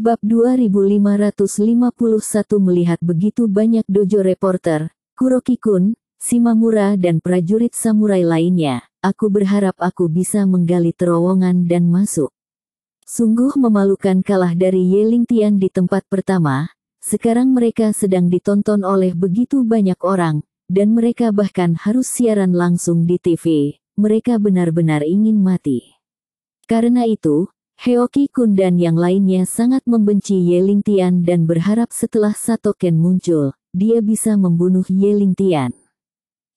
Bab 2551 melihat begitu banyak dojo reporter, Kuroki-kun, Shimamura dan prajurit samurai lainnya, aku berharap aku bisa menggali terowongan dan masuk. Sungguh memalukan kalah dari Yeling Tian di tempat pertama, sekarang mereka sedang ditonton oleh begitu banyak orang, dan mereka bahkan harus siaran langsung di TV, mereka benar-benar ingin mati. Karena itu, Heoki Kun dan yang lainnya sangat membenci Ye Ling Tian dan berharap setelah Satoken muncul, dia bisa membunuh Ye Ling Tian.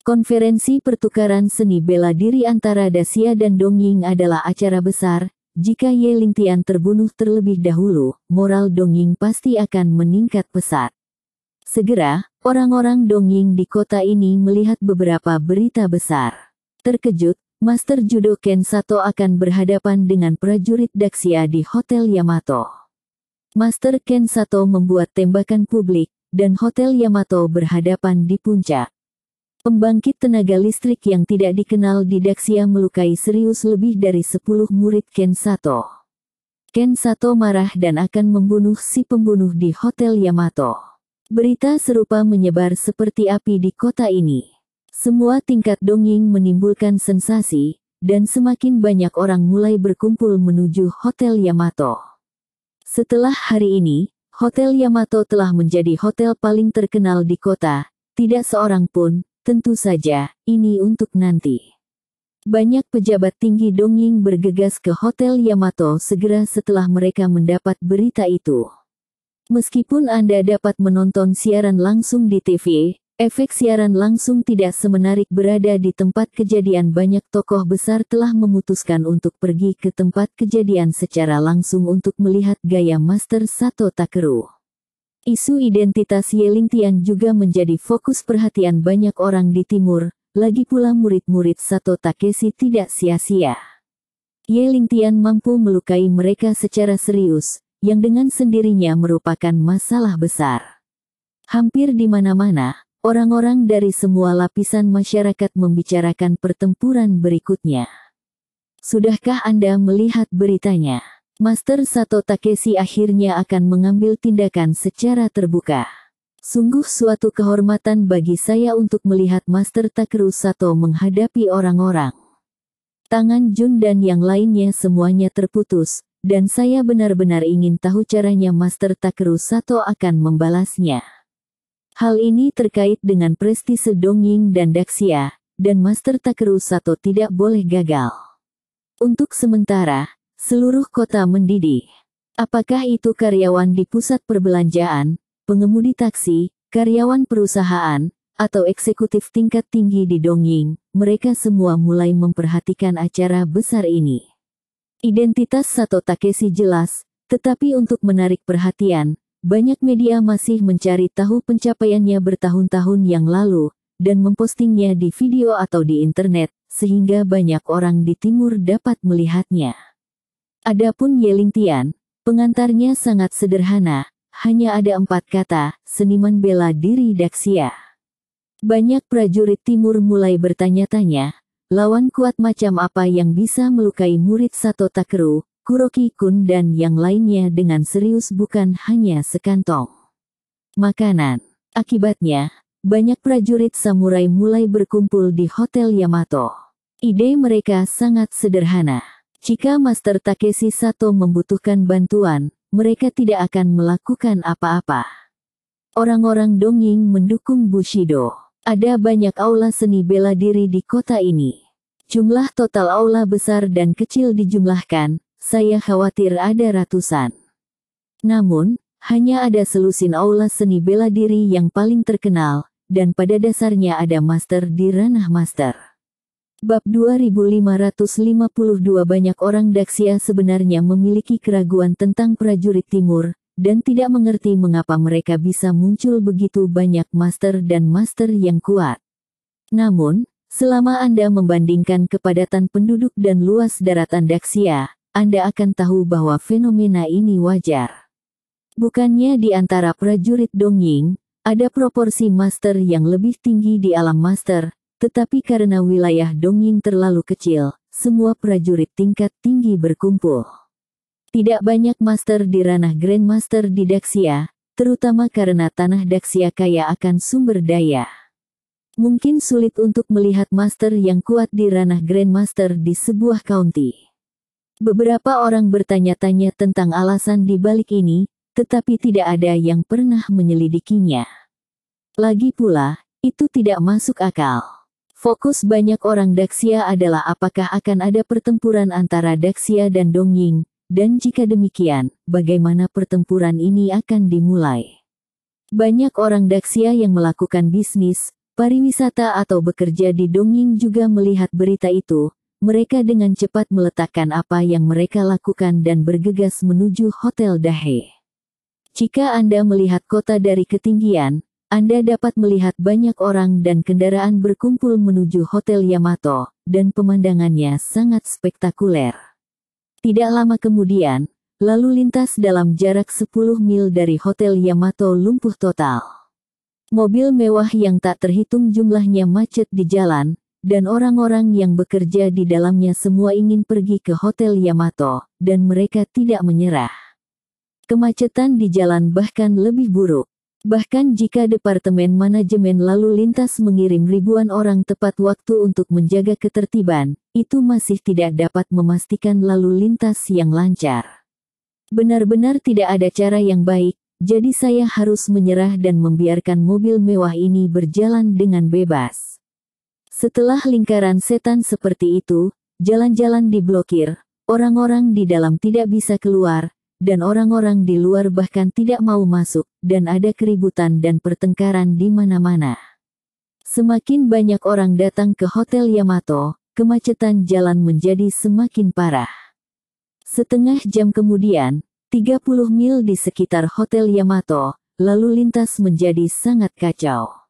Konferensi pertukaran seni bela diri antara Dasia dan Dongying adalah acara besar. Jika Ye Ling Tian terbunuh terlebih dahulu, moral Dongying pasti akan meningkat pesat. Segera, orang-orang Dongying di kota ini melihat beberapa berita besar. Terkejut, Master Judo Ken Sato akan berhadapan dengan prajurit Daxia di Hotel Yamato. Master Ken Sato membuat tembakan publik, dan Hotel Yamato berhadapan di puncak. Pembangkit tenaga listrik yang tidak dikenal di Daxia melukai serius lebih dari 10 murid Ken Sato. Ken Sato marah dan akan membunuh si pembunuh di Hotel Yamato. Berita serupa menyebar seperti api di kota ini. Semua tingkat dongeng menimbulkan sensasi, dan semakin banyak orang mulai berkumpul menuju Hotel Yamato. Setelah hari ini, Hotel Yamato telah menjadi hotel paling terkenal di kota, tidak seorang pun, tentu saja, ini untuk nanti. Banyak pejabat tinggi dongeng bergegas ke Hotel Yamato segera setelah mereka mendapat berita itu. Meskipun Anda dapat menonton siaran langsung di TV, Efek siaran langsung tidak semenarik berada di tempat kejadian banyak tokoh besar telah memutuskan untuk pergi ke tempat kejadian secara langsung untuk melihat gaya Master Sato Takeru. Isu identitas Yeling Tian juga menjadi fokus perhatian banyak orang di timur, lagi pula murid-murid Sato Takeshi tidak sia-sia. Yeling Tian mampu melukai mereka secara serius, yang dengan sendirinya merupakan masalah besar. Hampir di mana-mana, Orang-orang dari semua lapisan masyarakat membicarakan pertempuran berikutnya. Sudahkah Anda melihat beritanya? Master Sato Takeshi akhirnya akan mengambil tindakan secara terbuka. Sungguh suatu kehormatan bagi saya untuk melihat Master Takeru Sato menghadapi orang-orang. Tangan Jun dan yang lainnya semuanya terputus, dan saya benar-benar ingin tahu caranya Master Takeru Sato akan membalasnya. Hal ini terkait dengan prestise Dongying dan Daxia, dan Master Takeru Sato tidak boleh gagal. Untuk sementara, seluruh kota mendidih. Apakah itu karyawan di pusat perbelanjaan, pengemudi taksi, karyawan perusahaan, atau eksekutif tingkat tinggi di Dongying, mereka semua mulai memperhatikan acara besar ini. Identitas Sato Takeshi jelas, tetapi untuk menarik perhatian, banyak media masih mencari tahu pencapaiannya bertahun-tahun yang lalu, dan mempostingnya di video atau di internet, sehingga banyak orang di timur dapat melihatnya. Adapun Yeling Tian, pengantarnya sangat sederhana, hanya ada empat kata, seniman bela diri Daksia. Banyak prajurit timur mulai bertanya-tanya, lawan kuat macam apa yang bisa melukai murid Sato Takeru, Kuroki Kun dan yang lainnya dengan serius bukan hanya sekantong. Makanan. Akibatnya, banyak prajurit samurai mulai berkumpul di Hotel Yamato. Ide mereka sangat sederhana. Jika Master Takeshi Sato membutuhkan bantuan, mereka tidak akan melakukan apa-apa. Orang-orang Dongying mendukung Bushido. Ada banyak aula seni bela diri di kota ini. Jumlah total aula besar dan kecil dijumlahkan, saya khawatir ada ratusan. Namun, hanya ada selusin aula seni bela diri yang paling terkenal, dan pada dasarnya ada master di ranah master. Bab 2552 banyak orang Daksia sebenarnya memiliki keraguan tentang prajurit timur, dan tidak mengerti mengapa mereka bisa muncul begitu banyak master dan master yang kuat. Namun, selama Anda membandingkan kepadatan penduduk dan luas daratan Daksia, anda akan tahu bahwa fenomena ini wajar. Bukannya di antara prajurit Dongying, ada proporsi master yang lebih tinggi di alam master, tetapi karena wilayah Dongying terlalu kecil, semua prajurit tingkat tinggi berkumpul. Tidak banyak master di ranah Grandmaster di Daxia, terutama karena tanah Daxia kaya akan sumber daya. Mungkin sulit untuk melihat master yang kuat di ranah Grandmaster di sebuah county. Beberapa orang bertanya-tanya tentang alasan di balik ini, tetapi tidak ada yang pernah menyelidikinya. Lagi pula, itu tidak masuk akal. Fokus banyak orang Daxia adalah apakah akan ada pertempuran antara Daxia dan Dongying, dan jika demikian, bagaimana pertempuran ini akan dimulai. Banyak orang Daxia yang melakukan bisnis, pariwisata atau bekerja di Dongying juga melihat berita itu, mereka dengan cepat meletakkan apa yang mereka lakukan dan bergegas menuju Hotel Dahe. Jika Anda melihat kota dari ketinggian, Anda dapat melihat banyak orang dan kendaraan berkumpul menuju Hotel Yamato, dan pemandangannya sangat spektakuler. Tidak lama kemudian, lalu lintas dalam jarak 10 mil dari Hotel Yamato lumpuh total. Mobil mewah yang tak terhitung jumlahnya macet di jalan, dan orang-orang yang bekerja di dalamnya semua ingin pergi ke Hotel Yamato, dan mereka tidak menyerah. Kemacetan di jalan bahkan lebih buruk. Bahkan jika Departemen Manajemen Lalu Lintas mengirim ribuan orang tepat waktu untuk menjaga ketertiban, itu masih tidak dapat memastikan lalu lintas yang lancar. Benar-benar tidak ada cara yang baik, jadi saya harus menyerah dan membiarkan mobil mewah ini berjalan dengan bebas. Setelah lingkaran setan seperti itu, jalan-jalan diblokir, orang-orang di dalam tidak bisa keluar, dan orang-orang di luar bahkan tidak mau masuk, dan ada keributan dan pertengkaran di mana-mana. Semakin banyak orang datang ke Hotel Yamato, kemacetan jalan menjadi semakin parah. Setengah jam kemudian, 30 mil di sekitar Hotel Yamato, lalu lintas menjadi sangat kacau.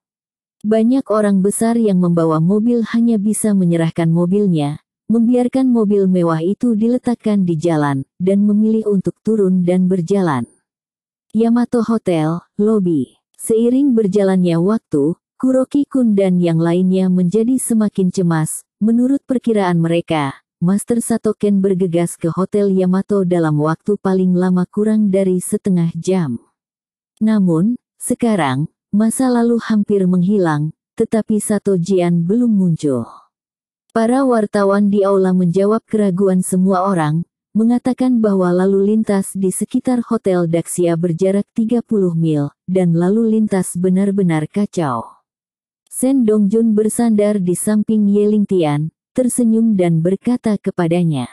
Banyak orang besar yang membawa mobil hanya bisa menyerahkan mobilnya, membiarkan mobil mewah itu diletakkan di jalan, dan memilih untuk turun dan berjalan. Yamato Hotel, Lobby. Seiring berjalannya waktu, Kuroki Kun dan yang lainnya menjadi semakin cemas, menurut perkiraan mereka, Master Satoken bergegas ke Hotel Yamato dalam waktu paling lama kurang dari setengah jam. Namun, sekarang, Masa lalu hampir menghilang, tetapi Sato Jian belum muncul. Para wartawan di aula menjawab keraguan semua orang, mengatakan bahwa lalu lintas di sekitar Hotel Daxia berjarak 30 mil, dan lalu lintas benar-benar kacau. Sen Dongjun bersandar di samping Yeling Tian, tersenyum dan berkata kepadanya,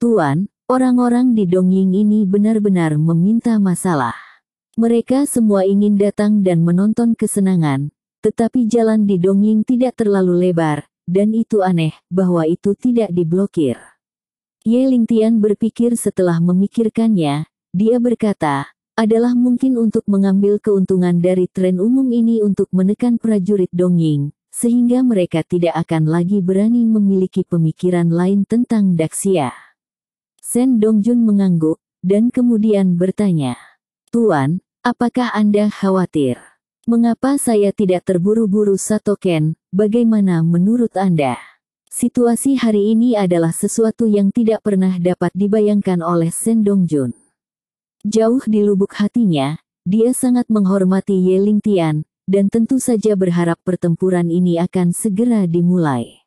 Tuan, orang-orang di Dongying ini benar-benar meminta masalah. Mereka semua ingin datang dan menonton kesenangan, tetapi jalan di Dongying tidak terlalu lebar, dan itu aneh bahwa itu tidak diblokir. Ye Lingtian berpikir setelah memikirkannya, dia berkata, adalah mungkin untuk mengambil keuntungan dari tren umum ini untuk menekan prajurit Dongying, sehingga mereka tidak akan lagi berani memiliki pemikiran lain tentang Daxia. Sen Dongjun mengangguk, dan kemudian bertanya. Tuan, apakah Anda khawatir? Mengapa saya tidak terburu-buru Satoken, bagaimana menurut Anda? Situasi hari ini adalah sesuatu yang tidak pernah dapat dibayangkan oleh Sendong Jun. Jauh di lubuk hatinya, dia sangat menghormati Ye Ling Tian, dan tentu saja berharap pertempuran ini akan segera dimulai.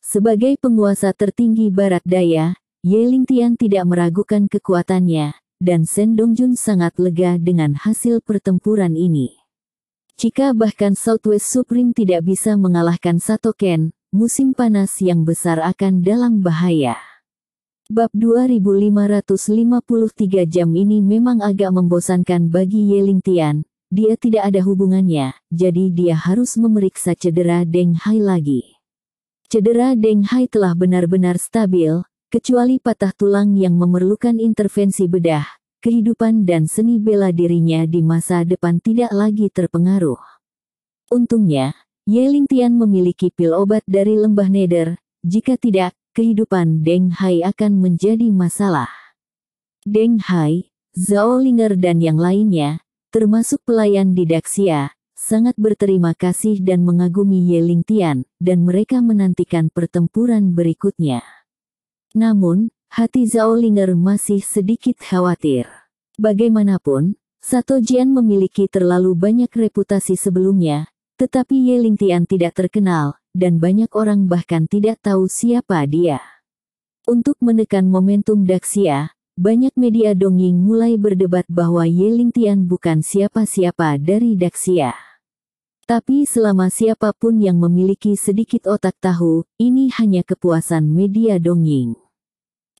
Sebagai penguasa tertinggi Barat Daya, Ye Ling Tian tidak meragukan kekuatannya, dan Sen Dongjun sangat lega dengan hasil pertempuran ini. Jika bahkan Southwest Supreme tidak bisa mengalahkan Satoken, musim panas yang besar akan dalam bahaya. Bab 2553 jam ini memang agak membosankan bagi Yeling Tian, dia tidak ada hubungannya, jadi dia harus memeriksa cedera Deng Hai lagi. Cedera Deng Hai telah benar-benar stabil, Kecuali patah tulang yang memerlukan intervensi bedah, kehidupan dan seni bela dirinya di masa depan tidak lagi terpengaruh. Untungnya, Ling Tian memiliki pil obat dari lembah Neder, jika tidak, kehidupan Deng Hai akan menjadi masalah. Deng Hai, Zhao Linger dan yang lainnya, termasuk pelayan di Daxia, sangat berterima kasih dan mengagumi Ling Tian, dan mereka menantikan pertempuran berikutnya. Namun, hati Zhao Zaulinger masih sedikit khawatir. Bagaimanapun, Sato Jian memiliki terlalu banyak reputasi sebelumnya, tetapi Ye Tian tidak terkenal, dan banyak orang bahkan tidak tahu siapa dia. Untuk menekan momentum Daxia, banyak media dongeng mulai berdebat bahwa Ye Tian bukan siapa-siapa dari Daxia. Tapi selama siapapun yang memiliki sedikit otak tahu, ini hanya kepuasan media dongeng.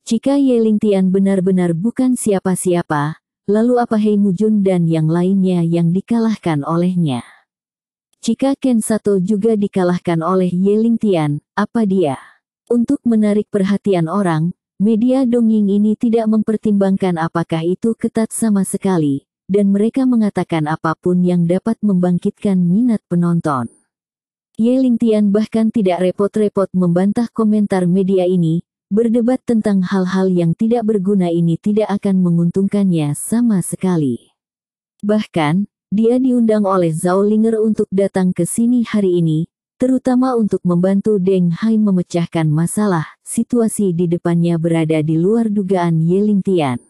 Jika Ling Tian benar-benar bukan siapa-siapa, lalu apa Hei Mujun dan yang lainnya yang dikalahkan olehnya? Jika Ken Sato juga dikalahkan oleh Ling Tian, apa dia? Untuk menarik perhatian orang, media dongeng ini tidak mempertimbangkan apakah itu ketat sama sekali, dan mereka mengatakan apapun yang dapat membangkitkan minat penonton. Ye Lingtian bahkan tidak repot-repot membantah komentar media ini, Berdebat tentang hal-hal yang tidak berguna ini tidak akan menguntungkannya sama sekali. Bahkan, dia diundang oleh Zhao Linger untuk datang ke sini hari ini, terutama untuk membantu Deng Hai memecahkan masalah, situasi di depannya berada di luar dugaan Yelintian.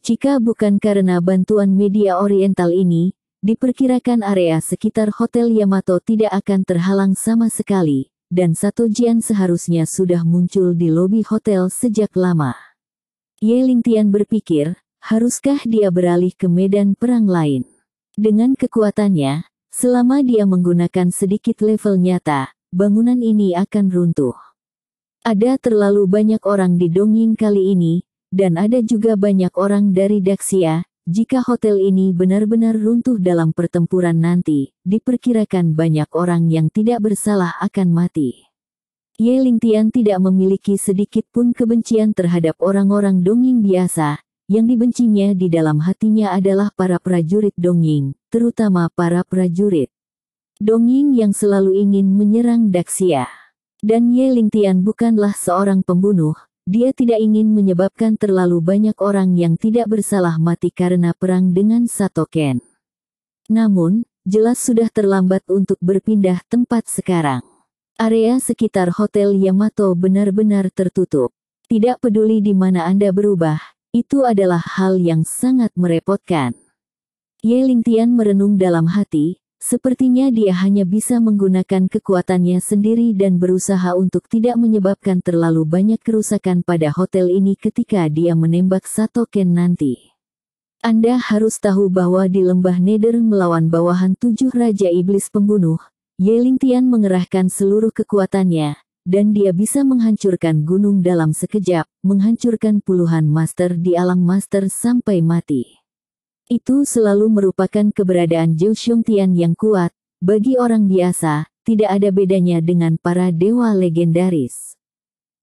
Jika bukan karena bantuan media oriental ini, diperkirakan area sekitar Hotel Yamato tidak akan terhalang sama sekali, dan satu Jian seharusnya sudah muncul di lobi hotel sejak lama. Ye Lingtian berpikir, haruskah dia beralih ke medan perang lain? Dengan kekuatannya, selama dia menggunakan sedikit level nyata, bangunan ini akan runtuh. Ada terlalu banyak orang di Dongying kali ini, dan ada juga banyak orang dari Daxia, jika hotel ini benar-benar runtuh dalam pertempuran nanti, diperkirakan banyak orang yang tidak bersalah akan mati. Ye Lingtian tidak memiliki sedikit pun kebencian terhadap orang-orang Dongying biasa, yang dibencinya di dalam hatinya adalah para prajurit Dongying, terutama para prajurit. Dongying yang selalu ingin menyerang Daxia. Dan Ye Lingtian bukanlah seorang pembunuh, dia tidak ingin menyebabkan terlalu banyak orang yang tidak bersalah mati karena perang dengan Satoken. Namun, jelas sudah terlambat untuk berpindah tempat sekarang. Area sekitar Hotel Yamato benar-benar tertutup. Tidak peduli di mana Anda berubah, itu adalah hal yang sangat merepotkan. Ye Lingtian merenung dalam hati, Sepertinya dia hanya bisa menggunakan kekuatannya sendiri dan berusaha untuk tidak menyebabkan terlalu banyak kerusakan pada hotel ini ketika dia menembak Sato Ken nanti. Anda harus tahu bahwa di lembah Neder melawan bawahan tujuh raja iblis pembunuh, Ye Tian mengerahkan seluruh kekuatannya, dan dia bisa menghancurkan gunung dalam sekejap, menghancurkan puluhan master di alam master sampai mati. Itu selalu merupakan keberadaan Zhou Xiongtian yang kuat, bagi orang biasa, tidak ada bedanya dengan para dewa legendaris.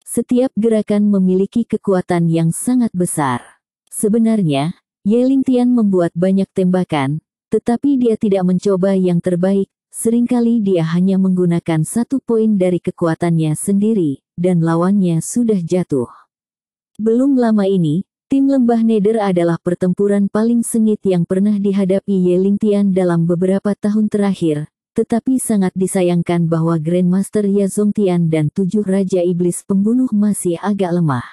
Setiap gerakan memiliki kekuatan yang sangat besar. Sebenarnya, Ye Tian membuat banyak tembakan, tetapi dia tidak mencoba yang terbaik, seringkali dia hanya menggunakan satu poin dari kekuatannya sendiri, dan lawannya sudah jatuh. Belum lama ini, Tim Lembah Neder adalah pertempuran paling sengit yang pernah dihadapi Ye Tian dalam beberapa tahun terakhir, tetapi sangat disayangkan bahwa Grandmaster Ye Tian dan tujuh Raja Iblis Pembunuh masih agak lemah.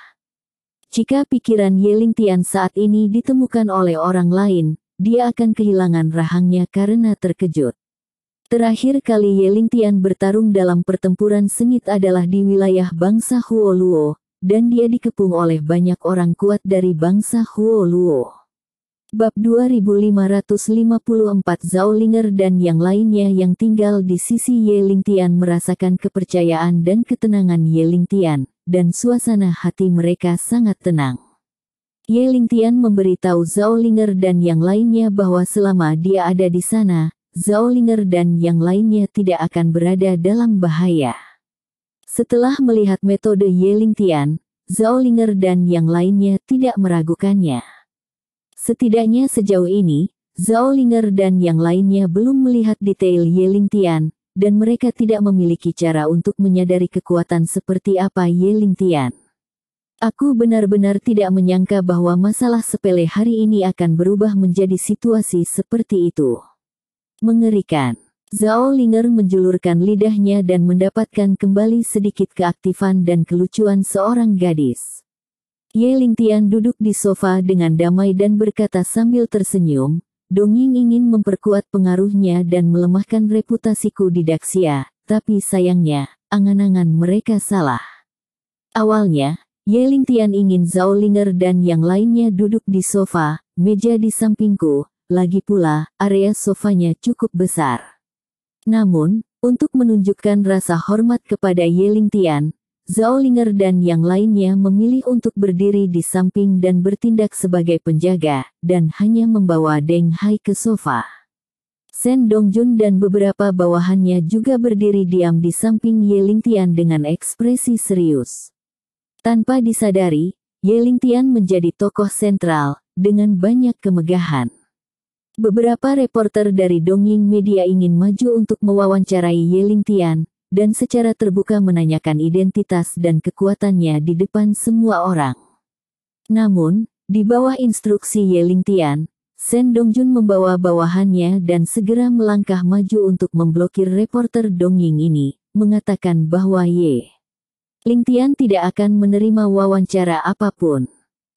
Jika pikiran Ye Tian saat ini ditemukan oleh orang lain, dia akan kehilangan rahangnya karena terkejut. Terakhir kali Ye Tian bertarung dalam pertempuran sengit adalah di wilayah bangsa Huoluo, dan dia dikepung oleh banyak orang kuat dari bangsa Huo Luo. Bab 2554 Linger dan yang lainnya yang tinggal di sisi Ye Lingtian merasakan kepercayaan dan ketenangan Ye Lingtian dan suasana hati mereka sangat tenang. Ye Lingtian memberitahu Zhao Linger dan yang lainnya bahwa selama dia ada di sana, Zhao Linger dan yang lainnya tidak akan berada dalam bahaya. Setelah melihat metode Yeling Tian, Zhao Linger dan yang lainnya tidak meragukannya. Setidaknya sejauh ini, Zhao Linger dan yang lainnya belum melihat detail Yeling Tian, dan mereka tidak memiliki cara untuk menyadari kekuatan seperti apa Yeling Tian. Aku benar-benar tidak menyangka bahwa masalah sepele hari ini akan berubah menjadi situasi seperti itu. Mengerikan. Zhao Linger menjulurkan lidahnya dan mendapatkan kembali sedikit keaktifan dan kelucuan seorang gadis. Ye Lingtian duduk di sofa dengan damai dan berkata sambil tersenyum, Dong Ying ingin memperkuat pengaruhnya dan melemahkan reputasiku di Daxia, tapi sayangnya, angan-angan mereka salah. Awalnya, Ye Lingtian ingin Zhao Linger dan yang lainnya duduk di sofa, meja di sampingku, lagi pula, area sofanya cukup besar. Namun, untuk menunjukkan rasa hormat kepada Yeling Tian, Ling'er dan yang lainnya memilih untuk berdiri di samping dan bertindak sebagai penjaga, dan hanya membawa Deng Hai ke sofa. Sen Dongjun dan beberapa bawahannya juga berdiri diam di samping Yeling Tian dengan ekspresi serius. Tanpa disadari, Yeling Tian menjadi tokoh sentral, dengan banyak kemegahan. Beberapa reporter dari Dongying Media ingin maju untuk mewawancarai Ye Ling Tian, dan secara terbuka menanyakan identitas dan kekuatannya di depan semua orang. Namun, di bawah instruksi Ye Ling Tian, Sen Dongjun membawa bawahannya dan segera melangkah maju untuk memblokir reporter Dongying ini, mengatakan bahwa Ye Ling Tian tidak akan menerima wawancara apapun.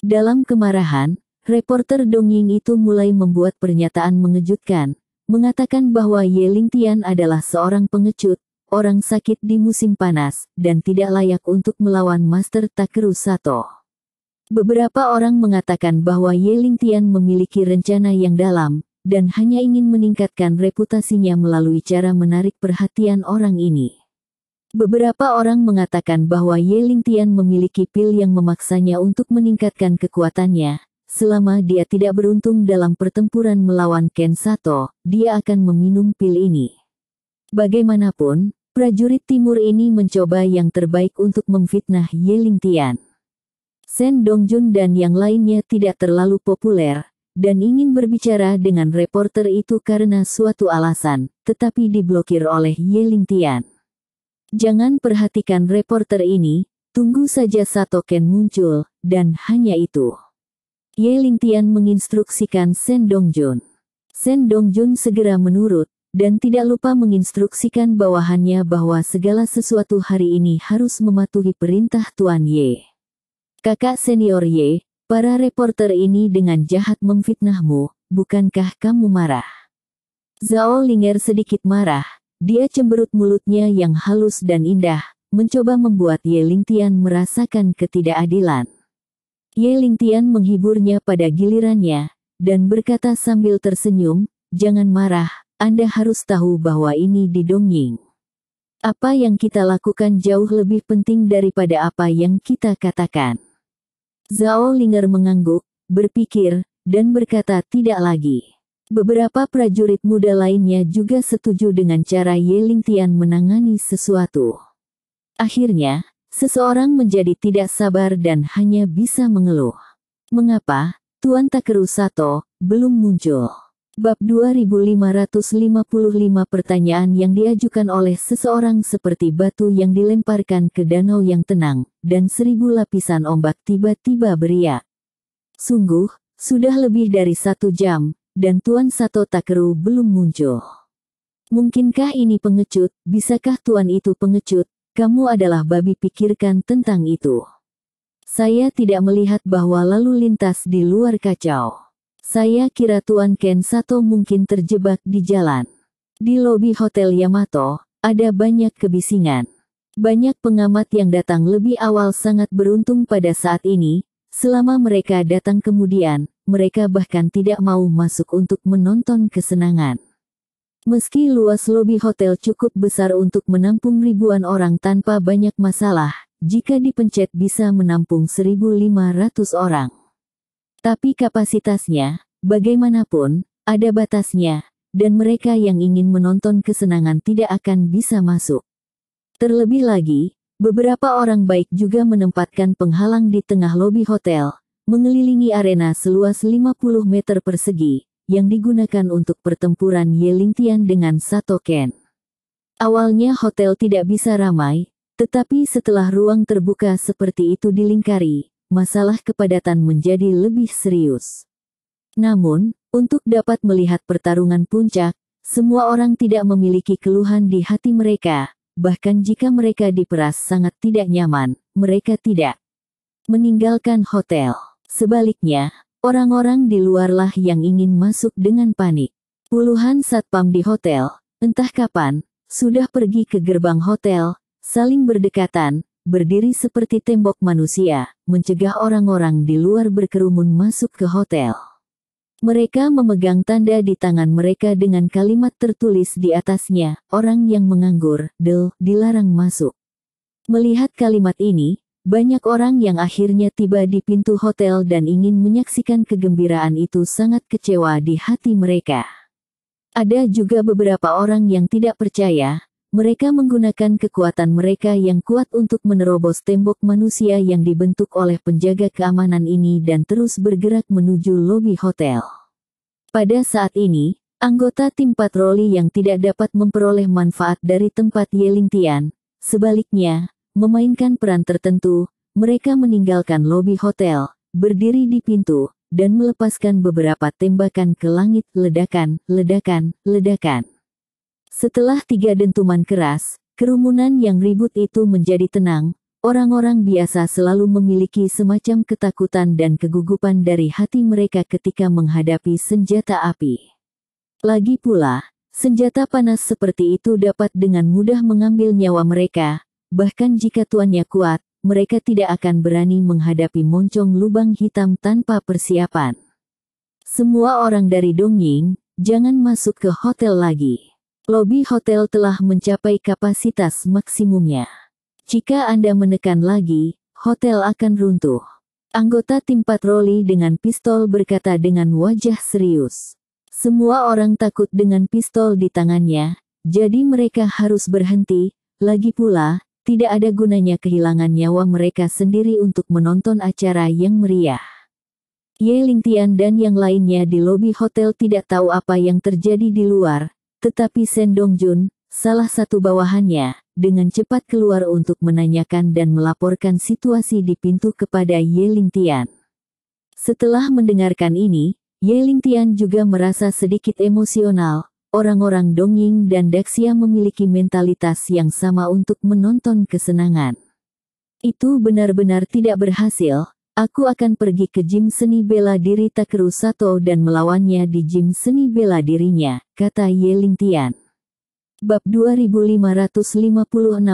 Dalam kemarahan, Reporter Dongying itu mulai membuat pernyataan mengejutkan, mengatakan bahwa Ye Lingtian adalah seorang pengecut, orang sakit di musim panas, dan tidak layak untuk melawan Master Takeru Sato. Beberapa orang mengatakan bahwa Ye Lingtian memiliki rencana yang dalam, dan hanya ingin meningkatkan reputasinya melalui cara menarik perhatian orang ini. Beberapa orang mengatakan bahwa Ye Lingtian memiliki pil yang memaksanya untuk meningkatkan kekuatannya, Selama dia tidak beruntung dalam pertempuran melawan Kensato, dia akan meminum pil ini. Bagaimanapun, prajurit timur ini mencoba yang terbaik untuk memfitnah Ling Tian. Sen Dongjun dan yang lainnya tidak terlalu populer, dan ingin berbicara dengan reporter itu karena suatu alasan, tetapi diblokir oleh Ling Tian. Jangan perhatikan reporter ini, tunggu saja Ken muncul, dan hanya itu. Ye Lingtian menginstruksikan Jun. Dongjun. Dong Jun segera menurut, dan tidak lupa menginstruksikan bawahannya bahwa segala sesuatu hari ini harus mematuhi perintah Tuan Ye. Kakak senior Ye, para reporter ini dengan jahat memfitnahmu, bukankah kamu marah? Zhao Linger sedikit marah, dia cemberut mulutnya yang halus dan indah, mencoba membuat Ye Lingtian merasakan ketidakadilan. Ye Lingtian menghiburnya pada gilirannya, dan berkata sambil tersenyum, jangan marah, Anda harus tahu bahwa ini di Dongying. Apa yang kita lakukan jauh lebih penting daripada apa yang kita katakan. Zhao Linger mengangguk, berpikir, dan berkata tidak lagi. Beberapa prajurit muda lainnya juga setuju dengan cara Ye Lingtian menangani sesuatu. Akhirnya, seseorang menjadi tidak sabar dan hanya bisa mengeluh. Mengapa Tuan Takeru Sato belum muncul? Bab 2555 pertanyaan yang diajukan oleh seseorang seperti batu yang dilemparkan ke danau yang tenang, dan seribu lapisan ombak tiba-tiba beriak. Sungguh, sudah lebih dari satu jam, dan Tuan Sato Takeru belum muncul. Mungkinkah ini pengecut? Bisakah Tuan itu pengecut? Kamu adalah babi pikirkan tentang itu. Saya tidak melihat bahwa lalu lintas di luar kacau. Saya kira Tuan Ken Sato mungkin terjebak di jalan. Di lobi Hotel Yamato, ada banyak kebisingan. Banyak pengamat yang datang lebih awal sangat beruntung pada saat ini, selama mereka datang kemudian, mereka bahkan tidak mau masuk untuk menonton kesenangan. Meski luas lobi hotel cukup besar untuk menampung ribuan orang tanpa banyak masalah, jika dipencet bisa menampung 1.500 orang. Tapi kapasitasnya, bagaimanapun, ada batasnya, dan mereka yang ingin menonton kesenangan tidak akan bisa masuk. Terlebih lagi, beberapa orang baik juga menempatkan penghalang di tengah lobi hotel, mengelilingi arena seluas 50 meter persegi, yang digunakan untuk pertempuran Yelingtian dengan Ken. Awalnya hotel tidak bisa ramai, tetapi setelah ruang terbuka seperti itu dilingkari, masalah kepadatan menjadi lebih serius. Namun, untuk dapat melihat pertarungan puncak, semua orang tidak memiliki keluhan di hati mereka, bahkan jika mereka diperas sangat tidak nyaman, mereka tidak meninggalkan hotel. Sebaliknya, Orang-orang di luarlah yang ingin masuk dengan panik. Puluhan satpam di hotel, entah kapan, sudah pergi ke gerbang hotel, saling berdekatan, berdiri seperti tembok manusia, mencegah orang-orang di luar berkerumun masuk ke hotel. Mereka memegang tanda di tangan mereka dengan kalimat tertulis di atasnya, orang yang menganggur, del, dilarang masuk. Melihat kalimat ini, banyak orang yang akhirnya tiba di pintu hotel dan ingin menyaksikan kegembiraan itu sangat kecewa di hati mereka. Ada juga beberapa orang yang tidak percaya, mereka menggunakan kekuatan mereka yang kuat untuk menerobos tembok manusia yang dibentuk oleh penjaga keamanan ini dan terus bergerak menuju lobi hotel. Pada saat ini, anggota tim patroli yang tidak dapat memperoleh manfaat dari tempat Yeling Tian, sebaliknya, memainkan peran tertentu, mereka meninggalkan lobi hotel, berdiri di pintu, dan melepaskan beberapa tembakan ke langit ledakan, ledakan, ledakan. Setelah tiga dentuman keras, kerumunan yang ribut itu menjadi tenang, Orang-orang biasa selalu memiliki semacam ketakutan dan kegugupan dari hati mereka ketika menghadapi senjata api. Lagi pula, senjata panas seperti itu dapat dengan mudah mengambil nyawa mereka, Bahkan jika tuannya kuat, mereka tidak akan berani menghadapi moncong lubang hitam tanpa persiapan. Semua orang dari Dongying, jangan masuk ke hotel lagi. Lobi hotel telah mencapai kapasitas maksimumnya. Jika Anda menekan lagi, hotel akan runtuh. Anggota tim patroli dengan pistol berkata dengan wajah serius. Semua orang takut dengan pistol di tangannya, jadi mereka harus berhenti, lagi pula, tidak ada gunanya kehilangan nyawa mereka sendiri untuk menonton acara yang meriah. Ye Lingtian dan yang lainnya di lobi hotel tidak tahu apa yang terjadi di luar, tetapi Shen Dongjun, salah satu bawahannya, dengan cepat keluar untuk menanyakan dan melaporkan situasi di pintu kepada Ye Lingtian. Setelah mendengarkan ini, Ye Lingtian juga merasa sedikit emosional, orang-orang dongeng dan Daxia memiliki mentalitas yang sama untuk menonton kesenangan. Itu benar-benar tidak berhasil, aku akan pergi ke gym seni bela diri Takeru Sato dan melawannya di gym seni bela dirinya, kata Ye Lingtian. Bab 2556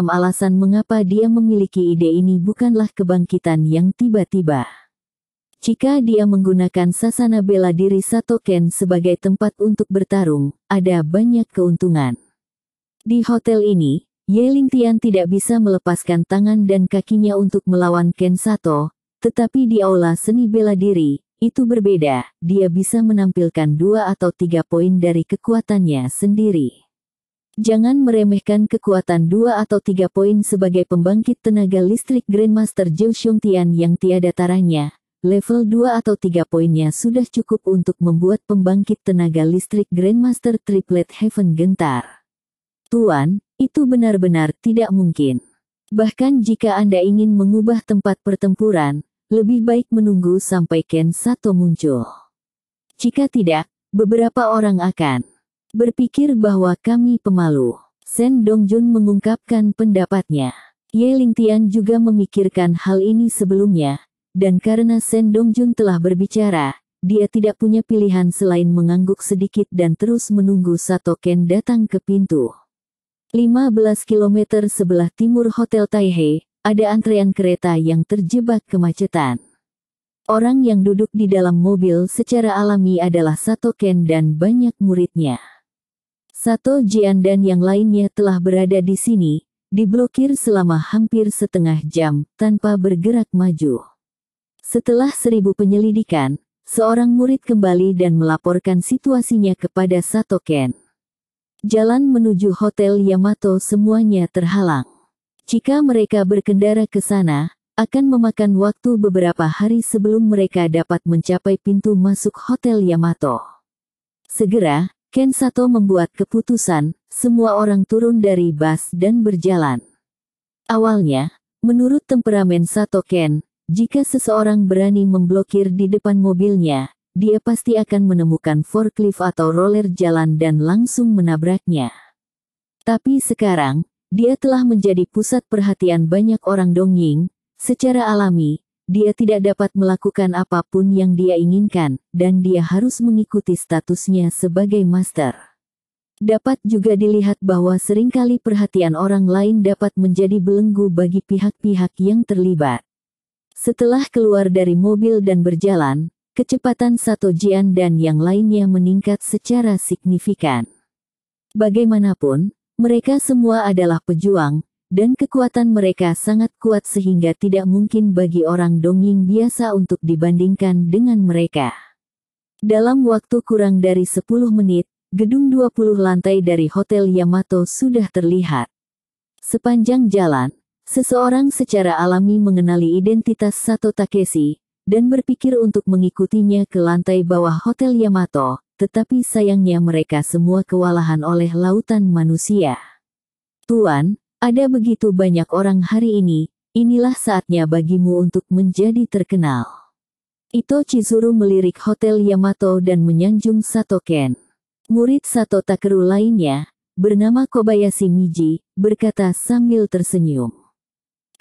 Alasan Mengapa Dia Memiliki Ide Ini Bukanlah Kebangkitan Yang Tiba-Tiba jika dia menggunakan sasana bela diri Satoken sebagai tempat untuk bertarung, ada banyak keuntungan. Di hotel ini, Ling Tian tidak bisa melepaskan tangan dan kakinya untuk melawan Ken Sato, tetapi di aula seni bela diri, itu berbeda, dia bisa menampilkan dua atau tiga poin dari kekuatannya sendiri. Jangan meremehkan kekuatan dua atau tiga poin sebagai pembangkit tenaga listrik Grandmaster Zhou Tian yang tiada taranya level 2 atau 3 poinnya sudah cukup untuk membuat pembangkit tenaga listrik Grandmaster Triplet Heaven gentar. Tuan, itu benar-benar tidak mungkin. Bahkan jika Anda ingin mengubah tempat pertempuran, lebih baik menunggu sampai Ken Sato muncul. Jika tidak, beberapa orang akan berpikir bahwa kami pemalu. Sen Dongjun mengungkapkan pendapatnya. Ye Tian juga memikirkan hal ini sebelumnya, dan karena Sen Dongjun telah berbicara, dia tidak punya pilihan selain mengangguk sedikit dan terus menunggu Satoken datang ke pintu. 15 km sebelah timur Hotel Taihe ada antrean kereta yang terjebak kemacetan. Orang yang duduk di dalam mobil secara alami adalah Sato Ken dan banyak muridnya. Sato Jian dan yang lainnya telah berada di sini, diblokir selama hampir setengah jam tanpa bergerak maju. Setelah seribu penyelidikan, seorang murid kembali dan melaporkan situasinya kepada Satoken. Jalan menuju Hotel Yamato semuanya terhalang. Jika mereka berkendara ke sana, akan memakan waktu beberapa hari sebelum mereka dapat mencapai pintu masuk Hotel Yamato. Segera, Ken Sato membuat keputusan, semua orang turun dari bus dan berjalan. Awalnya, menurut temperamen Sato Ken, jika seseorang berani memblokir di depan mobilnya, dia pasti akan menemukan forklift atau roller jalan dan langsung menabraknya. Tapi sekarang, dia telah menjadi pusat perhatian banyak orang Dongying, secara alami, dia tidak dapat melakukan apapun yang dia inginkan, dan dia harus mengikuti statusnya sebagai master. Dapat juga dilihat bahwa seringkali perhatian orang lain dapat menjadi belenggu bagi pihak-pihak yang terlibat. Setelah keluar dari mobil dan berjalan, kecepatan Sato Jian dan yang lainnya meningkat secara signifikan. Bagaimanapun, mereka semua adalah pejuang, dan kekuatan mereka sangat kuat sehingga tidak mungkin bagi orang Dongying biasa untuk dibandingkan dengan mereka. Dalam waktu kurang dari 10 menit, gedung 20 lantai dari Hotel Yamato sudah terlihat. Sepanjang jalan, Seseorang secara alami mengenali identitas Sato Takeshi, dan berpikir untuk mengikutinya ke lantai bawah Hotel Yamato, tetapi sayangnya mereka semua kewalahan oleh lautan manusia. Tuan, ada begitu banyak orang hari ini, inilah saatnya bagimu untuk menjadi terkenal. Ito Chizuru melirik Hotel Yamato dan menyanjung Sato Ken. Murid Sato Takeru lainnya, bernama Kobayashi Miji, berkata sambil tersenyum.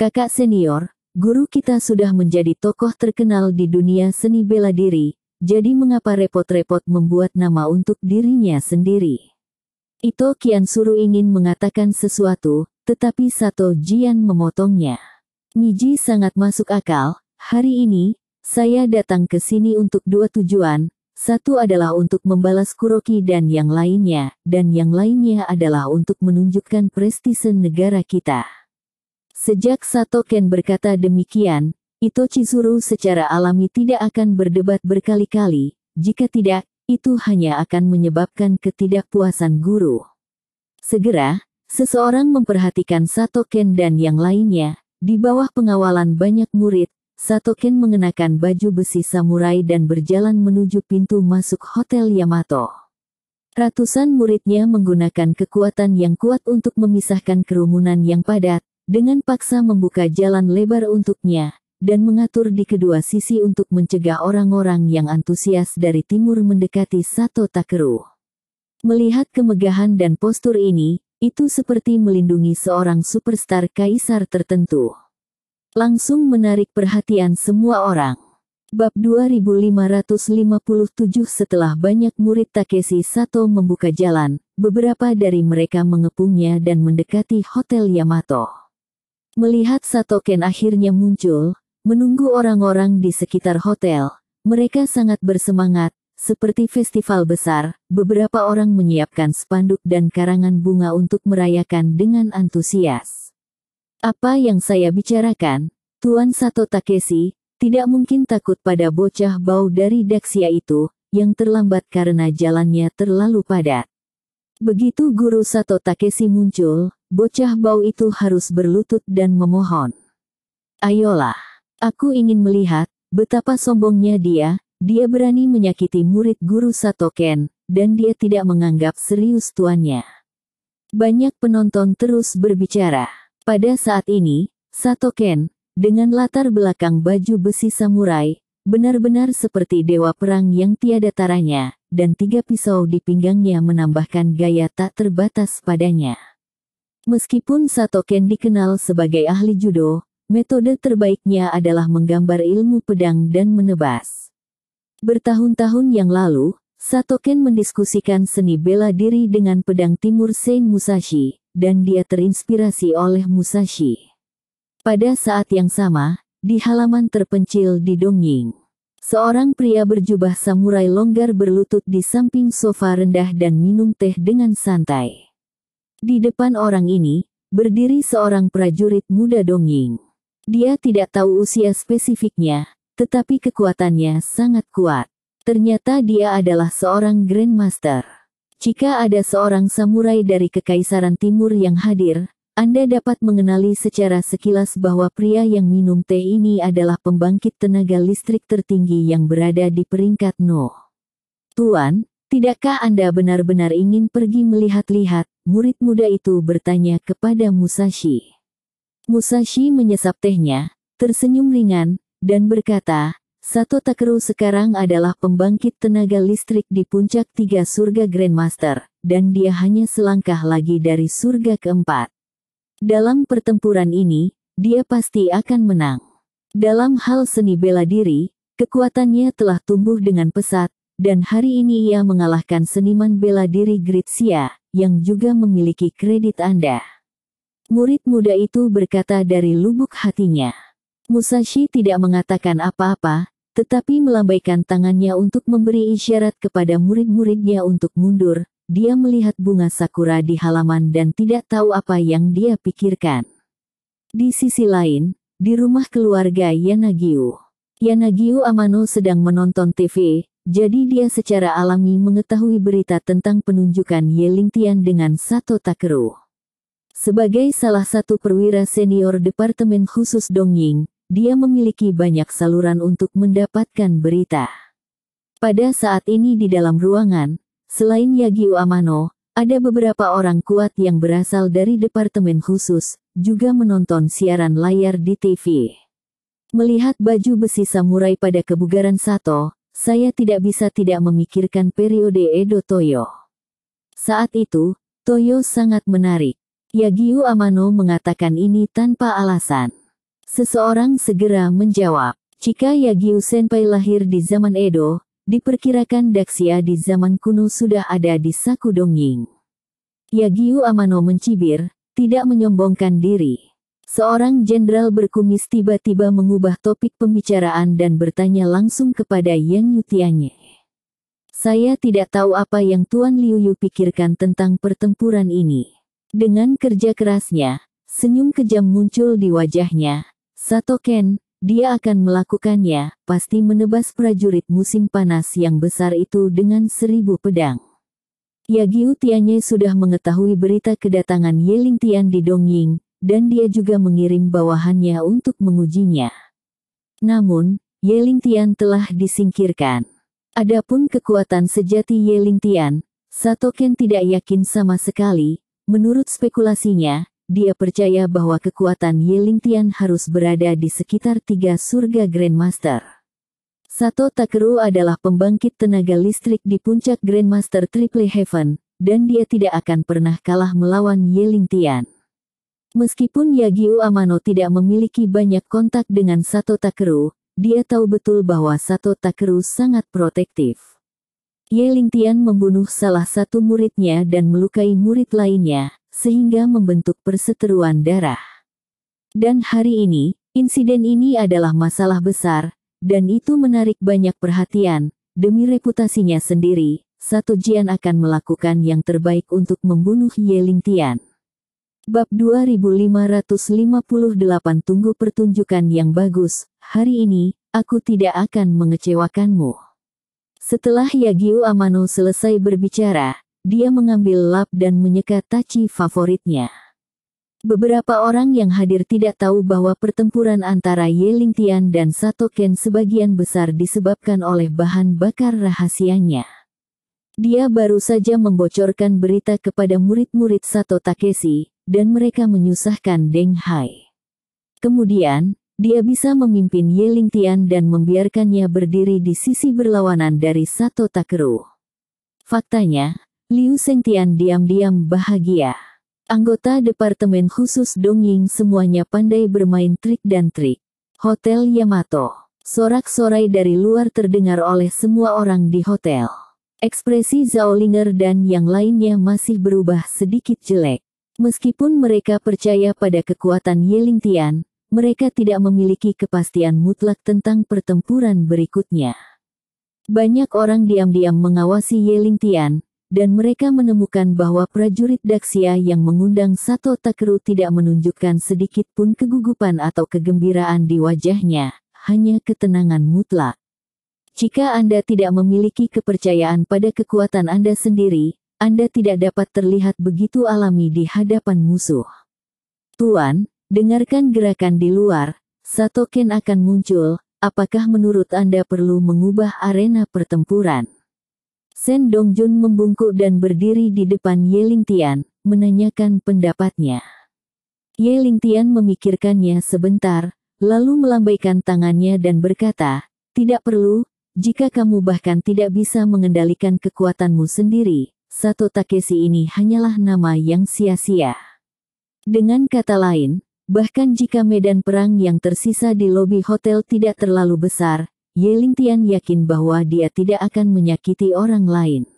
Kakak senior, guru kita sudah menjadi tokoh terkenal di dunia seni bela diri, jadi mengapa repot-repot membuat nama untuk dirinya sendiri? Ito Kian suruh ingin mengatakan sesuatu, tetapi Sato Jian memotongnya. Niji sangat masuk akal, hari ini, saya datang ke sini untuk dua tujuan, satu adalah untuk membalas Kuroki dan yang lainnya, dan yang lainnya adalah untuk menunjukkan prestise negara kita. Sejak Sato Ken berkata demikian, Ito Chizuru secara alami tidak akan berdebat berkali-kali, jika tidak, itu hanya akan menyebabkan ketidakpuasan guru. Segera, seseorang memperhatikan Sato Ken dan yang lainnya, di bawah pengawalan banyak murid, Sato Ken mengenakan baju besi samurai dan berjalan menuju pintu masuk Hotel Yamato. Ratusan muridnya menggunakan kekuatan yang kuat untuk memisahkan kerumunan yang padat, dengan paksa membuka jalan lebar untuknya, dan mengatur di kedua sisi untuk mencegah orang-orang yang antusias dari timur mendekati Sato Takeru. Melihat kemegahan dan postur ini, itu seperti melindungi seorang superstar kaisar tertentu. Langsung menarik perhatian semua orang. Bab 2557 setelah banyak murid Takeshi Sato membuka jalan, beberapa dari mereka mengepungnya dan mendekati Hotel Yamato. Melihat Satoken akhirnya muncul, menunggu orang-orang di sekitar hotel, mereka sangat bersemangat, seperti festival besar, beberapa orang menyiapkan spanduk dan karangan bunga untuk merayakan dengan antusias. Apa yang saya bicarakan, Tuan Sato Takeshi, tidak mungkin takut pada bocah bau dari Daxia itu, yang terlambat karena jalannya terlalu padat. Begitu guru Sato Takeshi muncul, bocah bau itu harus berlutut dan memohon. Ayolah, aku ingin melihat betapa sombongnya dia, dia berani menyakiti murid guru Satoken, dan dia tidak menganggap serius tuannya. Banyak penonton terus berbicara. Pada saat ini, Satoken, dengan latar belakang baju besi samurai, benar-benar seperti dewa perang yang tiada taranya, dan tiga pisau di pinggangnya menambahkan gaya tak terbatas padanya. Meskipun Sato Ken dikenal sebagai ahli judo, metode terbaiknya adalah menggambar ilmu pedang dan menebas. Bertahun-tahun yang lalu, Sato Ken mendiskusikan seni bela diri dengan pedang timur Sein Musashi, dan dia terinspirasi oleh Musashi. Pada saat yang sama, di halaman terpencil di Dongying, seorang pria berjubah samurai longgar berlutut di samping sofa rendah dan minum teh dengan santai. Di depan orang ini, berdiri seorang prajurit muda Dongying. Dia tidak tahu usia spesifiknya, tetapi kekuatannya sangat kuat. Ternyata dia adalah seorang Grandmaster. Jika ada seorang samurai dari Kekaisaran Timur yang hadir, Anda dapat mengenali secara sekilas bahwa pria yang minum teh ini adalah pembangkit tenaga listrik tertinggi yang berada di peringkat No. Tuan, Tidakkah Anda benar-benar ingin pergi melihat-lihat? Murid muda itu bertanya kepada Musashi. Musashi menyesap tehnya, tersenyum ringan, dan berkata, Sato Takeru sekarang adalah pembangkit tenaga listrik di puncak tiga surga Grandmaster, dan dia hanya selangkah lagi dari surga keempat. Dalam pertempuran ini, dia pasti akan menang. Dalam hal seni bela diri, kekuatannya telah tumbuh dengan pesat, dan hari ini ia mengalahkan seniman bela diri Gritsia, yang juga memiliki kredit Anda. Murid muda itu berkata dari lubuk hatinya. Musashi tidak mengatakan apa-apa, tetapi melambaikan tangannya untuk memberi isyarat kepada murid-muridnya untuk mundur. Dia melihat bunga sakura di halaman dan tidak tahu apa yang dia pikirkan. Di sisi lain, di rumah keluarga Yanagiu. Yanagiu Amano sedang menonton TV, jadi dia secara alami mengetahui berita tentang penunjukan Yelintian Tian dengan Sato Takeru. Sebagai salah satu perwira senior Departemen Khusus Dongying, dia memiliki banyak saluran untuk mendapatkan berita. Pada saat ini di dalam ruangan, selain Yagi Amano, ada beberapa orang kuat yang berasal dari Departemen Khusus, juga menonton siaran layar di TV. Melihat baju besi samurai pada kebugaran Sato, saya tidak bisa tidak memikirkan periode Edo Toyo. Saat itu, Toyo sangat menarik. Yagyu Amano mengatakan ini tanpa alasan. Seseorang segera menjawab, jika Yagyu Senpai lahir di zaman Edo, diperkirakan Daxia di zaman kuno sudah ada di Sakudongying. Yagyu Amano mencibir, tidak menyombongkan diri. Seorang jenderal berkumis tiba-tiba mengubah topik pembicaraan dan bertanya langsung kepada Yang Yutianye. Saya tidak tahu apa yang Tuan Liu Yu pikirkan tentang pertempuran ini. Dengan kerja kerasnya, senyum kejam muncul di wajahnya. Sato Ken, dia akan melakukannya, pasti menebas prajurit musim panas yang besar itu dengan seribu pedang. Yagiu Tianye sudah mengetahui berita kedatangan Yeling Tian di Dongying, dan dia juga mengirim bawahannya untuk mengujinya. Namun, Yeling Tian telah disingkirkan. Adapun kekuatan sejati Yeling Tian, Satoken tidak yakin sama sekali, menurut spekulasinya, dia percaya bahwa kekuatan Yeling Tian harus berada di sekitar tiga surga Grandmaster. Sato Takeru adalah pembangkit tenaga listrik di puncak Grandmaster Triple Heaven, dan dia tidak akan pernah kalah melawan Yeling Tian. Meskipun Yagyu Amano tidak memiliki banyak kontak dengan Sato Takeru, dia tahu betul bahwa Sato Takeru sangat protektif. Ye Lingtian membunuh salah satu muridnya dan melukai murid lainnya, sehingga membentuk perseteruan darah. Dan hari ini, insiden ini adalah masalah besar, dan itu menarik banyak perhatian. Demi reputasinya sendiri, Sato Jian akan melakukan yang terbaik untuk membunuh Ye Lingtian. Bab 2558 Tunggu pertunjukan yang bagus, hari ini, aku tidak akan mengecewakanmu. Setelah Yagyu Amano selesai berbicara, dia mengambil lap dan menyeka taci favoritnya. Beberapa orang yang hadir tidak tahu bahwa pertempuran antara Ye Tian dan Sato Ken sebagian besar disebabkan oleh bahan bakar rahasianya. Dia baru saja membocorkan berita kepada murid-murid Sato Takeshi, dan mereka menyusahkan Deng Hai. Kemudian, dia bisa memimpin Yeling Tian dan membiarkannya berdiri di sisi berlawanan dari Sato Takeru. Faktanya, Liu Tian diam-diam bahagia. Anggota Departemen Khusus Dong Ying semuanya pandai bermain trik dan trik. Hotel Yamato. Sorak-sorai dari luar terdengar oleh semua orang di hotel. Ekspresi Zhao Ling'er dan yang lainnya masih berubah sedikit jelek. Meskipun mereka percaya pada kekuatan Yeling Tian, mereka tidak memiliki kepastian mutlak tentang pertempuran berikutnya. Banyak orang diam-diam mengawasi Yeling Tian, dan mereka menemukan bahwa prajurit Daxia yang mengundang Sato Takeru tidak menunjukkan sedikit pun kegugupan atau kegembiraan di wajahnya, hanya ketenangan mutlak. Jika Anda tidak memiliki kepercayaan pada kekuatan Anda sendiri, anda tidak dapat terlihat begitu alami di hadapan musuh. Tuan, dengarkan gerakan di luar, Satoken akan muncul, apakah menurut Anda perlu mengubah arena pertempuran? Sen Dongjun membungkuk dan berdiri di depan Ling Tian, menanyakan pendapatnya. Ling Tian memikirkannya sebentar, lalu melambaikan tangannya dan berkata, tidak perlu, jika kamu bahkan tidak bisa mengendalikan kekuatanmu sendiri, Sato Takeshi ini hanyalah nama yang sia-sia. Dengan kata lain, bahkan jika medan perang yang tersisa di lobi hotel tidak terlalu besar, Ye Tian yakin bahwa dia tidak akan menyakiti orang lain.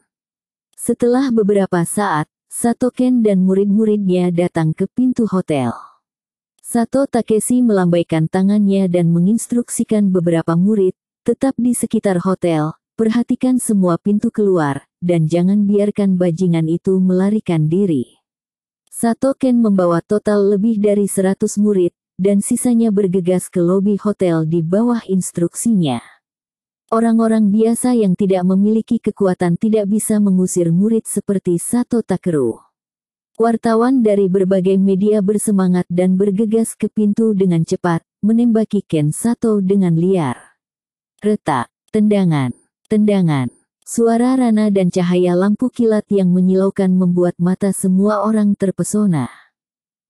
Setelah beberapa saat, Sato Ken dan murid-muridnya datang ke pintu hotel. Sato Takeshi melambaikan tangannya dan menginstruksikan beberapa murid, tetap di sekitar hotel, perhatikan semua pintu keluar, dan jangan biarkan bajingan itu melarikan diri. Sato Ken membawa total lebih dari 100 murid, dan sisanya bergegas ke lobi hotel di bawah instruksinya. Orang-orang biasa yang tidak memiliki kekuatan tidak bisa mengusir murid seperti Sato Takeru. Wartawan dari berbagai media bersemangat dan bergegas ke pintu dengan cepat, menembaki Ken Sato dengan liar. Retak, tendangan, tendangan. Suara Rana dan cahaya lampu kilat yang menyilaukan membuat mata semua orang terpesona.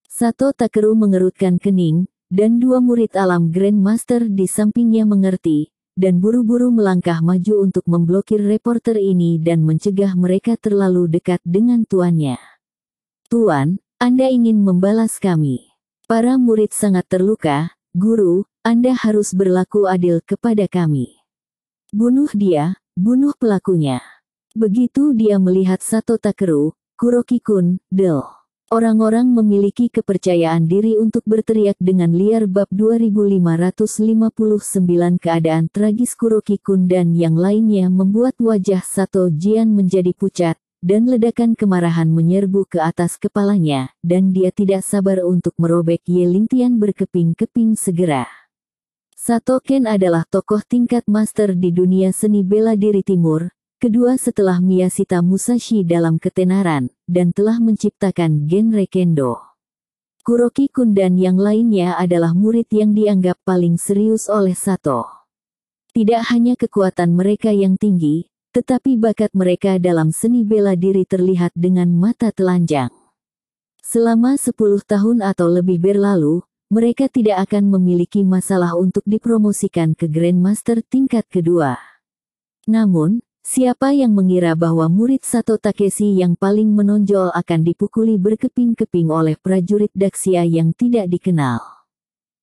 Sato Takeru mengerutkan kening, dan dua murid alam Grand Master di sampingnya mengerti, dan buru-buru melangkah maju untuk memblokir reporter ini dan mencegah mereka terlalu dekat dengan tuannya. Tuan, Anda ingin membalas kami. Para murid sangat terluka, guru, Anda harus berlaku adil kepada kami. Bunuh dia, Bunuh pelakunya. Begitu dia melihat Sato Takeru, Kuroki-kun, Del. Orang-orang memiliki kepercayaan diri untuk berteriak dengan liar bab 2559 keadaan tragis Kuroki-kun dan yang lainnya membuat wajah Sato Jian menjadi pucat, dan ledakan kemarahan menyerbu ke atas kepalanya, dan dia tidak sabar untuk merobek Ye Lingtian berkeping-keping segera. Sato adalah tokoh tingkat master di dunia seni bela diri timur, kedua setelah Miyashita Musashi dalam ketenaran, dan telah menciptakan genre kendo. Kuroki Kun dan yang lainnya adalah murid yang dianggap paling serius oleh Sato. Tidak hanya kekuatan mereka yang tinggi, tetapi bakat mereka dalam seni bela diri terlihat dengan mata telanjang. Selama 10 tahun atau lebih berlalu, mereka tidak akan memiliki masalah untuk dipromosikan ke Grandmaster tingkat kedua. Namun, siapa yang mengira bahwa murid Sato Takeshi yang paling menonjol akan dipukuli berkeping-keping oleh prajurit Daxia yang tidak dikenal.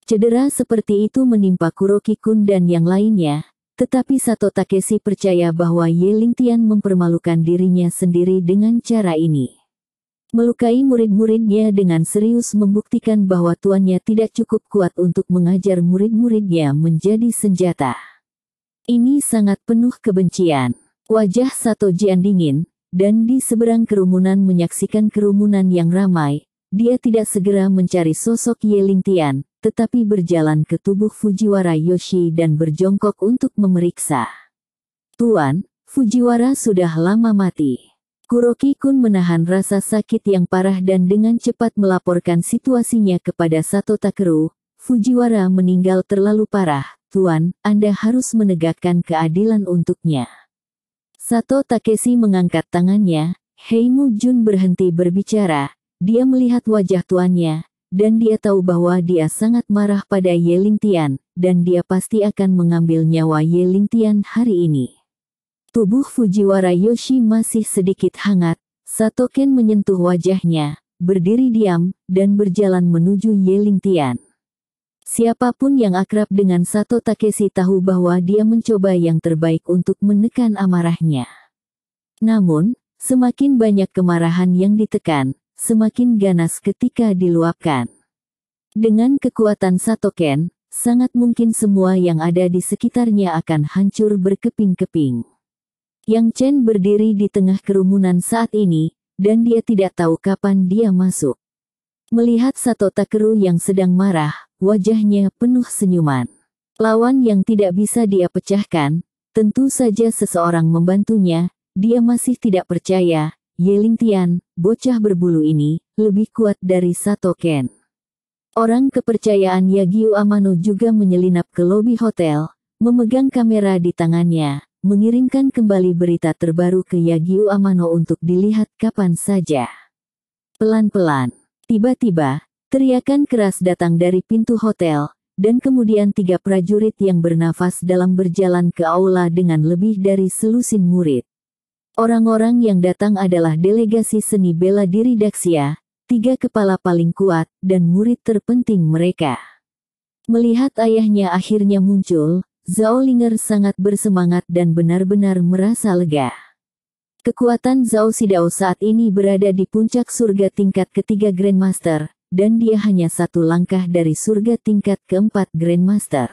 Cedera seperti itu menimpa Kuroki Kun dan yang lainnya, tetapi Sato Takeshi percaya bahwa Ye Lingtian mempermalukan dirinya sendiri dengan cara ini melukai murid-muridnya dengan serius membuktikan bahwa tuannya tidak cukup kuat untuk mengajar murid-muridnya menjadi senjata. Ini sangat penuh kebencian. Wajah Sato Jian dingin, dan di seberang kerumunan menyaksikan kerumunan yang ramai, dia tidak segera mencari sosok Ling Tian, tetapi berjalan ke tubuh Fujiwara Yoshi dan berjongkok untuk memeriksa. Tuan, Fujiwara sudah lama mati. Kuroki Kun menahan rasa sakit yang parah dan dengan cepat melaporkan situasinya kepada Sato Takeru. Fujiwara meninggal terlalu parah, Tuan, Anda harus menegakkan keadilan untuknya. Sato Takeshi mengangkat tangannya, Mu Jun berhenti berbicara. Dia melihat wajah tuannya, dan dia tahu bahwa dia sangat marah pada Yeling Tian, dan dia pasti akan mengambil nyawa Yeling Tian hari ini. Tubuh Fujiwara Yoshi masih sedikit hangat. Satoken menyentuh wajahnya, berdiri diam, dan berjalan menuju Yeling Tian. Siapapun yang akrab dengan Sato Takeshi tahu bahwa dia mencoba yang terbaik untuk menekan amarahnya. Namun, semakin banyak kemarahan yang ditekan, semakin ganas ketika diluapkan. Dengan kekuatan Satoken, sangat mungkin semua yang ada di sekitarnya akan hancur berkeping-keping. Yang Chen berdiri di tengah kerumunan saat ini, dan dia tidak tahu kapan dia masuk. Melihat Sato Takeru yang sedang marah, wajahnya penuh senyuman. Lawan yang tidak bisa dia pecahkan, tentu saja seseorang membantunya, dia masih tidak percaya, Yeling Tian, bocah berbulu ini, lebih kuat dari Sato Ken. Orang kepercayaan Yagyu Amano juga menyelinap ke lobi hotel, memegang kamera di tangannya, mengirimkan kembali berita terbaru ke Yagyu Amano untuk dilihat kapan saja. Pelan-pelan, tiba-tiba, teriakan keras datang dari pintu hotel, dan kemudian tiga prajurit yang bernafas dalam berjalan ke aula dengan lebih dari selusin murid. Orang-orang yang datang adalah delegasi seni bela diri Daksia, tiga kepala paling kuat, dan murid terpenting mereka. Melihat ayahnya akhirnya muncul, Ling'er sangat bersemangat dan benar-benar merasa lega. Kekuatan Zhao Sidao saat ini berada di puncak surga tingkat ketiga Grandmaster, dan dia hanya satu langkah dari surga tingkat keempat Grandmaster.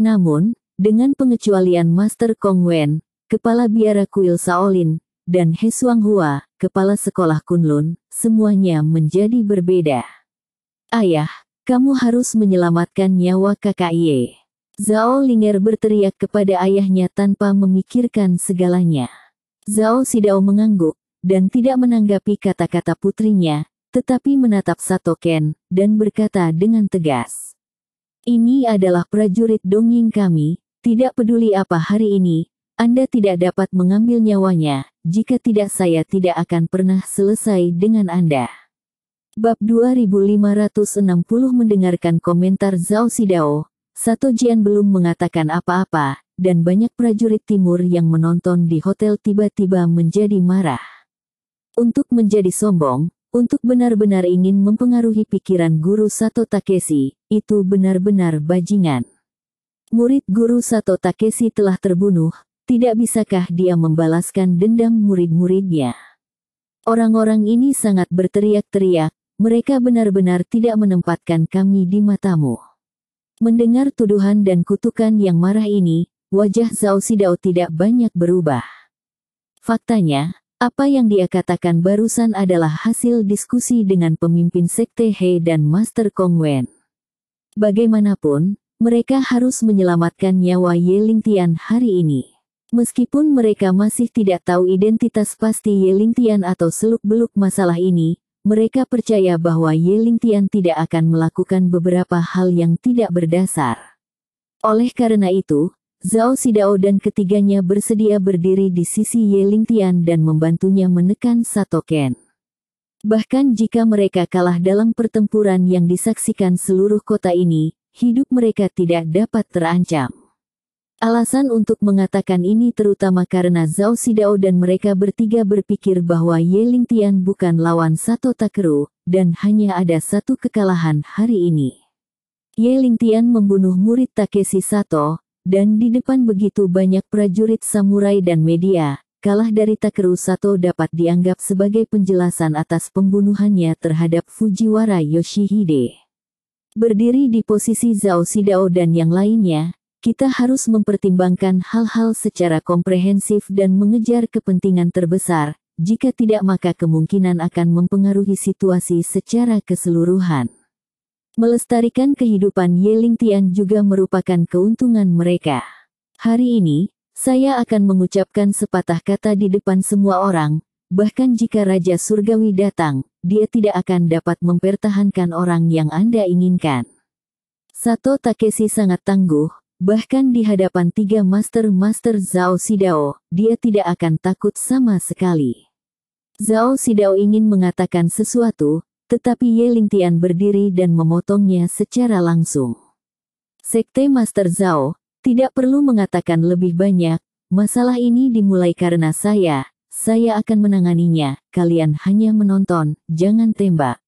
Namun, dengan pengecualian Master Kong Wen, Kepala Biara Kuil Shaolin, dan He Suang Hua, Kepala Sekolah Kunlun, semuanya menjadi berbeda. Ayah, kamu harus menyelamatkan nyawa kakak Ye. Zhao Linger berteriak kepada ayahnya tanpa memikirkan segalanya. Zhao Sidao mengangguk, dan tidak menanggapi kata-kata putrinya, tetapi menatap Satoken, dan berkata dengan tegas. Ini adalah prajurit dongeng kami, tidak peduli apa hari ini, Anda tidak dapat mengambil nyawanya, jika tidak saya tidak akan pernah selesai dengan Anda. Bab 2560 mendengarkan komentar Zhao Sidao, satu Jian belum mengatakan apa-apa, dan banyak prajurit timur yang menonton di hotel tiba-tiba menjadi marah. Untuk menjadi sombong, untuk benar-benar ingin mempengaruhi pikiran guru Sato Takeshi, itu benar-benar bajingan. Murid guru Sato Takeshi telah terbunuh, tidak bisakah dia membalaskan dendam murid-muridnya? Orang-orang ini sangat berteriak-teriak, mereka benar-benar tidak menempatkan kami di matamu. Mendengar tuduhan dan kutukan yang marah ini, wajah Zhao Sidao tidak banyak berubah. Faktanya, apa yang dia katakan barusan adalah hasil diskusi dengan pemimpin Sekte He dan Master Kong Wen. Bagaimanapun, mereka harus menyelamatkan nyawa Ling Tian hari ini. Meskipun mereka masih tidak tahu identitas pasti Ling Tian atau seluk-beluk masalah ini, mereka percaya bahwa Ye Tian tidak akan melakukan beberapa hal yang tidak berdasar. Oleh karena itu, Zhao Sidao dan ketiganya bersedia berdiri di sisi Ye Tian dan membantunya menekan Satoken. Bahkan jika mereka kalah dalam pertempuran yang disaksikan seluruh kota ini, hidup mereka tidak dapat terancam. Alasan untuk mengatakan ini terutama karena Zhao Sidao dan mereka bertiga berpikir bahwa Ye Lingtian bukan lawan Sato Takeru, dan hanya ada satu kekalahan hari ini. Ye Lingtian membunuh murid Takeshi Sato, dan di depan begitu banyak prajurit samurai dan media, kalah dari Takeru Sato dapat dianggap sebagai penjelasan atas pembunuhannya terhadap Fujiwara Yoshihide. Berdiri di posisi Zhao Sidao dan yang lainnya, kita harus mempertimbangkan hal-hal secara komprehensif dan mengejar kepentingan terbesar. Jika tidak, maka kemungkinan akan mempengaruhi situasi secara keseluruhan. Melestarikan kehidupan Yeling Tian juga merupakan keuntungan mereka. Hari ini, saya akan mengucapkan sepatah kata di depan semua orang, bahkan jika Raja Surgawi datang, dia tidak akan dapat mempertahankan orang yang Anda inginkan. Sato Takeshi sangat tangguh, Bahkan di hadapan tiga master-master Zhao Sidao, dia tidak akan takut sama sekali. Zhao Sidao ingin mengatakan sesuatu, tetapi Ye Lingtian berdiri dan memotongnya secara langsung. Sekte Master Zhao, tidak perlu mengatakan lebih banyak, masalah ini dimulai karena saya, saya akan menanganinya, kalian hanya menonton, jangan tembak.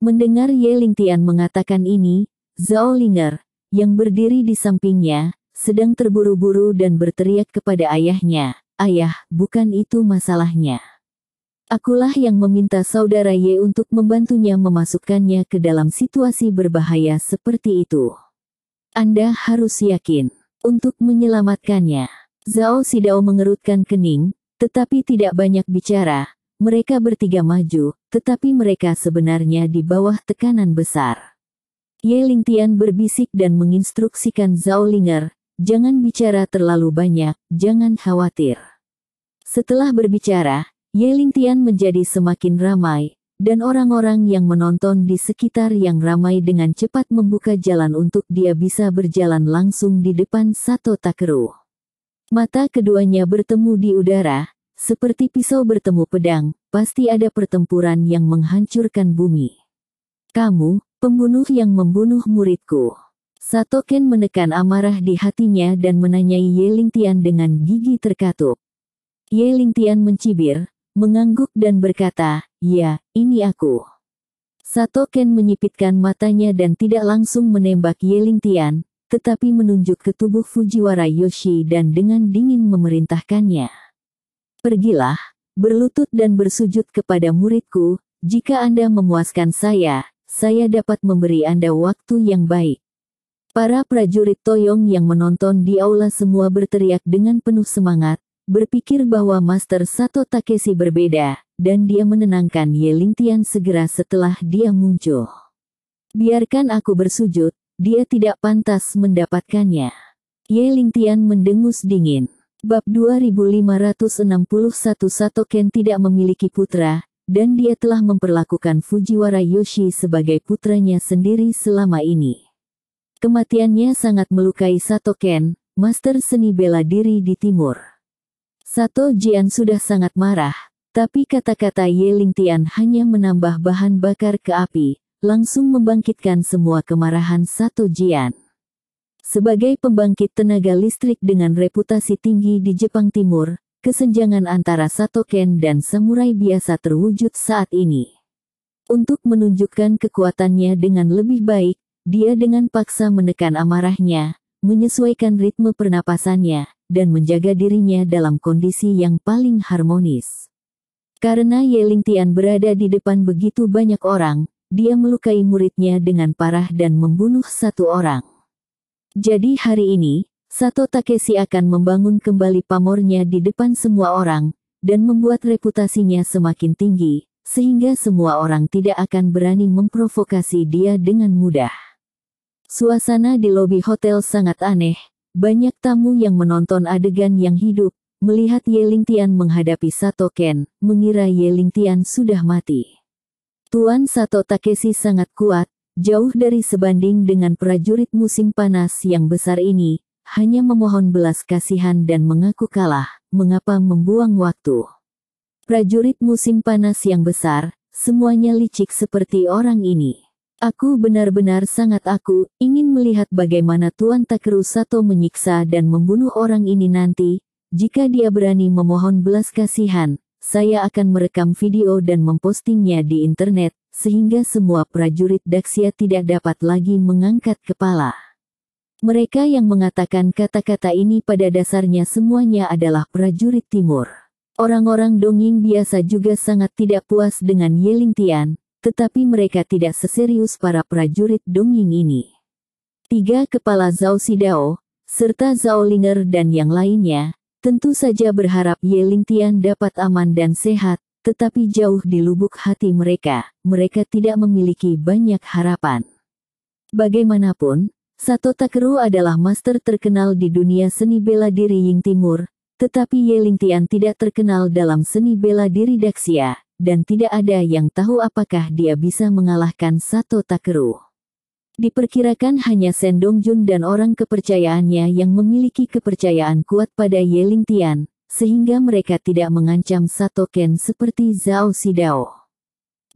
Mendengar Ye Lingtian mengatakan ini, Zhao Linger, yang berdiri di sampingnya, sedang terburu-buru dan berteriak kepada ayahnya, Ayah, bukan itu masalahnya. Akulah yang meminta saudara Ye untuk membantunya memasukkannya ke dalam situasi berbahaya seperti itu. Anda harus yakin, untuk menyelamatkannya. Zhao Sidao mengerutkan kening, tetapi tidak banyak bicara, mereka bertiga maju, tetapi mereka sebenarnya di bawah tekanan besar. Ye Lingtian berbisik dan menginstruksikan Zhao Ling'er jangan bicara terlalu banyak, jangan khawatir. Setelah berbicara, Ye Lingtian menjadi semakin ramai, dan orang-orang yang menonton di sekitar yang ramai dengan cepat membuka jalan untuk dia bisa berjalan langsung di depan Sato Takeru. Mata keduanya bertemu di udara, seperti pisau bertemu pedang, pasti ada pertempuran yang menghancurkan bumi. Kamu, Pembunuh yang membunuh muridku. Satoken menekan amarah di hatinya dan menanyai Ye Lingtian dengan gigi terkatup. Ye Lingtian mencibir, mengangguk dan berkata, Ya, ini aku. Satoken menyipitkan matanya dan tidak langsung menembak Ye Lingtian, tetapi menunjuk ke tubuh Fujiwara Yoshi dan dengan dingin memerintahkannya. Pergilah, berlutut dan bersujud kepada muridku, jika Anda memuaskan saya, saya dapat memberi Anda waktu yang baik. Para prajurit Toyong yang menonton di aula semua berteriak dengan penuh semangat, berpikir bahwa Master Sato Takeshi berbeda, dan dia menenangkan Ye Tian segera setelah dia muncul. Biarkan aku bersujud, dia tidak pantas mendapatkannya. Ye Tian mendengus dingin. Bab 2561 Satoken tidak memiliki putra, dan dia telah memperlakukan Fujiwara Yoshi sebagai putranya sendiri selama ini. Kematiannya sangat melukai Sato Ken, master seni bela diri di timur. Sato Jian sudah sangat marah, tapi kata-kata Ye Ling Tian hanya menambah bahan bakar ke api, langsung membangkitkan semua kemarahan Sato Jian. Sebagai pembangkit tenaga listrik dengan reputasi tinggi di Jepang Timur, kesenjangan antara Satoken dan samurai biasa terwujud saat ini. Untuk menunjukkan kekuatannya dengan lebih baik, dia dengan paksa menekan amarahnya, menyesuaikan ritme pernapasannya, dan menjaga dirinya dalam kondisi yang paling harmonis. Karena Yeling Tian berada di depan begitu banyak orang, dia melukai muridnya dengan parah dan membunuh satu orang. Jadi hari ini, Sato Takeshi akan membangun kembali pamornya di depan semua orang, dan membuat reputasinya semakin tinggi, sehingga semua orang tidak akan berani memprovokasi dia dengan mudah. Suasana di lobi hotel sangat aneh, banyak tamu yang menonton adegan yang hidup, melihat Ling Tian menghadapi Sato Ken, mengira Ling Tian sudah mati. Tuan Sato Takeshi sangat kuat, jauh dari sebanding dengan prajurit musim panas yang besar ini, hanya memohon belas kasihan dan mengaku kalah, mengapa membuang waktu. Prajurit musim panas yang besar, semuanya licik seperti orang ini. Aku benar-benar sangat aku, ingin melihat bagaimana Tuan Takeru Sato menyiksa dan membunuh orang ini nanti, jika dia berani memohon belas kasihan, saya akan merekam video dan mempostingnya di internet, sehingga semua prajurit Daksia tidak dapat lagi mengangkat kepala. Mereka yang mengatakan kata-kata ini pada dasarnya semuanya adalah prajurit timur. Orang-orang donging biasa juga sangat tidak puas dengan Yeling Tian, tetapi mereka tidak seserius para prajurit donging ini. Tiga kepala Zhao Sidao, serta Zhao Linger dan yang lainnya, tentu saja berharap Yeling Tian dapat aman dan sehat, tetapi jauh di lubuk hati mereka, mereka tidak memiliki banyak harapan. Bagaimanapun, Sato Takeru adalah master terkenal di dunia seni bela diri Ying Timur, tetapi Ye Lingtian tidak terkenal dalam seni bela diri Daxia, dan tidak ada yang tahu apakah dia bisa mengalahkan Sato Takeru. Diperkirakan hanya Sendong Jun dan orang kepercayaannya yang memiliki kepercayaan kuat pada Ye Lingtian, sehingga mereka tidak mengancam Sato Ken seperti Zhao Sidao.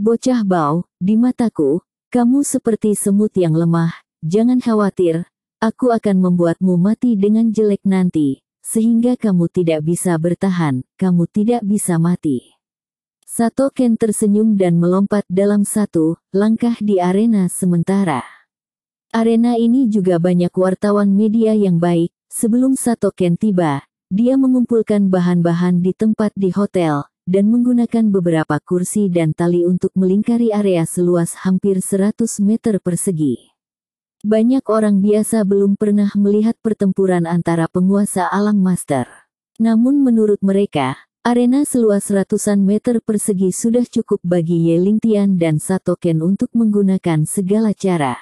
Bocah Bao, di mataku, kamu seperti semut yang lemah, Jangan khawatir, aku akan membuatmu mati dengan jelek nanti, sehingga kamu tidak bisa bertahan, kamu tidak bisa mati. Sato Ken tersenyum dan melompat dalam satu langkah di arena sementara. Arena ini juga banyak wartawan media yang baik, sebelum Sato Ken tiba, dia mengumpulkan bahan-bahan di tempat di hotel, dan menggunakan beberapa kursi dan tali untuk melingkari area seluas hampir 100 meter persegi. Banyak orang biasa belum pernah melihat pertempuran antara penguasa alam master. Namun menurut mereka, arena seluas ratusan meter persegi sudah cukup bagi Ye Tian dan Satoken untuk menggunakan segala cara.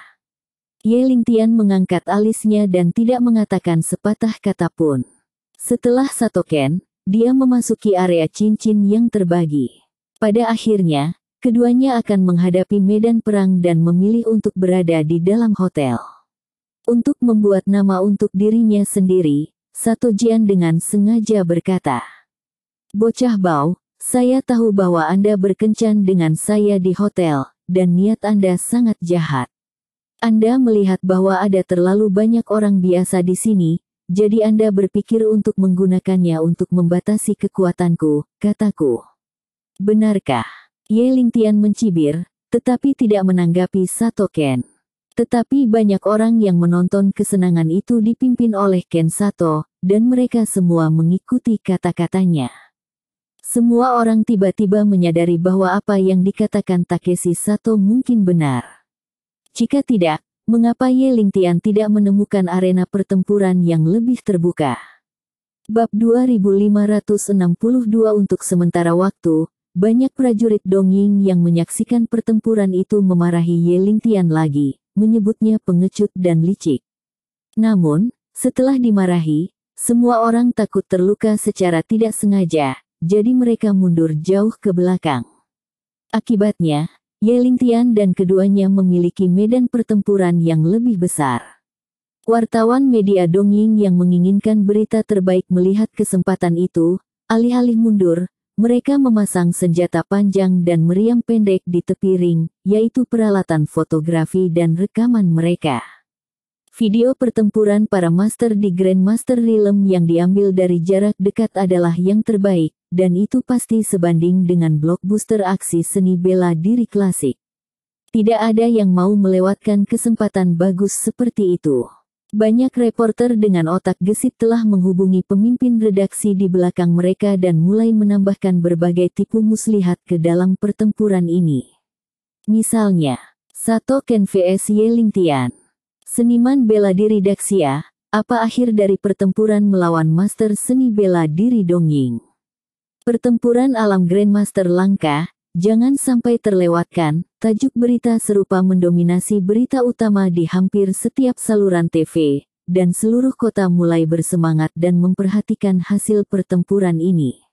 Ye Tian mengangkat alisnya dan tidak mengatakan sepatah kata pun. Setelah Satoken, dia memasuki area cincin yang terbagi. Pada akhirnya, Keduanya akan menghadapi medan perang dan memilih untuk berada di dalam hotel. Untuk membuat nama untuk dirinya sendiri, Sato Jian dengan sengaja berkata, Bocah Bau, saya tahu bahwa Anda berkencan dengan saya di hotel, dan niat Anda sangat jahat. Anda melihat bahwa ada terlalu banyak orang biasa di sini, jadi Anda berpikir untuk menggunakannya untuk membatasi kekuatanku, kataku. Benarkah? Ye Tian mencibir, tetapi tidak menanggapi Sato Ken. Tetapi banyak orang yang menonton kesenangan itu dipimpin oleh Ken Sato, dan mereka semua mengikuti kata-katanya. Semua orang tiba-tiba menyadari bahwa apa yang dikatakan Takeshi Sato mungkin benar. Jika tidak, mengapa Ye Tian tidak menemukan arena pertempuran yang lebih terbuka? Bab 2562 untuk sementara waktu, banyak prajurit Dongying yang menyaksikan pertempuran itu memarahi Ye Lingtian lagi, menyebutnya pengecut dan licik. Namun, setelah dimarahi, semua orang takut terluka secara tidak sengaja, jadi mereka mundur jauh ke belakang. Akibatnya, Ye Lingtian dan keduanya memiliki medan pertempuran yang lebih besar. Wartawan media Dongying yang menginginkan berita terbaik melihat kesempatan itu, alih-alih mundur, mereka memasang senjata panjang dan meriam pendek di tepi ring, yaitu peralatan fotografi dan rekaman mereka. Video pertempuran para master di Grandmaster Realm yang diambil dari jarak dekat adalah yang terbaik, dan itu pasti sebanding dengan blockbuster aksi seni bela diri klasik. Tidak ada yang mau melewatkan kesempatan bagus seperti itu. Banyak reporter dengan otak gesit telah menghubungi pemimpin redaksi di belakang mereka dan mulai menambahkan berbagai tipu muslihat ke dalam pertempuran ini. Misalnya, Sato Ken vs Tian. Seniman bela diri Daxia, apa akhir dari pertempuran melawan master seni bela diri Dongying. Pertempuran alam Grandmaster langka, jangan sampai terlewatkan, tajuk berita serupa mendominasi berita utama di hampir setiap saluran TV, dan seluruh kota mulai bersemangat dan memperhatikan hasil pertempuran ini.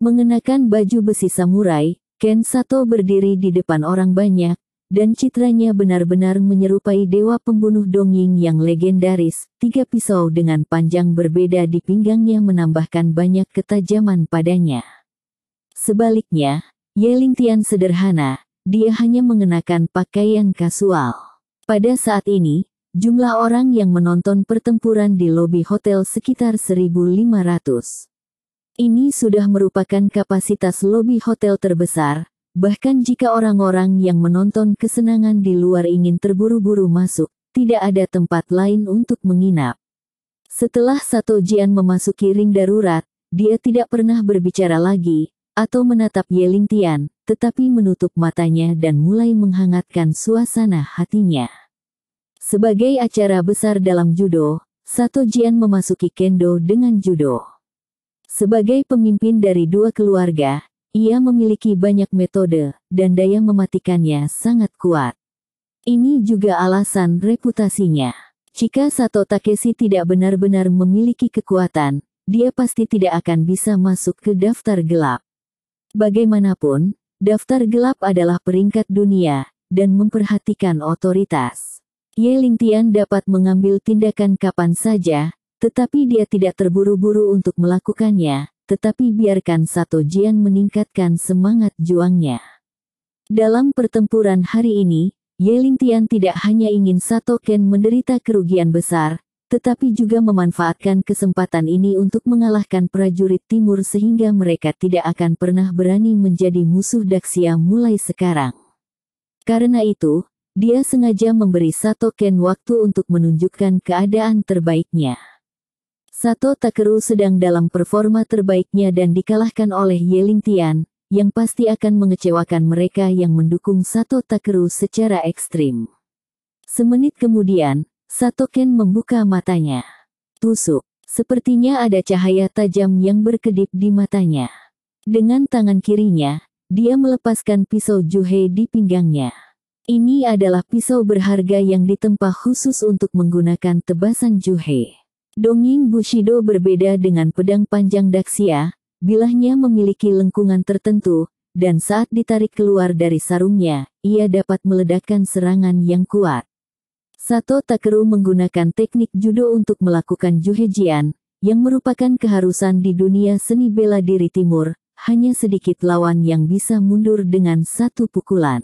Mengenakan baju besi samurai, Ken Sato berdiri di depan orang banyak, dan citranya benar-benar menyerupai dewa pembunuh dongeng yang legendaris. Tiga pisau dengan panjang berbeda di pinggangnya menambahkan banyak ketajaman padanya. Sebaliknya, Yelintian sederhana, dia hanya mengenakan pakaian kasual. Pada saat ini, jumlah orang yang menonton pertempuran di lobi hotel sekitar 1.500. Ini sudah merupakan kapasitas lobi hotel terbesar, bahkan jika orang-orang yang menonton kesenangan di luar ingin terburu-buru masuk, tidak ada tempat lain untuk menginap. Setelah Sato Jian memasuki ring darurat, dia tidak pernah berbicara lagi, atau menatap Yeling Tian, tetapi menutup matanya dan mulai menghangatkan suasana hatinya. Sebagai acara besar dalam judo, Sato Jian memasuki kendo dengan judo. Sebagai pemimpin dari dua keluarga, ia memiliki banyak metode, dan daya mematikannya sangat kuat. Ini juga alasan reputasinya. Jika Sato Takeshi tidak benar-benar memiliki kekuatan, dia pasti tidak akan bisa masuk ke daftar gelap. Bagaimanapun, Daftar gelap adalah peringkat dunia, dan memperhatikan otoritas. Ye Lingtian dapat mengambil tindakan kapan saja, tetapi dia tidak terburu-buru untuk melakukannya, tetapi biarkan Sato Jian meningkatkan semangat juangnya. Dalam pertempuran hari ini, Ye Lingtian tidak hanya ingin Sato Ken menderita kerugian besar, tetapi juga memanfaatkan kesempatan ini untuk mengalahkan prajurit timur sehingga mereka tidak akan pernah berani menjadi musuh Daxia mulai sekarang. Karena itu, dia sengaja memberi Sato Ken waktu untuk menunjukkan keadaan terbaiknya. Sato Takeru sedang dalam performa terbaiknya dan dikalahkan oleh Yeling Tian, yang pasti akan mengecewakan mereka yang mendukung Sato Takeru secara ekstrim. Semenit kemudian, Satoken membuka matanya. Tusuk. Sepertinya ada cahaya tajam yang berkedip di matanya. Dengan tangan kirinya, dia melepaskan pisau Juhe di pinggangnya. Ini adalah pisau berharga yang ditempa khusus untuk menggunakan tebasan Juhe. Dongying Bushido berbeda dengan pedang panjang Daxia, bilahnya memiliki lengkungan tertentu, dan saat ditarik keluar dari sarungnya, ia dapat meledakkan serangan yang kuat. Sato Takeru menggunakan teknik judo untuk melakukan juhejian, yang merupakan keharusan di dunia seni bela diri timur, hanya sedikit lawan yang bisa mundur dengan satu pukulan.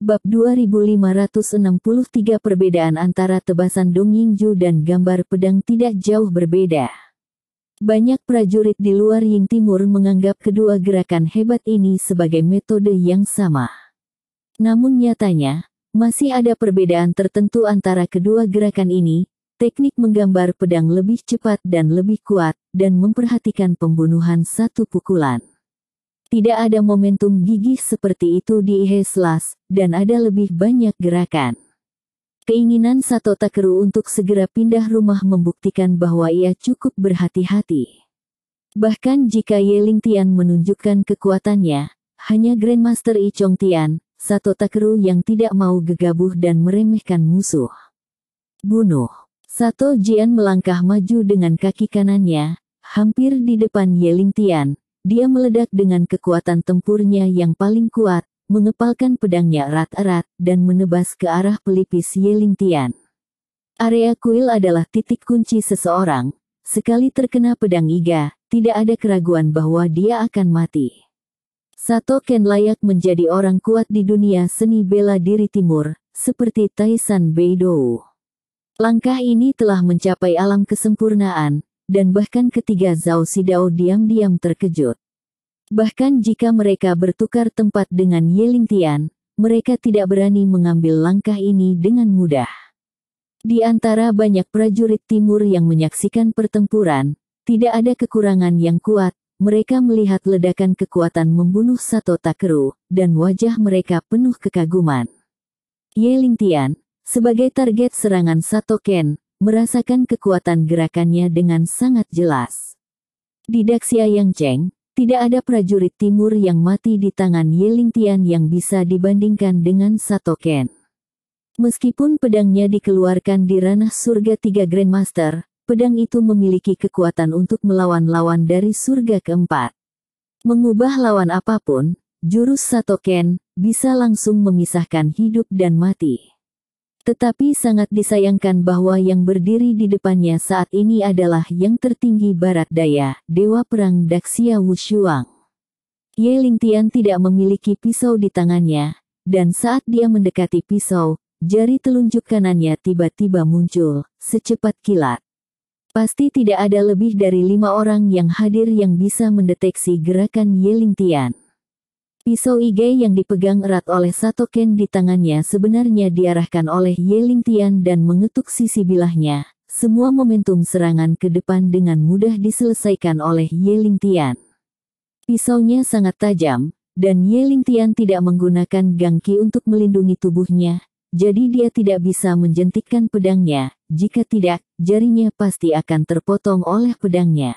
Bab 2563 Perbedaan antara tebasan dongingju dan gambar pedang tidak jauh berbeda. Banyak prajurit di luar Ying Timur menganggap kedua gerakan hebat ini sebagai metode yang sama. Namun nyatanya, masih ada perbedaan tertentu antara kedua gerakan ini, teknik menggambar pedang lebih cepat dan lebih kuat, dan memperhatikan pembunuhan satu pukulan. Tidak ada momentum gigih seperti itu di Iheslas, dan ada lebih banyak gerakan. Keinginan Sato Takeru untuk segera pindah rumah membuktikan bahwa ia cukup berhati-hati. Bahkan jika Yeling Tian menunjukkan kekuatannya, hanya Grandmaster I Chong Tian, Sato Takeru yang tidak mau gegabah dan meremehkan musuh. Bunuh. Sato Jian melangkah maju dengan kaki kanannya, hampir di depan Ling Tian. Dia meledak dengan kekuatan tempurnya yang paling kuat, mengepalkan pedangnya erat-erat dan menebas ke arah pelipis Ling Tian. Area kuil adalah titik kunci seseorang. Sekali terkena pedang Iga, tidak ada keraguan bahwa dia akan mati. Sato Ken layak menjadi orang kuat di dunia seni bela diri timur, seperti Taisan Beidou. Langkah ini telah mencapai alam kesempurnaan, dan bahkan ketiga Zhao Sidao diam-diam terkejut. Bahkan jika mereka bertukar tempat dengan Ling Tian, mereka tidak berani mengambil langkah ini dengan mudah. Di antara banyak prajurit timur yang menyaksikan pertempuran, tidak ada kekurangan yang kuat, mereka melihat ledakan kekuatan membunuh Sato Takeru, dan wajah mereka penuh kekaguman. Ye Lingtian, sebagai target serangan Sato Ken, merasakan kekuatan gerakannya dengan sangat jelas. Di Daxia Yang Cheng, tidak ada prajurit timur yang mati di tangan Ye Lingtian yang bisa dibandingkan dengan Sato Ken. Meskipun pedangnya dikeluarkan di ranah surga tiga Grandmaster, pedang itu memiliki kekuatan untuk melawan lawan dari surga keempat. Mengubah lawan apapun, jurus Satoken bisa langsung memisahkan hidup dan mati. Tetapi sangat disayangkan bahwa yang berdiri di depannya saat ini adalah yang tertinggi barat daya, Dewa Perang Daxia Wushuang. Ye Lingtian tidak memiliki pisau di tangannya, dan saat dia mendekati pisau, jari telunjuk kanannya tiba-tiba muncul, secepat kilat. Pasti tidak ada lebih dari lima orang yang hadir yang bisa mendeteksi gerakan Yeling Tian. Pisau Ige yang dipegang erat oleh satu Ken di tangannya sebenarnya diarahkan oleh Yeling Tian dan mengetuk sisi bilahnya. Semua momentum serangan ke depan dengan mudah diselesaikan oleh Yeling Tian. Pisaunya sangat tajam, dan Yeling Tian tidak menggunakan gangki untuk melindungi tubuhnya, jadi dia tidak bisa menjentikkan pedangnya, jika tidak, jarinya pasti akan terpotong oleh pedangnya.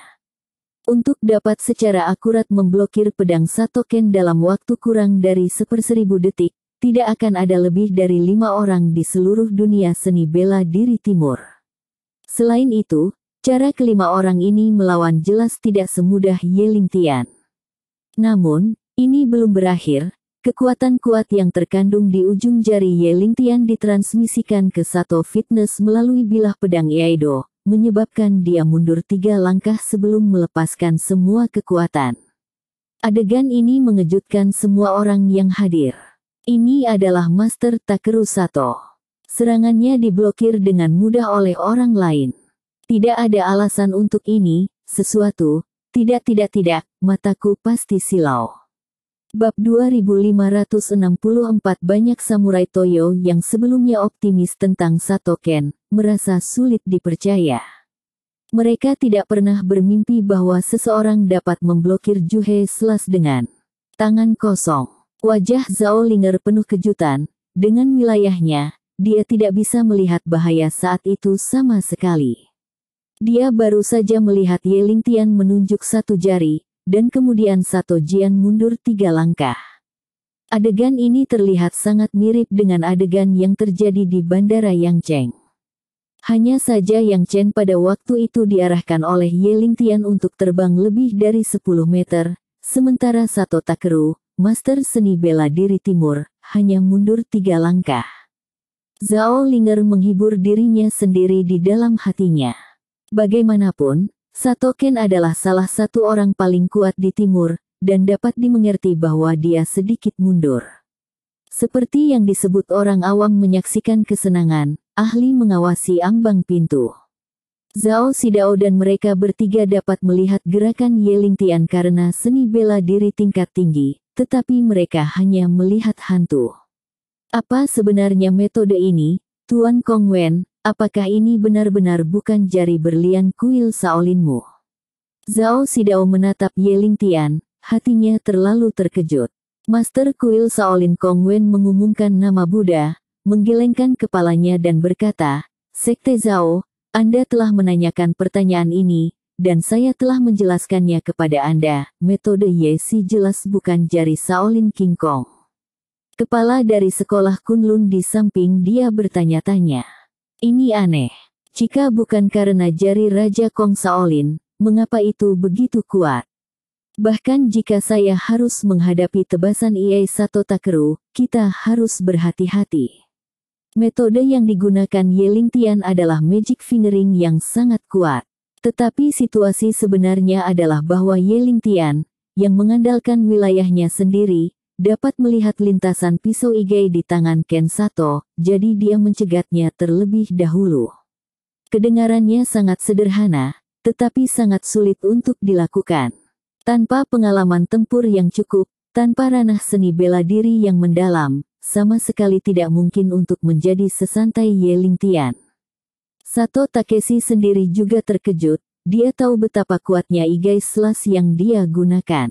Untuk dapat secara akurat memblokir pedang Satoken dalam waktu kurang dari seperseribu detik, tidak akan ada lebih dari lima orang di seluruh dunia seni bela diri timur. Selain itu, cara kelima orang ini melawan jelas tidak semudah Yelintian. Namun, ini belum berakhir, Kekuatan kuat yang terkandung di ujung jari Yeling Tian ditransmisikan ke Sato Fitness melalui bilah pedang Iaido, menyebabkan dia mundur tiga langkah sebelum melepaskan semua kekuatan. Adegan ini mengejutkan semua orang yang hadir. Ini adalah Master Takeru Sato. Serangannya diblokir dengan mudah oleh orang lain. Tidak ada alasan untuk ini, sesuatu, tidak tidak tidak, mataku pasti silau. Bab 2564 Banyak samurai Toyo yang sebelumnya optimis tentang Satoken, merasa sulit dipercaya. Mereka tidak pernah bermimpi bahwa seseorang dapat memblokir Juhe Selas dengan tangan kosong. Wajah Zhao Linger penuh kejutan, dengan wilayahnya, dia tidak bisa melihat bahaya saat itu sama sekali. Dia baru saja melihat Ye Tian menunjuk satu jari, dan kemudian Sato Jian mundur tiga langkah. Adegan ini terlihat sangat mirip dengan adegan yang terjadi di Bandara Yangcheng. Hanya saja Yang Chen pada waktu itu diarahkan oleh Ye Ling Tian untuk terbang lebih dari 10 meter, sementara Sato Takeru, Master Seni Bela Diri Timur, hanya mundur tiga langkah. Zhao Linger menghibur dirinya sendiri di dalam hatinya. Bagaimanapun, Satoken adalah salah satu orang paling kuat di timur, dan dapat dimengerti bahwa dia sedikit mundur. Seperti yang disebut orang awam menyaksikan kesenangan, ahli mengawasi ambang pintu. Zhao Sidao dan mereka bertiga dapat melihat gerakan Yeling Tian karena seni bela diri tingkat tinggi, tetapi mereka hanya melihat hantu. Apa sebenarnya metode ini, Tuan Kong Wen, Apakah ini benar-benar bukan jari berlian kuil saolinmu? Zhao Sidao menatap Ling Tian, hatinya terlalu terkejut. Master Kuil saolin Kong Wen mengumumkan nama Buddha, menggelengkan kepalanya dan berkata, Sekte Zhao, Anda telah menanyakan pertanyaan ini, dan saya telah menjelaskannya kepada Anda. Metode Ye si jelas bukan jari saolin King Kong. Kepala dari sekolah Kunlun di samping dia bertanya-tanya. Ini aneh. Jika bukan karena jari Raja Kong Saolin, mengapa itu begitu kuat? Bahkan jika saya harus menghadapi tebasan Ie Sato Takeru, kita harus berhati-hati. Metode yang digunakan Yeling Tian adalah magic fingering yang sangat kuat. Tetapi situasi sebenarnya adalah bahwa Yeling Tian, yang mengandalkan wilayahnya sendiri, dapat melihat lintasan pisau Igei di tangan Ken Sato, jadi dia mencegatnya terlebih dahulu. Kedengarannya sangat sederhana, tetapi sangat sulit untuk dilakukan. Tanpa pengalaman tempur yang cukup, tanpa ranah seni bela diri yang mendalam, sama sekali tidak mungkin untuk menjadi sesantai Yeling Tian. Sato Takeshi sendiri juga terkejut, dia tahu betapa kuatnya Igei Slash yang dia gunakan.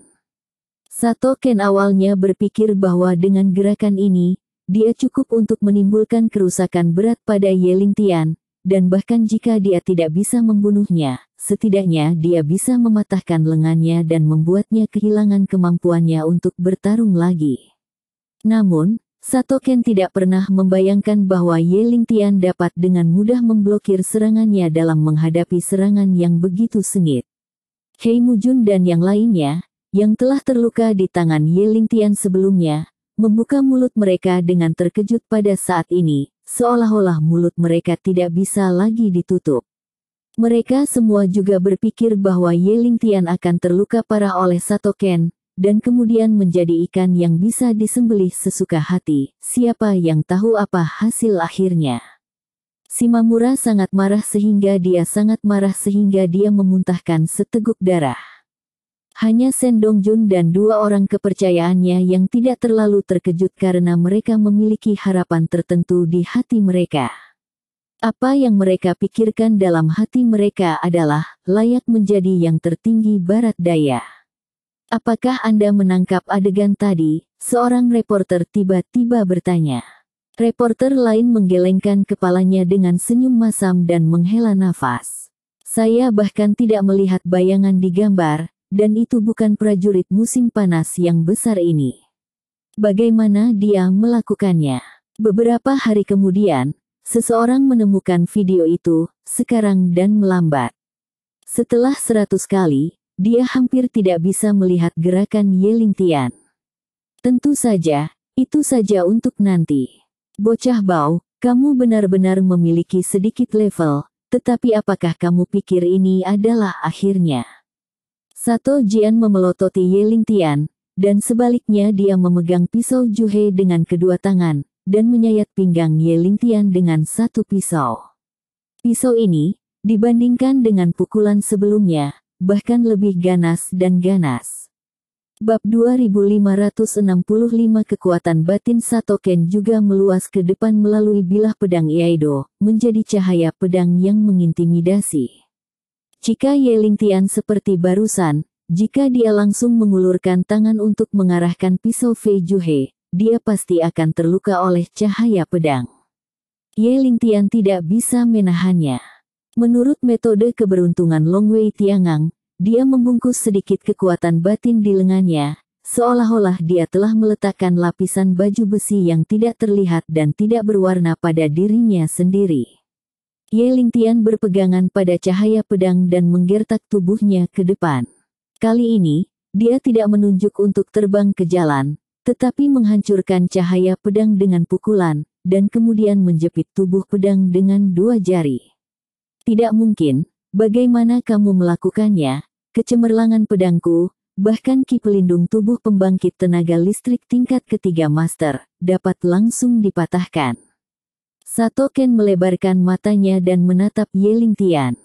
Sato Ken awalnya berpikir bahwa dengan gerakan ini, dia cukup untuk menimbulkan kerusakan berat pada Yeling Tian, dan bahkan jika dia tidak bisa membunuhnya, setidaknya dia bisa mematahkan lengannya dan membuatnya kehilangan kemampuannya untuk bertarung lagi. Namun, Sato Ken tidak pernah membayangkan bahwa Yeling Tian dapat dengan mudah memblokir serangannya dalam menghadapi serangan yang begitu sengit. Hei Mujun dan yang lainnya, yang telah terluka di tangan Yeling Tian sebelumnya, membuka mulut mereka dengan terkejut pada saat ini, seolah-olah mulut mereka tidak bisa lagi ditutup. Mereka semua juga berpikir bahwa Yeling Tian akan terluka parah oleh Satoken, dan kemudian menjadi ikan yang bisa disembelih sesuka hati, siapa yang tahu apa hasil akhirnya. Simamura sangat marah sehingga dia sangat marah sehingga dia memuntahkan seteguk darah. Hanya Sendong Jun dan dua orang kepercayaannya yang tidak terlalu terkejut karena mereka memiliki harapan tertentu di hati mereka. Apa yang mereka pikirkan dalam hati mereka adalah layak menjadi yang tertinggi barat daya. Apakah Anda menangkap adegan tadi? Seorang reporter tiba-tiba bertanya. Reporter lain menggelengkan kepalanya dengan senyum masam dan menghela nafas. Saya bahkan tidak melihat bayangan di gambar, dan itu bukan prajurit musim panas yang besar ini. Bagaimana dia melakukannya? Beberapa hari kemudian, seseorang menemukan video itu, sekarang dan melambat. Setelah seratus kali, dia hampir tidak bisa melihat gerakan Yeling Tian. Tentu saja, itu saja untuk nanti. Bocah Bau, kamu benar-benar memiliki sedikit level, tetapi apakah kamu pikir ini adalah akhirnya? Sato Jian memelototi Ling Tian, dan sebaliknya dia memegang pisau Juhe dengan kedua tangan, dan menyayat pinggang Ling Tian dengan satu pisau. Pisau ini, dibandingkan dengan pukulan sebelumnya, bahkan lebih ganas dan ganas. Bab 2565 Kekuatan Batin Satoken juga meluas ke depan melalui bilah pedang Iaido, menjadi cahaya pedang yang mengintimidasi. Jika Ling Tian seperti barusan, jika dia langsung mengulurkan tangan untuk mengarahkan pisau Fei Juhe, dia pasti akan terluka oleh cahaya pedang. Ling Tian tidak bisa menahannya. Menurut metode keberuntungan Long Wei Tiangang, dia membungkus sedikit kekuatan batin di lengannya, seolah-olah dia telah meletakkan lapisan baju besi yang tidak terlihat dan tidak berwarna pada dirinya sendiri. Ye Tian berpegangan pada cahaya pedang dan menggertak tubuhnya ke depan. Kali ini, dia tidak menunjuk untuk terbang ke jalan, tetapi menghancurkan cahaya pedang dengan pukulan, dan kemudian menjepit tubuh pedang dengan dua jari. Tidak mungkin, bagaimana kamu melakukannya, kecemerlangan pedangku, bahkan ki pelindung tubuh pembangkit tenaga listrik tingkat ketiga master, dapat langsung dipatahkan. Satoken melebarkan matanya dan menatap Yeling Tian.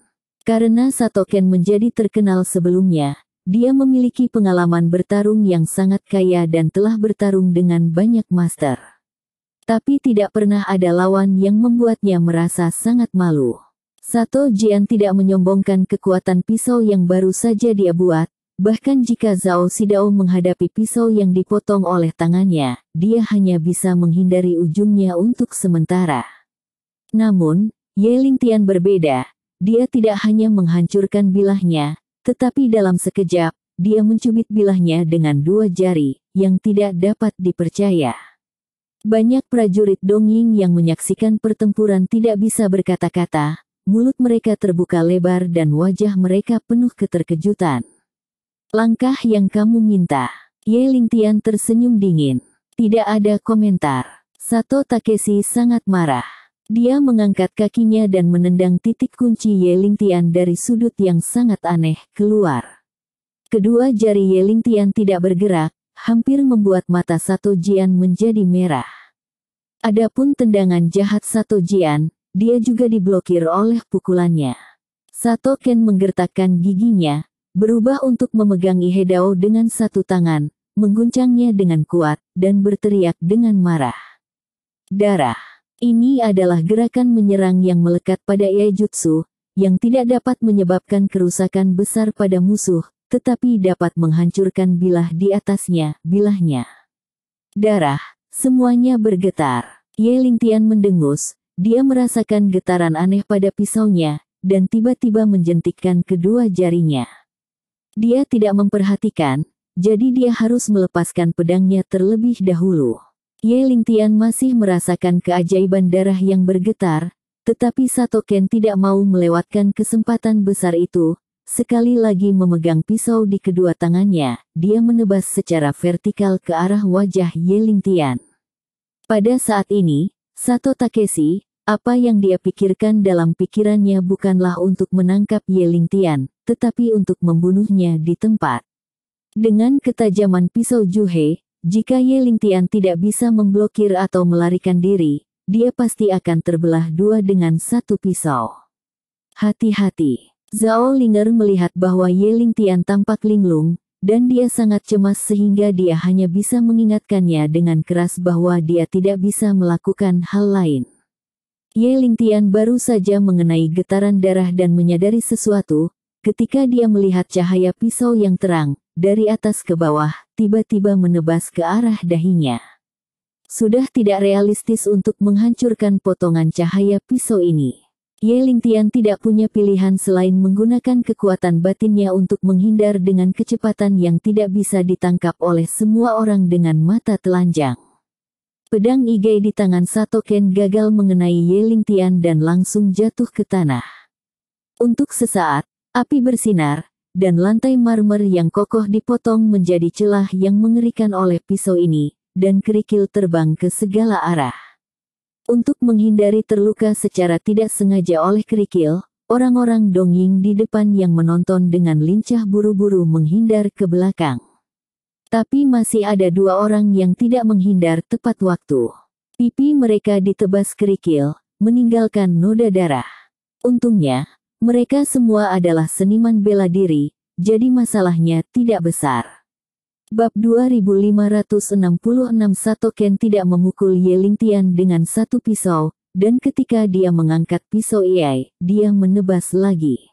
Karena Satoken menjadi terkenal sebelumnya, dia memiliki pengalaman bertarung yang sangat kaya dan telah bertarung dengan banyak master. Tapi tidak pernah ada lawan yang membuatnya merasa sangat malu. Sato Jian tidak menyombongkan kekuatan pisau yang baru saja dia buat, Bahkan jika Zhao Sidao menghadapi pisau yang dipotong oleh tangannya, dia hanya bisa menghindari ujungnya untuk sementara. Namun, Ye Tian berbeda. Dia tidak hanya menghancurkan bilahnya, tetapi dalam sekejap, dia mencubit bilahnya dengan dua jari, yang tidak dapat dipercaya. Banyak prajurit Dongying yang menyaksikan pertempuran tidak bisa berkata-kata, mulut mereka terbuka lebar dan wajah mereka penuh keterkejutan. Langkah yang kamu minta. Ye Lingtian tersenyum dingin. Tidak ada komentar. Sato Takeshi sangat marah. Dia mengangkat kakinya dan menendang titik kunci Ye Lingtian dari sudut yang sangat aneh keluar. Kedua jari Ye Lingtian tidak bergerak, hampir membuat mata Sato Jian menjadi merah. Adapun tendangan jahat Sato Jian, dia juga diblokir oleh pukulannya. Sato Ken menggertakkan giginya, berubah untuk memegang Ihedao dengan satu tangan, mengguncangnya dengan kuat, dan berteriak dengan marah. Darah. Ini adalah gerakan menyerang yang melekat pada Iaijutsu, yang tidak dapat menyebabkan kerusakan besar pada musuh, tetapi dapat menghancurkan bilah di atasnya, bilahnya. Darah, semuanya bergetar. Ye Lingtian mendengus, dia merasakan getaran aneh pada pisaunya, dan tiba-tiba menjentikkan kedua jarinya. Dia tidak memperhatikan, jadi dia harus melepaskan pedangnya terlebih dahulu. Ye Lingtian masih merasakan keajaiban darah yang bergetar, tetapi Sato Ken tidak mau melewatkan kesempatan besar itu. Sekali lagi memegang pisau di kedua tangannya, dia menebas secara vertikal ke arah wajah Ye Lingtian. Pada saat ini, Sato Takeshi, apa yang dia pikirkan dalam pikirannya bukanlah untuk menangkap Ye Lingtian, tetapi untuk membunuhnya di tempat. Dengan ketajaman pisau Juhe, jika Ye Lingtian tidak bisa memblokir atau melarikan diri, dia pasti akan terbelah dua dengan satu pisau. Hati-hati. Zhao Linger melihat bahwa Ye Lingtian tampak linglung, dan dia sangat cemas sehingga dia hanya bisa mengingatkannya dengan keras bahwa dia tidak bisa melakukan hal lain. Ye Lingtian baru saja mengenai getaran darah dan menyadari sesuatu, Ketika dia melihat cahaya pisau yang terang, dari atas ke bawah, tiba-tiba menebas ke arah dahinya. Sudah tidak realistis untuk menghancurkan potongan cahaya pisau ini. Ye Lingtian tidak punya pilihan selain menggunakan kekuatan batinnya untuk menghindar dengan kecepatan yang tidak bisa ditangkap oleh semua orang dengan mata telanjang. Pedang Igei di tangan Satoken gagal mengenai Ye Lingtian dan langsung jatuh ke tanah. Untuk sesaat, Api bersinar, dan lantai marmer yang kokoh dipotong menjadi celah yang mengerikan oleh pisau ini, dan kerikil terbang ke segala arah. Untuk menghindari terluka secara tidak sengaja oleh kerikil, orang-orang Dongying di depan yang menonton dengan lincah buru-buru menghindar ke belakang. Tapi masih ada dua orang yang tidak menghindar tepat waktu. Pipi mereka ditebas kerikil, meninggalkan noda darah. Untungnya, mereka semua adalah seniman bela diri, jadi masalahnya tidak besar. Bab 2566 Sato Ken tidak memukul Yeling Tian dengan satu pisau, dan ketika dia mengangkat pisau Iai, dia menebas lagi.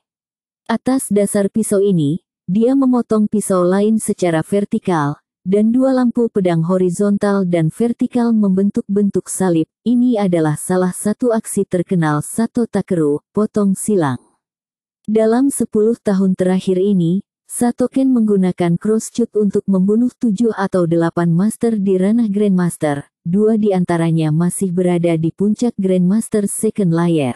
Atas dasar pisau ini, dia memotong pisau lain secara vertikal, dan dua lampu pedang horizontal dan vertikal membentuk bentuk salib. Ini adalah salah satu aksi terkenal Sato Takeru, potong silang. Dalam 10 tahun terakhir ini, Satoken menggunakan crosscut untuk membunuh 7 atau 8 master di ranah Grandmaster, dua di antaranya masih berada di puncak Grandmaster Second Layer.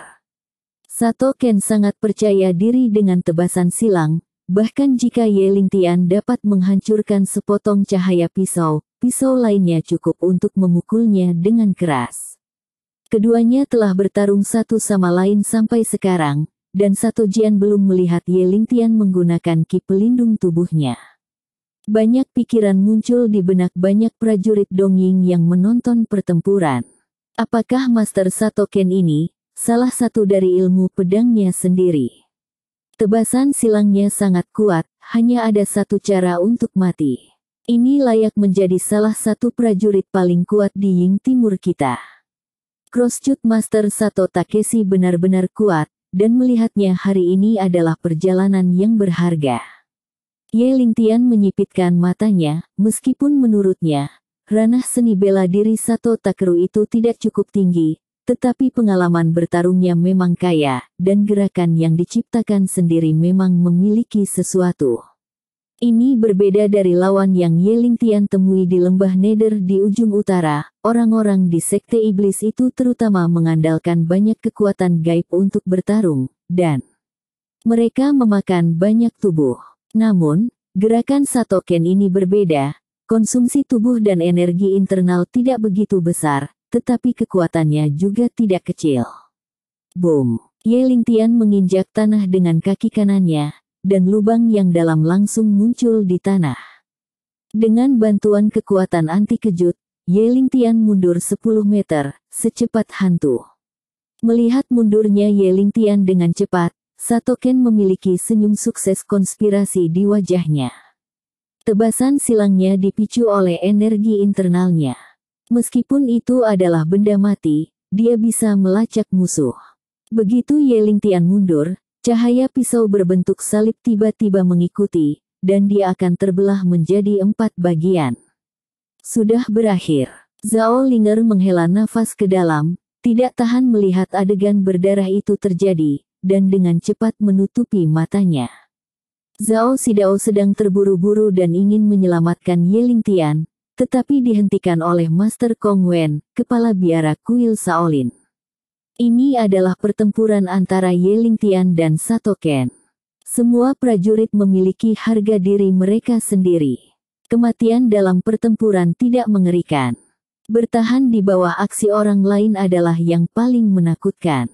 Satoken sangat percaya diri dengan tebasan silang, bahkan jika Yeling Tian dapat menghancurkan sepotong cahaya pisau, pisau lainnya cukup untuk memukulnya dengan keras. Keduanya telah bertarung satu sama lain sampai sekarang, dan satu Jian belum melihat yelintian Tian menggunakan ki pelindung tubuhnya. Banyak pikiran muncul di benak banyak prajurit Dongying yang menonton pertempuran. Apakah Master sato ken ini, salah satu dari ilmu pedangnya sendiri? Tebasan silangnya sangat kuat, hanya ada satu cara untuk mati. Ini layak menjadi salah satu prajurit paling kuat di Ying Timur kita. Crosscut Master Sato Takeshi benar-benar kuat, dan melihatnya hari ini adalah perjalanan yang berharga. Ye Lingtian menyipitkan matanya, meskipun menurutnya, ranah seni bela diri Sato Takeru itu tidak cukup tinggi, tetapi pengalaman bertarungnya memang kaya, dan gerakan yang diciptakan sendiri memang memiliki sesuatu. Ini berbeda dari lawan yang Yeling Tian temui di lembah Neder di ujung utara. Orang-orang di sekte iblis itu terutama mengandalkan banyak kekuatan gaib untuk bertarung, dan mereka memakan banyak tubuh. Namun, gerakan Satoken ini berbeda. Konsumsi tubuh dan energi internal tidak begitu besar, tetapi kekuatannya juga tidak kecil. Boom! Yeling Tian menginjak tanah dengan kaki kanannya, dan lubang yang dalam langsung muncul di tanah. Dengan bantuan kekuatan anti kejut, Ling Tian mundur 10 meter, secepat hantu. Melihat mundurnya Ling Tian dengan cepat, Satoken memiliki senyum sukses konspirasi di wajahnya. Tebasan silangnya dipicu oleh energi internalnya. Meskipun itu adalah benda mati, dia bisa melacak musuh. Begitu Ling Tian mundur, Cahaya pisau berbentuk salib tiba-tiba mengikuti, dan dia akan terbelah menjadi empat bagian. Sudah berakhir. Zhao Linger menghela nafas ke dalam, tidak tahan melihat adegan berdarah itu terjadi, dan dengan cepat menutupi matanya. Zhao Sidao sedang terburu-buru dan ingin menyelamatkan Yeling Tian, tetapi dihentikan oleh Master Kong Wen, kepala biara kuil Shaolin. Ini adalah pertempuran antara Yelingtian dan Satoken. Semua prajurit memiliki harga diri mereka sendiri. Kematian dalam pertempuran tidak mengerikan. Bertahan di bawah aksi orang lain adalah yang paling menakutkan.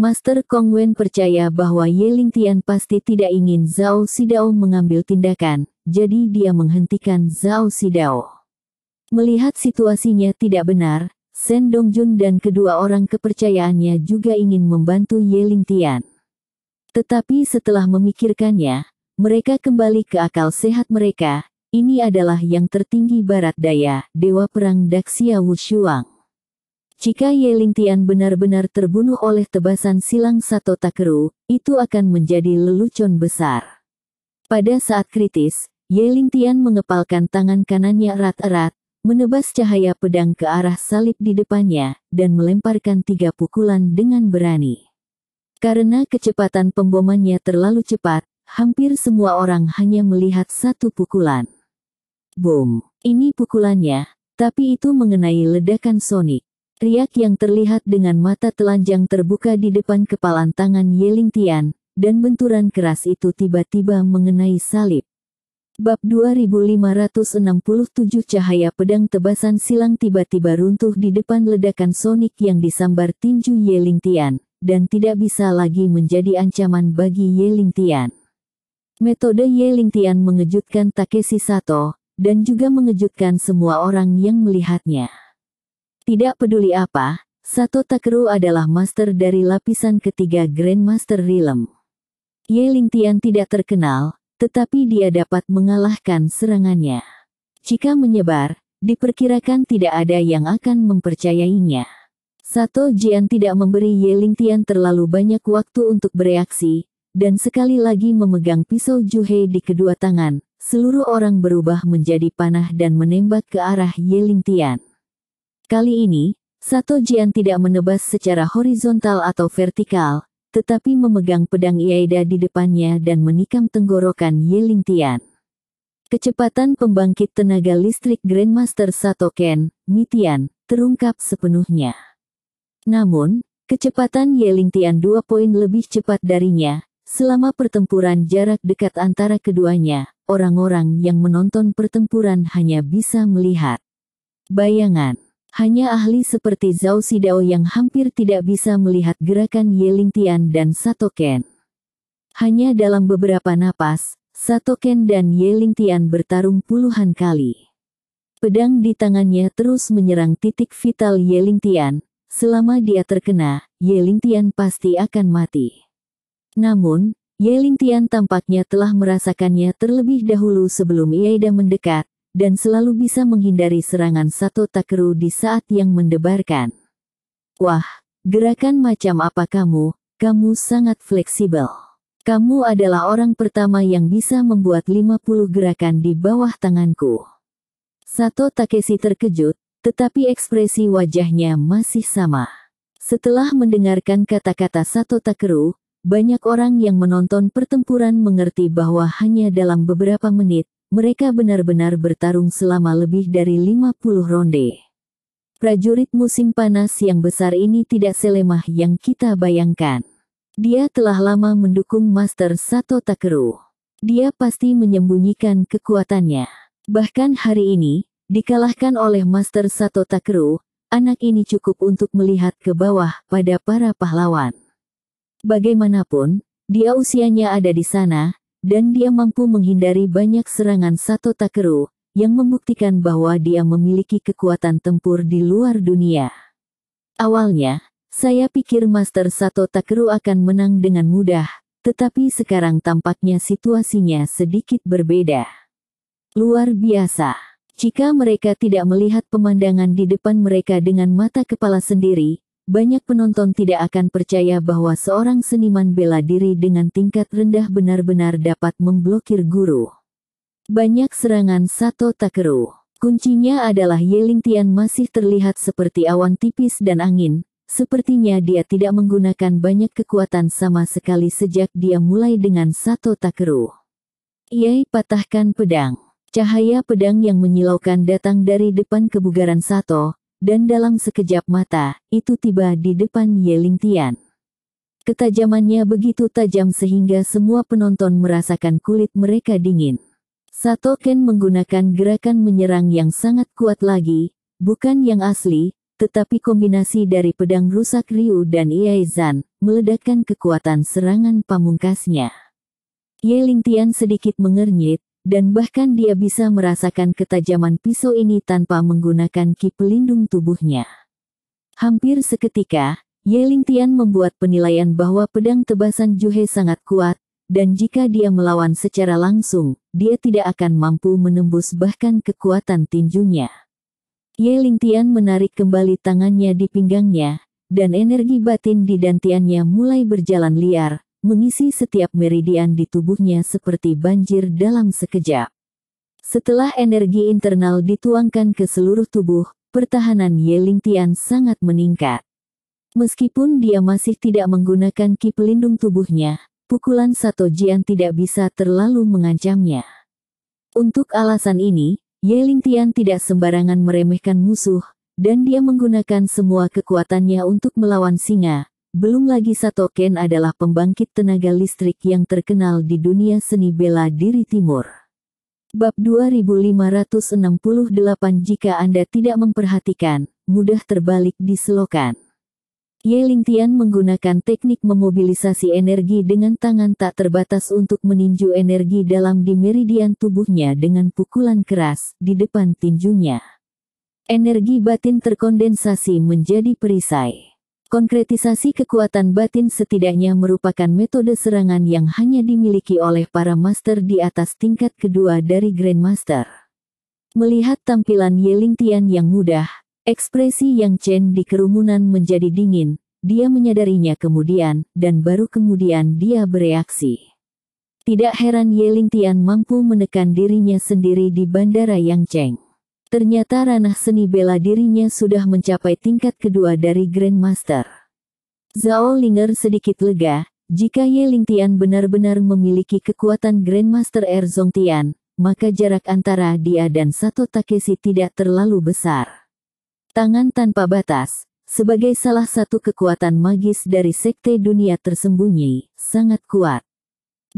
Master Kong Wen percaya bahwa Yelingtian pasti tidak ingin Zhao Sidao mengambil tindakan, jadi dia menghentikan Zhao Sidao. Melihat situasinya tidak benar, Shen Dongjun dan kedua orang kepercayaannya juga ingin membantu Ye Lingtian. Tetapi setelah memikirkannya, mereka kembali ke akal sehat mereka, ini adalah yang tertinggi barat daya, Dewa Perang Daxia Wushuang. Jika Ye Lingtian benar-benar terbunuh oleh tebasan silang Sato Takeru, itu akan menjadi lelucon besar. Pada saat kritis, Ye Lingtian mengepalkan tangan kanannya erat-erat, menebas cahaya pedang ke arah salib di depannya, dan melemparkan tiga pukulan dengan berani. Karena kecepatan pembomannya terlalu cepat, hampir semua orang hanya melihat satu pukulan. Boom! Ini pukulannya, tapi itu mengenai ledakan sonik. Riak yang terlihat dengan mata telanjang terbuka di depan kepalan tangan Yeling Tian, dan benturan keras itu tiba-tiba mengenai salib. Bab 2567 Cahaya pedang tebasan silang tiba-tiba runtuh di depan ledakan sonik yang disambar tinju Yeling Tian, dan tidak bisa lagi menjadi ancaman bagi Yeling Tian. Metode Yeling Tian mengejutkan Takeshi Sato, dan juga mengejutkan semua orang yang melihatnya. Tidak peduli apa, Sato Takeru adalah master dari lapisan ketiga Grandmaster Realm. Yeling Tian tidak terkenal, tetapi dia dapat mengalahkan serangannya. Jika menyebar, diperkirakan tidak ada yang akan mempercayainya. Sato Jian tidak memberi Ling Tian terlalu banyak waktu untuk bereaksi, dan sekali lagi memegang pisau Juhe di kedua tangan, seluruh orang berubah menjadi panah dan menembak ke arah Ling Tian. Kali ini, Sato Jian tidak menebas secara horizontal atau vertikal, tetapi memegang pedang Iaida di depannya dan menikam tenggorokan Yelintian. Kecepatan pembangkit tenaga listrik Grandmaster Satoken, Mitian, terungkap sepenuhnya. Namun, kecepatan Yelintian dua poin lebih cepat darinya, selama pertempuran jarak dekat antara keduanya, orang-orang yang menonton pertempuran hanya bisa melihat bayangan hanya ahli seperti Zhao Sidao yang hampir tidak bisa melihat gerakan Yeling Tian dan Satoken. Hanya dalam beberapa napas, Satoken dan Yeling Tian bertarung puluhan kali. Pedang di tangannya terus menyerang titik vital Yeling Tian. Selama dia terkena, Yeling Tian pasti akan mati. Namun, Yeling Tian tampaknya telah merasakannya terlebih dahulu sebelum Ieda mendekat, dan selalu bisa menghindari serangan Sato Takeru di saat yang mendebarkan. Wah, gerakan macam apa kamu? Kamu sangat fleksibel. Kamu adalah orang pertama yang bisa membuat 50 gerakan di bawah tanganku. Sato Takeshi terkejut, tetapi ekspresi wajahnya masih sama. Setelah mendengarkan kata-kata Sato Takeru, banyak orang yang menonton pertempuran mengerti bahwa hanya dalam beberapa menit, mereka benar-benar bertarung selama lebih dari 50 ronde. Prajurit musim panas yang besar ini tidak selemah yang kita bayangkan. Dia telah lama mendukung Master Sato Takeru. Dia pasti menyembunyikan kekuatannya. Bahkan hari ini, dikalahkan oleh Master Sato Takeru, anak ini cukup untuk melihat ke bawah pada para pahlawan. Bagaimanapun, dia usianya ada di sana, dan dia mampu menghindari banyak serangan Sato Takeru, yang membuktikan bahwa dia memiliki kekuatan tempur di luar dunia. Awalnya, saya pikir Master Sato Takeru akan menang dengan mudah, tetapi sekarang tampaknya situasinya sedikit berbeda. Luar biasa. Jika mereka tidak melihat pemandangan di depan mereka dengan mata kepala sendiri, banyak penonton tidak akan percaya bahwa seorang seniman bela diri dengan tingkat rendah benar-benar dapat memblokir guru. Banyak serangan Sato Takeru. Kuncinya adalah Yeling Tian masih terlihat seperti awan tipis dan angin, Sepertinya dia tidak menggunakan banyak kekuatan sama sekali sejak dia mulai dengan Sato Takeru. Yai patahkan pedang. Cahaya pedang yang menyilaukan datang dari depan kebugaran Sato, dan dalam sekejap mata, itu tiba di depan Ling Tian. Ketajamannya begitu tajam sehingga semua penonton merasakan kulit mereka dingin. Sato Ken menggunakan gerakan menyerang yang sangat kuat lagi, bukan yang asli, tetapi kombinasi dari pedang rusak Ryu dan Zan, meledakkan kekuatan serangan pamungkasnya. Ye Lingtian sedikit mengernyit, dan bahkan dia bisa merasakan ketajaman pisau ini tanpa menggunakan ki pelindung tubuhnya. Hampir seketika, Ling Tian membuat penilaian bahwa pedang tebasan Juhe sangat kuat, dan jika dia melawan secara langsung, dia tidak akan mampu menembus bahkan kekuatan tinjunya. Ling Tian menarik kembali tangannya di pinggangnya, dan energi batin di dantiannya mulai berjalan liar, mengisi setiap meridian di tubuhnya seperti banjir dalam sekejap. Setelah energi internal dituangkan ke seluruh tubuh, pertahanan Yeling Tian sangat meningkat. Meskipun dia masih tidak menggunakan ki pelindung tubuhnya, pukulan Jian tidak bisa terlalu mengancamnya. Untuk alasan ini, Yeling Tian tidak sembarangan meremehkan musuh, dan dia menggunakan semua kekuatannya untuk melawan singa, belum lagi Satoken adalah pembangkit tenaga listrik yang terkenal di dunia seni bela diri timur. Bab 2568 Jika Anda tidak memperhatikan, mudah terbalik di selokan. Ye Tian menggunakan teknik memobilisasi energi dengan tangan tak terbatas untuk meninju energi dalam di meridian tubuhnya dengan pukulan keras di depan tinjunya. Energi batin terkondensasi menjadi perisai. Konkretisasi kekuatan batin setidaknya merupakan metode serangan yang hanya dimiliki oleh para master di atas tingkat kedua dari Grandmaster. Melihat tampilan Yeling Tian yang mudah, ekspresi Yang Chen di kerumunan menjadi dingin, dia menyadarinya kemudian, dan baru kemudian dia bereaksi. Tidak heran Yeling Tian mampu menekan dirinya sendiri di bandara Yang Cheng. Ternyata ranah seni bela dirinya sudah mencapai tingkat kedua dari Grandmaster. Zhao Linger sedikit lega, jika Ye Lingtian benar-benar memiliki kekuatan Grandmaster Er Zongtian, maka jarak antara dia dan Sato Takeshi tidak terlalu besar. Tangan tanpa batas, sebagai salah satu kekuatan magis dari sekte dunia tersembunyi, sangat kuat.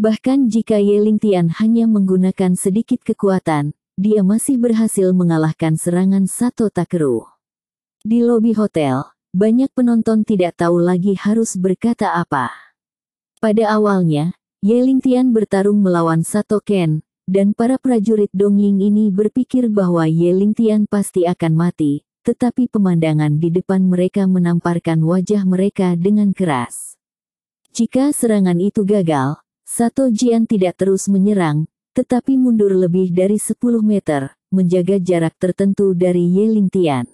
Bahkan jika Ye Lingtian hanya menggunakan sedikit kekuatan, dia masih berhasil mengalahkan serangan Sato Takeru. Di lobi hotel, banyak penonton tidak tahu lagi harus berkata apa. Pada awalnya, Ling Tian bertarung melawan Sato Ken, dan para prajurit Dongying ini berpikir bahwa Ling Tian pasti akan mati, tetapi pemandangan di depan mereka menamparkan wajah mereka dengan keras. Jika serangan itu gagal, Sato Jian tidak terus menyerang, tetapi mundur lebih dari 10 meter, menjaga jarak tertentu dari Yelintian.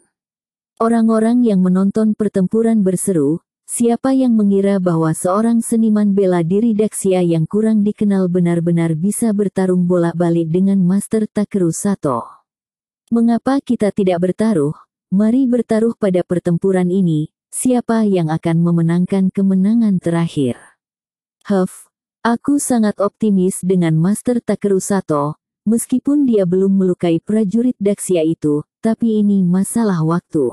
Orang-orang yang menonton pertempuran berseru, siapa yang mengira bahwa seorang seniman bela diri Daxia yang kurang dikenal benar-benar bisa bertarung bolak-balik dengan Master Takeru Sato. Mengapa kita tidak bertaruh? Mari bertaruh pada pertempuran ini, siapa yang akan memenangkan kemenangan terakhir. Huff, Aku sangat optimis dengan Master Takeru Sato, meskipun dia belum melukai prajurit Daksia itu, tapi ini masalah waktu.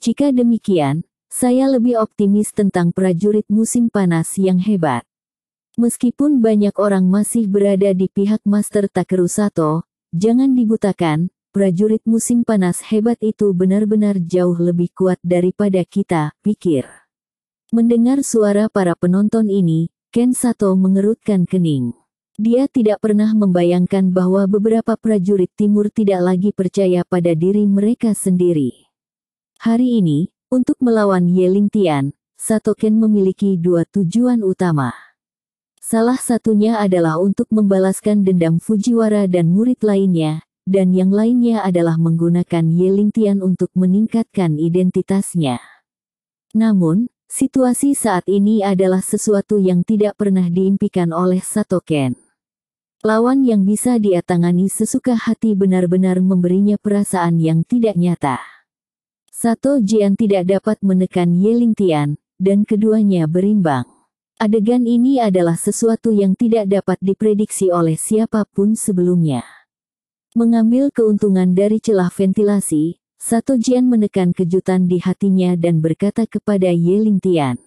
Jika demikian, saya lebih optimis tentang prajurit musim panas yang hebat. Meskipun banyak orang masih berada di pihak Master Takeru Sato, jangan dibutakan, prajurit musim panas hebat itu benar-benar jauh lebih kuat daripada kita, pikir. Mendengar suara para penonton ini, Ken Sato mengerutkan kening. Dia tidak pernah membayangkan bahwa beberapa prajurit timur tidak lagi percaya pada diri mereka sendiri. Hari ini, untuk melawan Yeling Tian, Sato Ken memiliki dua tujuan utama. Salah satunya adalah untuk membalaskan dendam Fujiwara dan murid lainnya, dan yang lainnya adalah menggunakan Yeling Tian untuk meningkatkan identitasnya. Namun, Situasi saat ini adalah sesuatu yang tidak pernah diimpikan oleh Satoken. Lawan yang bisa dia tangani sesuka hati benar-benar memberinya perasaan yang tidak nyata. Sato Jian tidak dapat menekan Yeling Tian, dan keduanya berimbang. Adegan ini adalah sesuatu yang tidak dapat diprediksi oleh siapapun sebelumnya. Mengambil keuntungan dari celah ventilasi, satu Jian menekan kejutan di hatinya dan berkata kepada ye ling Tian.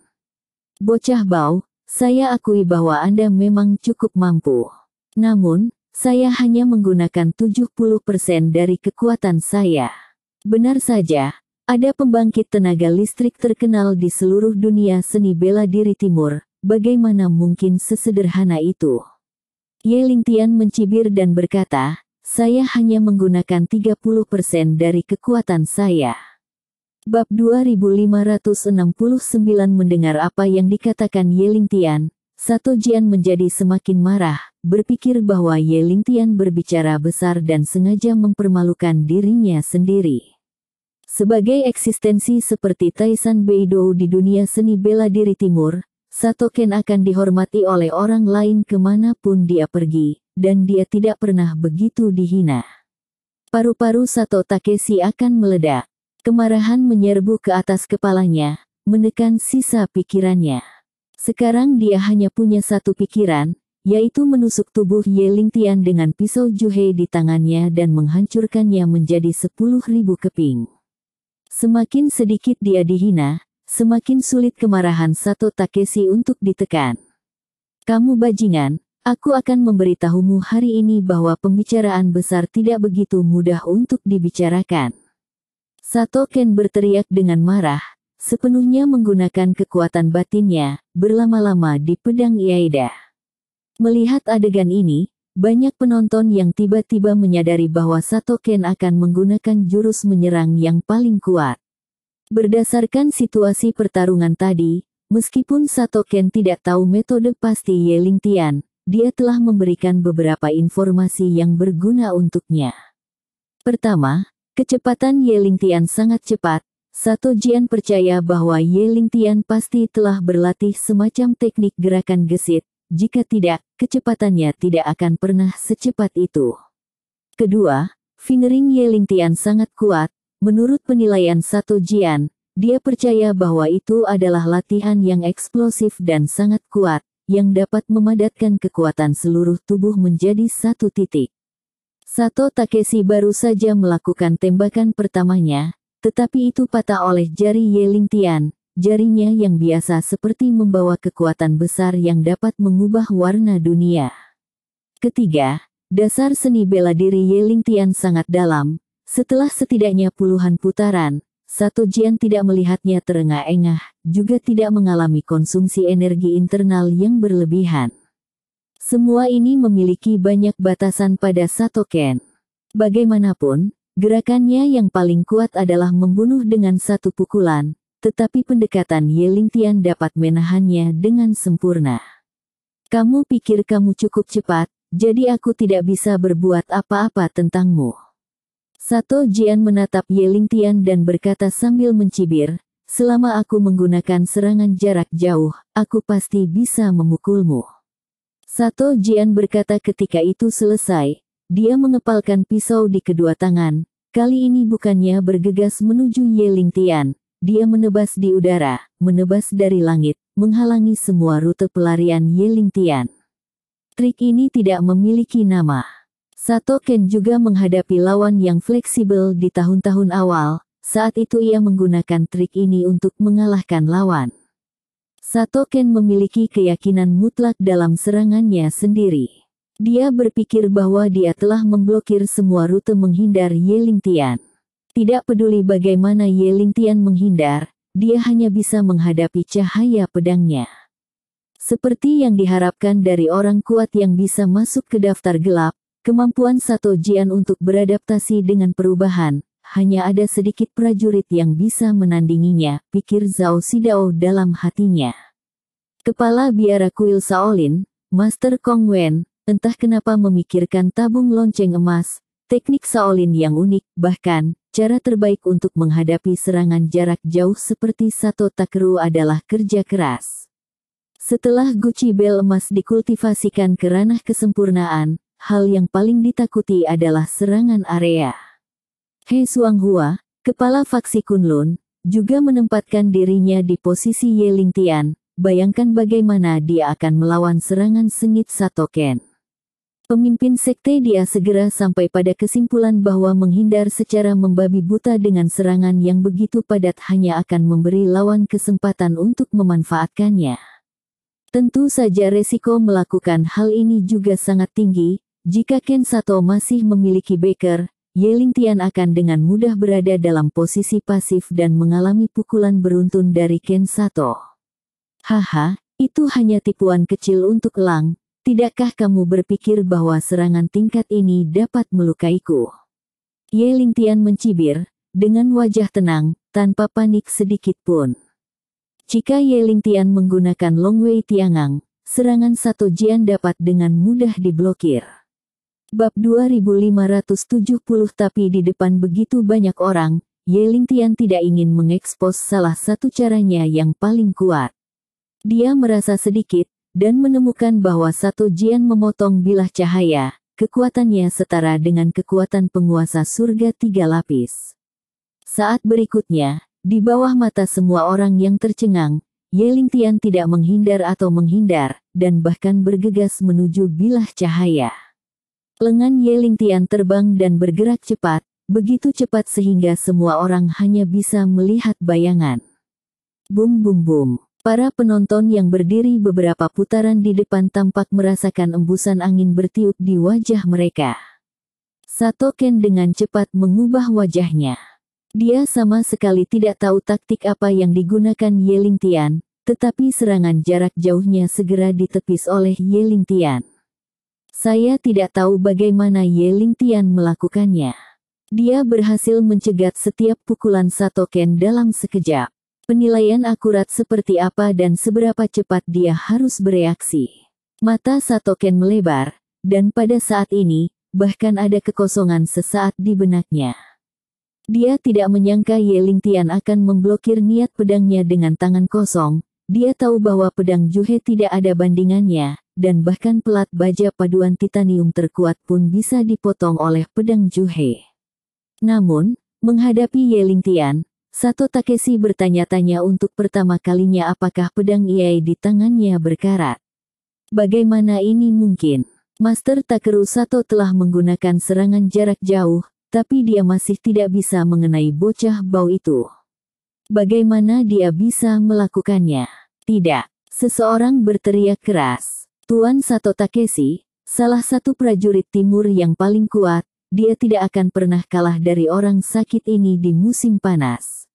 Bocah Bao, saya akui bahwa Anda memang cukup mampu. Namun, saya hanya menggunakan 70% dari kekuatan saya. Benar saja, ada pembangkit tenaga listrik terkenal di seluruh dunia seni bela diri timur, bagaimana mungkin sesederhana itu? Ye ling tian mencibir dan berkata, saya hanya menggunakan 30% dari kekuatan saya. Bab 2569 mendengar apa yang dikatakan Yeling Tian, Sato Jian menjadi semakin marah, berpikir bahwa Yeling Tian berbicara besar dan sengaja mempermalukan dirinya sendiri. Sebagai eksistensi seperti Taisan Beidou di dunia seni bela diri timur, Sato Ken akan dihormati oleh orang lain kemanapun dia pergi, dan dia tidak pernah begitu dihina. Paru-paru Sato Takeshi akan meledak. Kemarahan menyerbu ke atas kepalanya, menekan sisa pikirannya. Sekarang dia hanya punya satu pikiran, yaitu menusuk tubuh Ye Lingtian dengan pisau Juhe di tangannya dan menghancurkannya menjadi sepuluh ribu keping. Semakin sedikit dia dihina, semakin sulit kemarahan Sato Takeshi untuk ditekan. Kamu bajingan, Aku akan memberitahumu hari ini bahwa pembicaraan besar tidak begitu mudah untuk dibicarakan. Sato Ken berteriak dengan marah, sepenuhnya menggunakan kekuatan batinnya, berlama-lama di pedang Iaida. Melihat adegan ini, banyak penonton yang tiba-tiba menyadari bahwa Sato Ken akan menggunakan jurus menyerang yang paling kuat. Berdasarkan situasi pertarungan tadi, meskipun Sato Ken tidak tahu metode pasti Yeling Tian, dia telah memberikan beberapa informasi yang berguna untuknya. Pertama, kecepatan Tian sangat cepat. Satu Jian percaya bahwa Tian pasti telah berlatih semacam teknik gerakan gesit, jika tidak, kecepatannya tidak akan pernah secepat itu. Kedua, fingering Tian sangat kuat, menurut penilaian Satu Jian, dia percaya bahwa itu adalah latihan yang eksplosif dan sangat kuat, yang dapat memadatkan kekuatan seluruh tubuh menjadi satu titik. Sato Takeshi baru saja melakukan tembakan pertamanya, tetapi itu patah oleh jari Yeling Tian, jarinya yang biasa seperti membawa kekuatan besar yang dapat mengubah warna dunia. Ketiga, dasar seni bela diri Yeling Tian sangat dalam, setelah setidaknya puluhan putaran, satu Jian tidak melihatnya terengah-engah, juga tidak mengalami konsumsi energi internal yang berlebihan. Semua ini memiliki banyak batasan pada satu Ken. Bagaimanapun, gerakannya yang paling kuat adalah membunuh dengan satu pukulan, tetapi pendekatan Yelintian Tian dapat menahannya dengan sempurna. Kamu pikir kamu cukup cepat, jadi aku tidak bisa berbuat apa-apa tentangmu. Sato Jian menatap Yeling Tian dan berkata sambil mencibir, Selama aku menggunakan serangan jarak jauh, aku pasti bisa memukulmu. Sato Jian berkata ketika itu selesai, dia mengepalkan pisau di kedua tangan, kali ini bukannya bergegas menuju Yeling Tian, dia menebas di udara, menebas dari langit, menghalangi semua rute pelarian Yeling Tian. Trik ini tidak memiliki nama. Sato Ken juga menghadapi lawan yang fleksibel di tahun-tahun awal, saat itu ia menggunakan trik ini untuk mengalahkan lawan. Sato Ken memiliki keyakinan mutlak dalam serangannya sendiri. Dia berpikir bahwa dia telah memblokir semua rute menghindar Ling Tian. Tidak peduli bagaimana Ling Tian menghindar, dia hanya bisa menghadapi cahaya pedangnya. Seperti yang diharapkan dari orang kuat yang bisa masuk ke daftar gelap, Kemampuan Sato Jian untuk beradaptasi dengan perubahan, hanya ada sedikit prajurit yang bisa menandinginya, pikir Zhao Sidao dalam hatinya. Kepala biara kuil Shaolin, Master Kong Wen, entah kenapa memikirkan tabung lonceng emas, teknik Shaolin yang unik, bahkan, cara terbaik untuk menghadapi serangan jarak jauh seperti Sato Takeru adalah kerja keras. Setelah guci bel emas dikultivasikan ke ranah kesempurnaan, hal yang paling ditakuti adalah serangan area. He Suanghua, kepala faksi Kunlun, juga menempatkan dirinya di posisi Ye Lingtian, bayangkan bagaimana dia akan melawan serangan sengit Satoken. Pemimpin sekte dia segera sampai pada kesimpulan bahwa menghindar secara membabi buta dengan serangan yang begitu padat hanya akan memberi lawan kesempatan untuk memanfaatkannya. Tentu saja resiko melakukan hal ini juga sangat tinggi, jika Ken Sato masih memiliki Baker, Yeling Tian akan dengan mudah berada dalam posisi pasif dan mengalami pukulan beruntun dari Ken Sato. Haha, itu hanya tipuan kecil untuk Lang, tidakkah kamu berpikir bahwa serangan tingkat ini dapat melukaiku? Yeling Tian mencibir, dengan wajah tenang, tanpa panik sedikit pun. Jika Yeling Tian menggunakan Long Wei Tiangang, serangan Sato Jian dapat dengan mudah diblokir. Bab 2570 tapi di depan begitu banyak orang, Yeling Tian tidak ingin mengekspos salah satu caranya yang paling kuat. Dia merasa sedikit, dan menemukan bahwa satu Jian memotong bilah cahaya, kekuatannya setara dengan kekuatan penguasa surga tiga lapis. Saat berikutnya, di bawah mata semua orang yang tercengang, Yeling Tian tidak menghindar atau menghindar, dan bahkan bergegas menuju bilah cahaya. Lengan Yeling Tian terbang dan bergerak cepat, begitu cepat sehingga semua orang hanya bisa melihat bayangan. Bum bum bum. Para penonton yang berdiri beberapa putaran di depan tampak merasakan embusan angin bertiup di wajah mereka. Sato Ken dengan cepat mengubah wajahnya. Dia sama sekali tidak tahu taktik apa yang digunakan Yeling Tian, tetapi serangan jarak jauhnya segera ditepis oleh Yeling Tian. Saya tidak tahu bagaimana Ling Tian melakukannya. Dia berhasil mencegat setiap pukulan Satoken dalam sekejap. Penilaian akurat seperti apa dan seberapa cepat dia harus bereaksi. Mata Satoken melebar, dan pada saat ini, bahkan ada kekosongan sesaat di benaknya. Dia tidak menyangka Ling Tian akan memblokir niat pedangnya dengan tangan kosong. Dia tahu bahwa pedang Juhe tidak ada bandingannya, dan bahkan pelat baja paduan titanium terkuat pun bisa dipotong oleh pedang Juhe. Namun, menghadapi Yeling Tian, Sato Takeshi bertanya-tanya untuk pertama kalinya apakah pedang Iai di tangannya berkarat. Bagaimana ini mungkin? Master Takeru Sato telah menggunakan serangan jarak jauh, tapi dia masih tidak bisa mengenai bocah bau itu. Bagaimana dia bisa melakukannya? Tidak, seseorang berteriak keras. Tuan Sato Takeshi, salah satu prajurit timur yang paling kuat, dia tidak akan pernah kalah dari orang sakit ini di musim panas.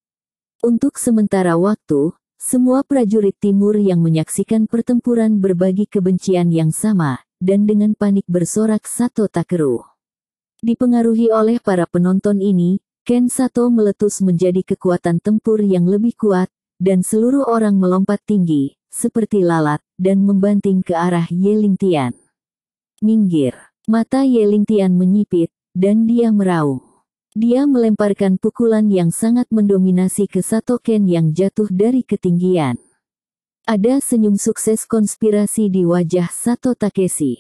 Untuk sementara waktu, semua prajurit timur yang menyaksikan pertempuran berbagi kebencian yang sama, dan dengan panik bersorak Sato Takeru. Dipengaruhi oleh para penonton ini, Ken Sato meletus menjadi kekuatan tempur yang lebih kuat, dan seluruh orang melompat tinggi, seperti lalat, dan membanting ke arah Yelintian. Tian. Minggir, mata Yelintian menyipit, dan dia meraung. Dia melemparkan pukulan yang sangat mendominasi ke Satoken yang jatuh dari ketinggian. Ada senyum sukses konspirasi di wajah Sato Takeshi.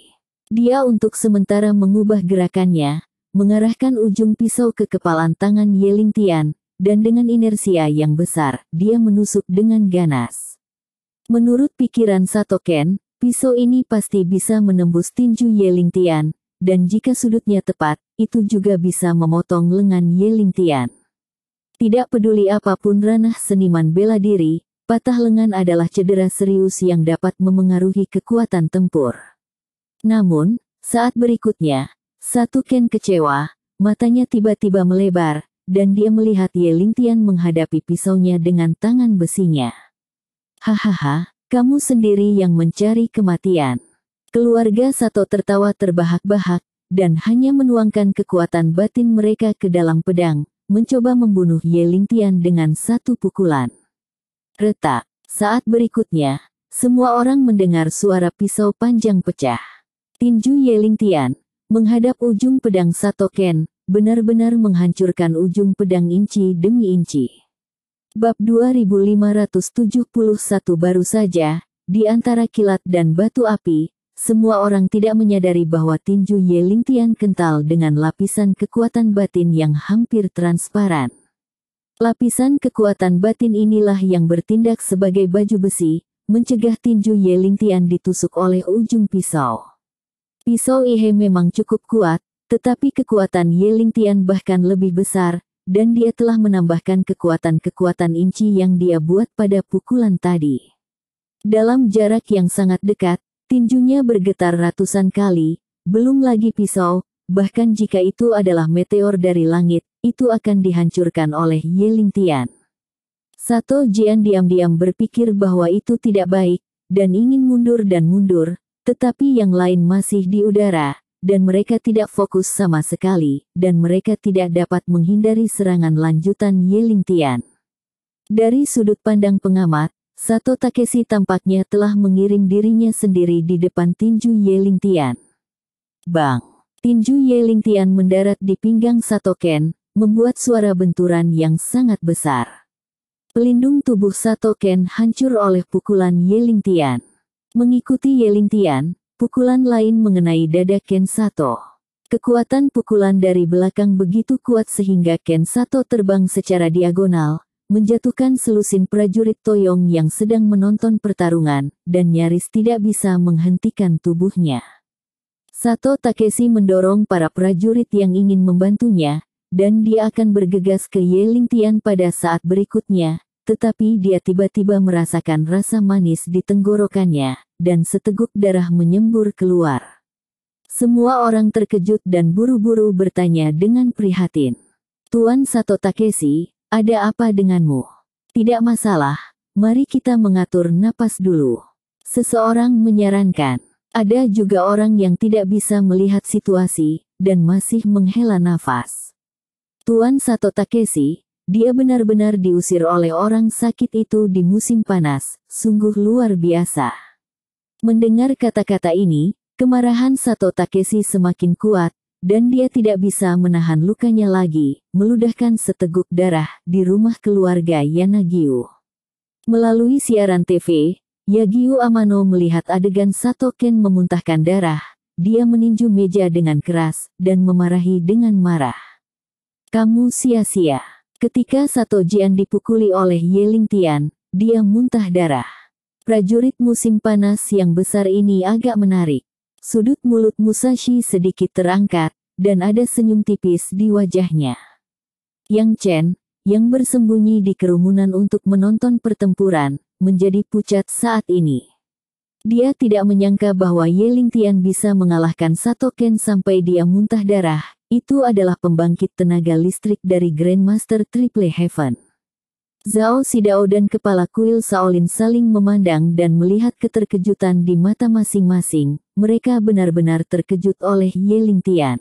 Dia untuk sementara mengubah gerakannya, mengarahkan ujung pisau ke kepalan tangan Yelintian, dan dengan inersia yang besar, dia menusuk dengan ganas. Menurut pikiran Satoken, pisau ini pasti bisa menembus tinju Yeling Tian, dan jika sudutnya tepat, itu juga bisa memotong lengan Yeling Tian. Tidak peduli apapun ranah seniman bela diri, patah lengan adalah cedera serius yang dapat memengaruhi kekuatan tempur. Namun, saat berikutnya, satu Ken kecewa, matanya tiba-tiba melebar, dan dia melihat Ling Tian menghadapi pisaunya dengan tangan besinya. Hahaha, kamu sendiri yang mencari kematian. Keluarga Sato tertawa terbahak-bahak, dan hanya menuangkan kekuatan batin mereka ke dalam pedang, mencoba membunuh Ye Tian dengan satu pukulan. Retak. Saat berikutnya, semua orang mendengar suara pisau panjang pecah. Tinju Ye Tian, menghadap ujung pedang Sato Ken, benar-benar menghancurkan ujung pedang inci demi inci. Bab 2571 baru saja, di antara kilat dan batu api, semua orang tidak menyadari bahwa tinju Yeling Tian kental dengan lapisan kekuatan batin yang hampir transparan. Lapisan kekuatan batin inilah yang bertindak sebagai baju besi, mencegah tinju Yeling Tian ditusuk oleh ujung pisau. Pisau Ihe memang cukup kuat, tetapi kekuatan Yeling Tian bahkan lebih besar, dan dia telah menambahkan kekuatan-kekuatan inci yang dia buat pada pukulan tadi. Dalam jarak yang sangat dekat, tinjunya bergetar ratusan kali, belum lagi pisau, bahkan jika itu adalah meteor dari langit, itu akan dihancurkan oleh Yeling Tian. Sato Jian diam-diam berpikir bahwa itu tidak baik, dan ingin mundur dan mundur, tetapi yang lain masih di udara, dan mereka tidak fokus sama sekali, dan mereka tidak dapat menghindari serangan lanjutan Yeling Tian. Dari sudut pandang pengamat, Sato Takeshi tampaknya telah mengiring dirinya sendiri di depan tinju Yeling Tian. Bang! Tinju Yeling Tian mendarat di pinggang Sato Ken, membuat suara benturan yang sangat besar. Pelindung tubuh Sato Ken hancur oleh pukulan Yeling Tian. Mengikuti Yeling Tian, Pukulan lain mengenai dada Kensato. Kekuatan pukulan dari belakang begitu kuat sehingga Ken Kensato terbang secara diagonal, menjatuhkan selusin prajurit Toyong yang sedang menonton pertarungan, dan nyaris tidak bisa menghentikan tubuhnya. Sato Takeshi mendorong para prajurit yang ingin membantunya, dan dia akan bergegas ke Yeling Tian pada saat berikutnya, tetapi dia tiba-tiba merasakan rasa manis di tenggorokannya, dan seteguk darah menyembur keluar. Semua orang terkejut dan buru-buru bertanya dengan prihatin. Tuan Sato Takeshi, ada apa denganmu? Tidak masalah, mari kita mengatur napas dulu. Seseorang menyarankan, ada juga orang yang tidak bisa melihat situasi dan masih menghela nafas. Tuan Sato Takeshi, dia benar-benar diusir oleh orang sakit itu di musim panas, sungguh luar biasa. Mendengar kata-kata ini, kemarahan Sato Takeshi semakin kuat, dan dia tidak bisa menahan lukanya lagi, meludahkan seteguk darah di rumah keluarga Yanagiu. Melalui siaran TV, Yagiu Amano melihat adegan Sato Ken memuntahkan darah, dia meninju meja dengan keras dan memarahi dengan marah. Kamu sia-sia. Ketika Sato Jian dipukuli oleh Yeling Tian, dia muntah darah. Prajurit musim panas yang besar ini agak menarik. Sudut mulut Musashi sedikit terangkat, dan ada senyum tipis di wajahnya. Yang Chen, yang bersembunyi di kerumunan untuk menonton pertempuran, menjadi pucat saat ini. Dia tidak menyangka bahwa Ling Tian bisa mengalahkan Satoken sampai dia muntah darah. Itu adalah pembangkit tenaga listrik dari Grandmaster Triple Heaven. Zhao Sidao dan kepala kuil Shaolin saling memandang dan melihat keterkejutan di mata masing-masing. Mereka benar-benar terkejut oleh Ye Lingtian.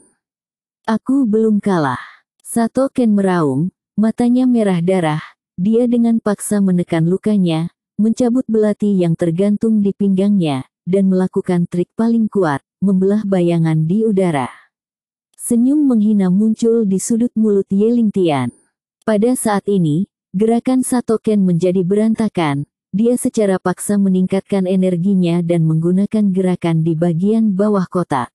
Aku belum kalah. Sato Ken meraung, matanya merah darah. Dia dengan paksa menekan lukanya, mencabut belati yang tergantung di pinggangnya, dan melakukan trik paling kuat, membelah bayangan di udara. Senyum menghina muncul di sudut mulut Ye Lingtian. Pada saat ini, Gerakan Satoken menjadi berantakan, dia secara paksa meningkatkan energinya dan menggunakan gerakan di bagian bawah kota.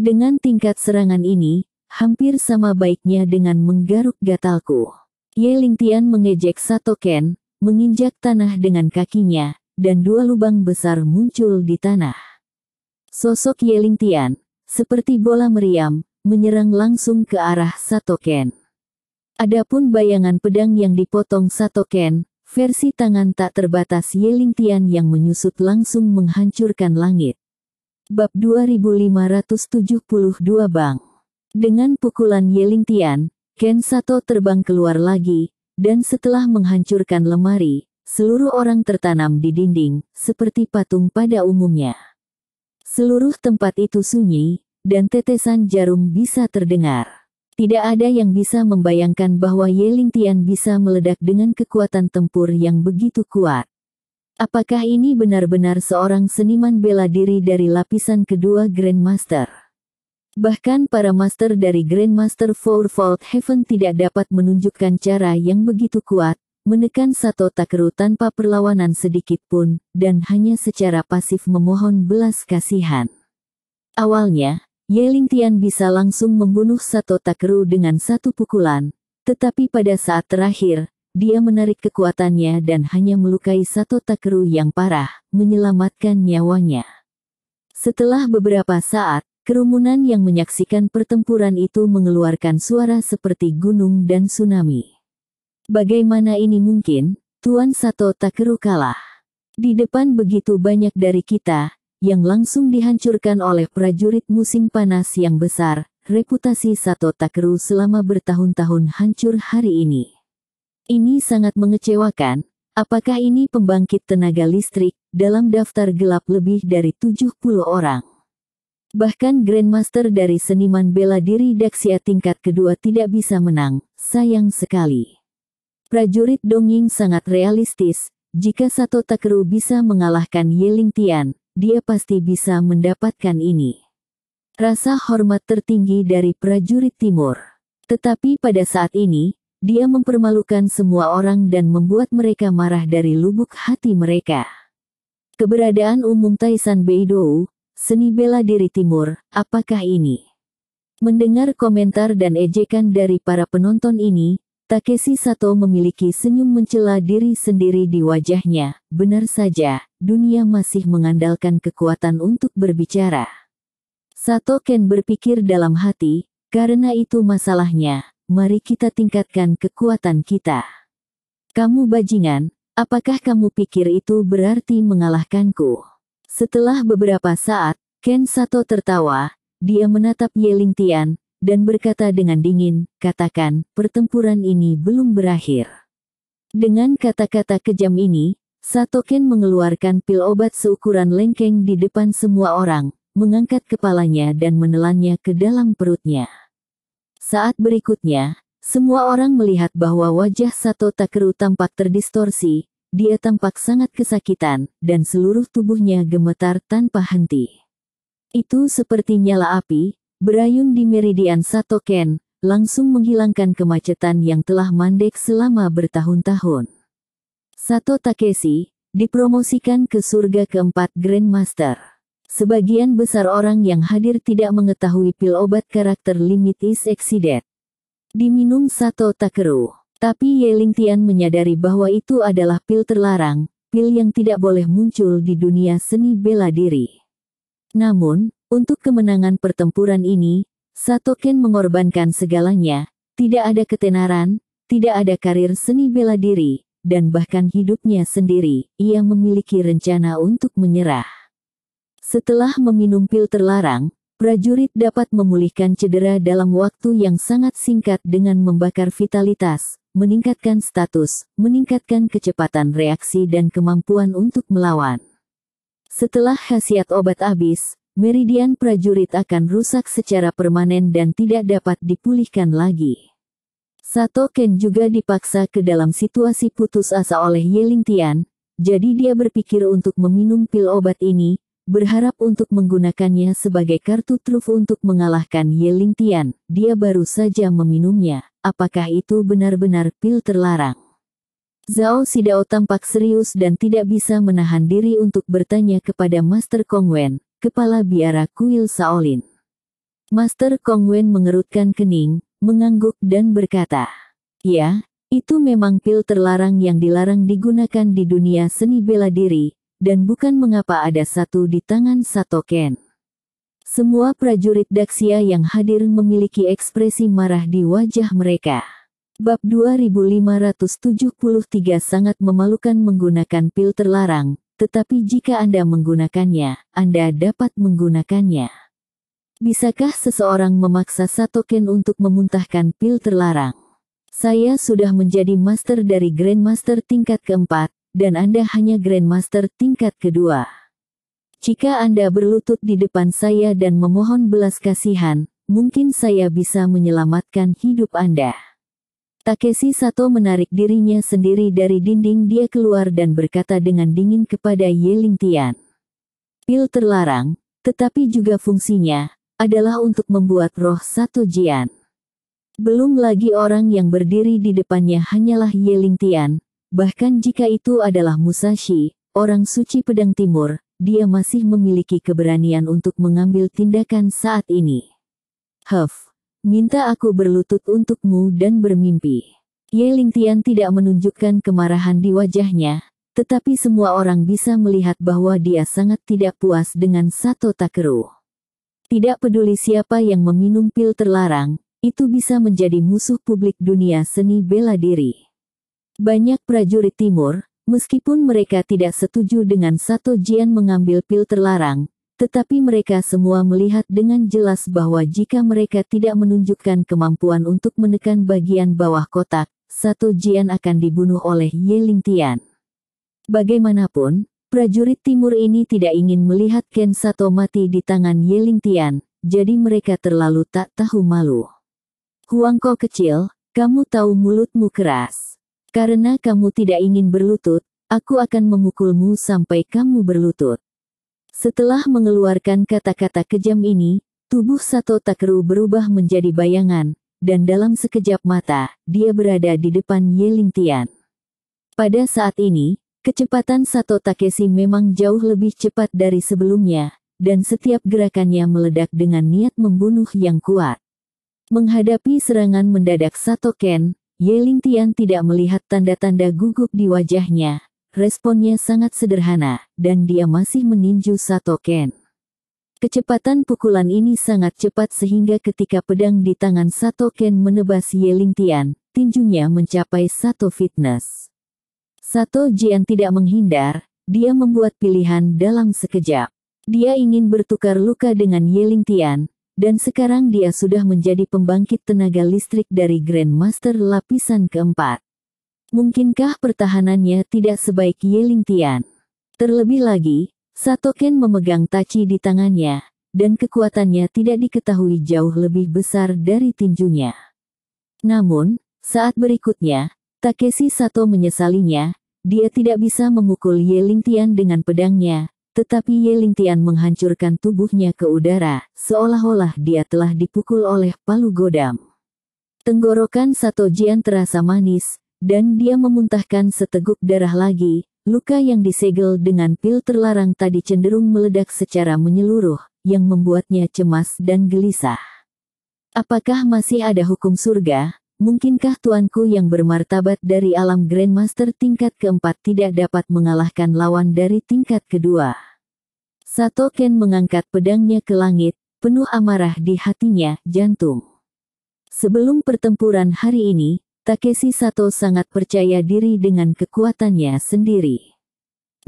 Dengan tingkat serangan ini, hampir sama baiknya dengan menggaruk gatalku. Ye Lingtian mengejek Satoken, menginjak tanah dengan kakinya, dan dua lubang besar muncul di tanah. Sosok Ye Lingtian, seperti bola meriam, menyerang langsung ke arah Satoken. Adapun bayangan pedang yang dipotong Satoken, versi tangan tak terbatas Yeling Tian yang menyusut langsung menghancurkan langit. Bab 2572 Bang Dengan pukulan Yeling Tian, Ken Sato terbang keluar lagi, dan setelah menghancurkan lemari, seluruh orang tertanam di dinding, seperti patung pada umumnya. Seluruh tempat itu sunyi, dan tetesan jarum bisa terdengar. Tidak ada yang bisa membayangkan bahwa Yelintian Tian bisa meledak dengan kekuatan tempur yang begitu kuat. Apakah ini benar-benar seorang seniman bela diri dari lapisan kedua Grandmaster? Bahkan para master dari Grandmaster Fourfold Heaven tidak dapat menunjukkan cara yang begitu kuat, menekan Sato Takeru tanpa perlawanan sedikit pun, dan hanya secara pasif memohon belas kasihan. Awalnya, Ling Tian bisa langsung membunuh Sato Takeru dengan satu pukulan. Tetapi pada saat terakhir, dia menarik kekuatannya dan hanya melukai Sato Takeru yang parah, menyelamatkan nyawanya. Setelah beberapa saat, kerumunan yang menyaksikan pertempuran itu mengeluarkan suara seperti gunung dan tsunami. Bagaimana ini mungkin? Tuan Sato Takeru kalah. Di depan begitu banyak dari kita, yang langsung dihancurkan oleh prajurit musim panas yang besar, reputasi Sato Takeru selama bertahun-tahun hancur hari ini. Ini sangat mengecewakan, apakah ini pembangkit tenaga listrik dalam daftar gelap lebih dari 70 orang. Bahkan Grandmaster dari seniman bela diri Daxia tingkat kedua tidak bisa menang, sayang sekali. Prajurit Dongying sangat realistis, jika Sato Takeru bisa mengalahkan Yeling Tian, dia pasti bisa mendapatkan ini. Rasa hormat tertinggi dari prajurit timur. Tetapi pada saat ini, dia mempermalukan semua orang dan membuat mereka marah dari lubuk hati mereka. Keberadaan umum Taisan Beidou, seni bela diri timur, apakah ini? Mendengar komentar dan ejekan dari para penonton ini, Takeshi Sato memiliki senyum mencela diri sendiri di wajahnya. Benar saja, dunia masih mengandalkan kekuatan untuk berbicara. Sato Ken berpikir dalam hati, karena itu masalahnya, mari kita tingkatkan kekuatan kita. Kamu bajingan, apakah kamu pikir itu berarti mengalahkanku? Setelah beberapa saat, Ken Sato tertawa, dia menatap Yeling Tian, dan berkata dengan dingin, katakan, pertempuran ini belum berakhir. Dengan kata-kata kejam ini, Satoken mengeluarkan pil obat seukuran lengkeng di depan semua orang, mengangkat kepalanya dan menelannya ke dalam perutnya. Saat berikutnya, semua orang melihat bahwa wajah Sato Takeru tampak terdistorsi, dia tampak sangat kesakitan, dan seluruh tubuhnya gemetar tanpa henti. Itu seperti nyala api, Berayun di Meridian Satoken, langsung menghilangkan kemacetan yang telah mandek selama bertahun-tahun. Sato Takeshi, dipromosikan ke surga keempat Grandmaster. Sebagian besar orang yang hadir tidak mengetahui pil obat karakter limit is exceeded. Diminum Sato Takeru. Tapi Yeling Tian menyadari bahwa itu adalah pil terlarang, pil yang tidak boleh muncul di dunia seni bela diri. Namun, untuk kemenangan pertempuran ini, Satoken mengorbankan segalanya, tidak ada ketenaran, tidak ada karir seni bela diri, dan bahkan hidupnya sendiri, ia memiliki rencana untuk menyerah. Setelah meminum pil terlarang, prajurit dapat memulihkan cedera dalam waktu yang sangat singkat dengan membakar vitalitas, meningkatkan status, meningkatkan kecepatan reaksi dan kemampuan untuk melawan. Setelah khasiat obat habis, meridian prajurit akan rusak secara permanen dan tidak dapat dipulihkan lagi. Sato Ken juga dipaksa ke dalam situasi putus asa oleh Yeling Tian, jadi dia berpikir untuk meminum pil obat ini, berharap untuk menggunakannya sebagai kartu truf untuk mengalahkan Yeling Tian. Dia baru saja meminumnya. Apakah itu benar-benar pil terlarang? Zhao Sidao tampak serius dan tidak bisa menahan diri untuk bertanya kepada Master Kong Wen kepala biara kuil Saolin. Master Kong Wen mengerutkan kening, mengangguk dan berkata, Ya, itu memang pil terlarang yang dilarang digunakan di dunia seni bela diri, dan bukan mengapa ada satu di tangan Satoken. Semua prajurit Daxia yang hadir memiliki ekspresi marah di wajah mereka. Bab 2573 sangat memalukan menggunakan pil terlarang, tetapi jika Anda menggunakannya, Anda dapat menggunakannya. Bisakah seseorang memaksa satu ken untuk memuntahkan pil terlarang? Saya sudah menjadi master dari Grandmaster tingkat keempat, dan Anda hanya Grandmaster tingkat kedua. Jika Anda berlutut di depan saya dan memohon belas kasihan, mungkin saya bisa menyelamatkan hidup Anda. Takeshi Sato menarik dirinya sendiri dari dinding dia keluar dan berkata dengan dingin kepada Ling Tian. Pil terlarang, tetapi juga fungsinya, adalah untuk membuat roh satu jian. Belum lagi orang yang berdiri di depannya hanyalah Ling Tian, bahkan jika itu adalah Musashi, orang suci pedang timur, dia masih memiliki keberanian untuk mengambil tindakan saat ini. Huff. Minta aku berlutut untukmu dan bermimpi. Ye Tian tidak menunjukkan kemarahan di wajahnya, tetapi semua orang bisa melihat bahwa dia sangat tidak puas dengan Sato Takeru. Tidak peduli siapa yang meminum pil terlarang, itu bisa menjadi musuh publik dunia seni bela diri. Banyak prajurit timur, meskipun mereka tidak setuju dengan Sato Jian mengambil pil terlarang, tetapi mereka semua melihat dengan jelas bahwa jika mereka tidak menunjukkan kemampuan untuk menekan bagian bawah kotak, satu Jian akan dibunuh oleh Ye Tian. Bagaimanapun, prajurit timur ini tidak ingin melihat Ken Sato mati di tangan Ye Tian, jadi mereka terlalu tak tahu malu. Huangko kecil, kamu tahu mulutmu keras. Karena kamu tidak ingin berlutut, aku akan memukulmu sampai kamu berlutut. Setelah mengeluarkan kata-kata kejam ini, tubuh Sato Takeru berubah menjadi bayangan, dan dalam sekejap mata, dia berada di depan Ye Tian. Pada saat ini, kecepatan Sato Takeshi memang jauh lebih cepat dari sebelumnya, dan setiap gerakannya meledak dengan niat membunuh yang kuat. Menghadapi serangan mendadak Sato Ken, Ye Tian tidak melihat tanda-tanda gugup di wajahnya, Responnya sangat sederhana, dan dia masih meninju Sato Ken. Kecepatan pukulan ini sangat cepat sehingga ketika pedang di tangan Sato Ken menebas Yeling Tian, tinjunya mencapai Sato fitness. Sato Jian tidak menghindar, dia membuat pilihan dalam sekejap. Dia ingin bertukar luka dengan Yeling Tian, dan sekarang dia sudah menjadi pembangkit tenaga listrik dari Grandmaster lapisan keempat. Mungkinkah pertahanannya tidak sebaik Yeling Tian? Terlebih lagi, Satoken memegang taci di tangannya, dan kekuatannya tidak diketahui jauh lebih besar dari tinjunya. Namun, saat berikutnya, Takeshi Sato menyesalinya, dia tidak bisa memukul Yeling Tian dengan pedangnya, tetapi Yeling Tian menghancurkan tubuhnya ke udara, seolah-olah dia telah dipukul oleh palu godam. Tenggorokan Sato Jian terasa manis, dan dia memuntahkan seteguk darah lagi, luka yang disegel dengan pil terlarang tadi cenderung meledak secara menyeluruh, yang membuatnya cemas dan gelisah. Apakah masih ada hukum surga? Mungkinkah tuanku yang bermartabat dari alam Grandmaster tingkat keempat tidak dapat mengalahkan lawan dari tingkat kedua? Sato Ken mengangkat pedangnya ke langit, penuh amarah di hatinya, jantung. Sebelum pertempuran hari ini, Takeshi Sato sangat percaya diri dengan kekuatannya sendiri.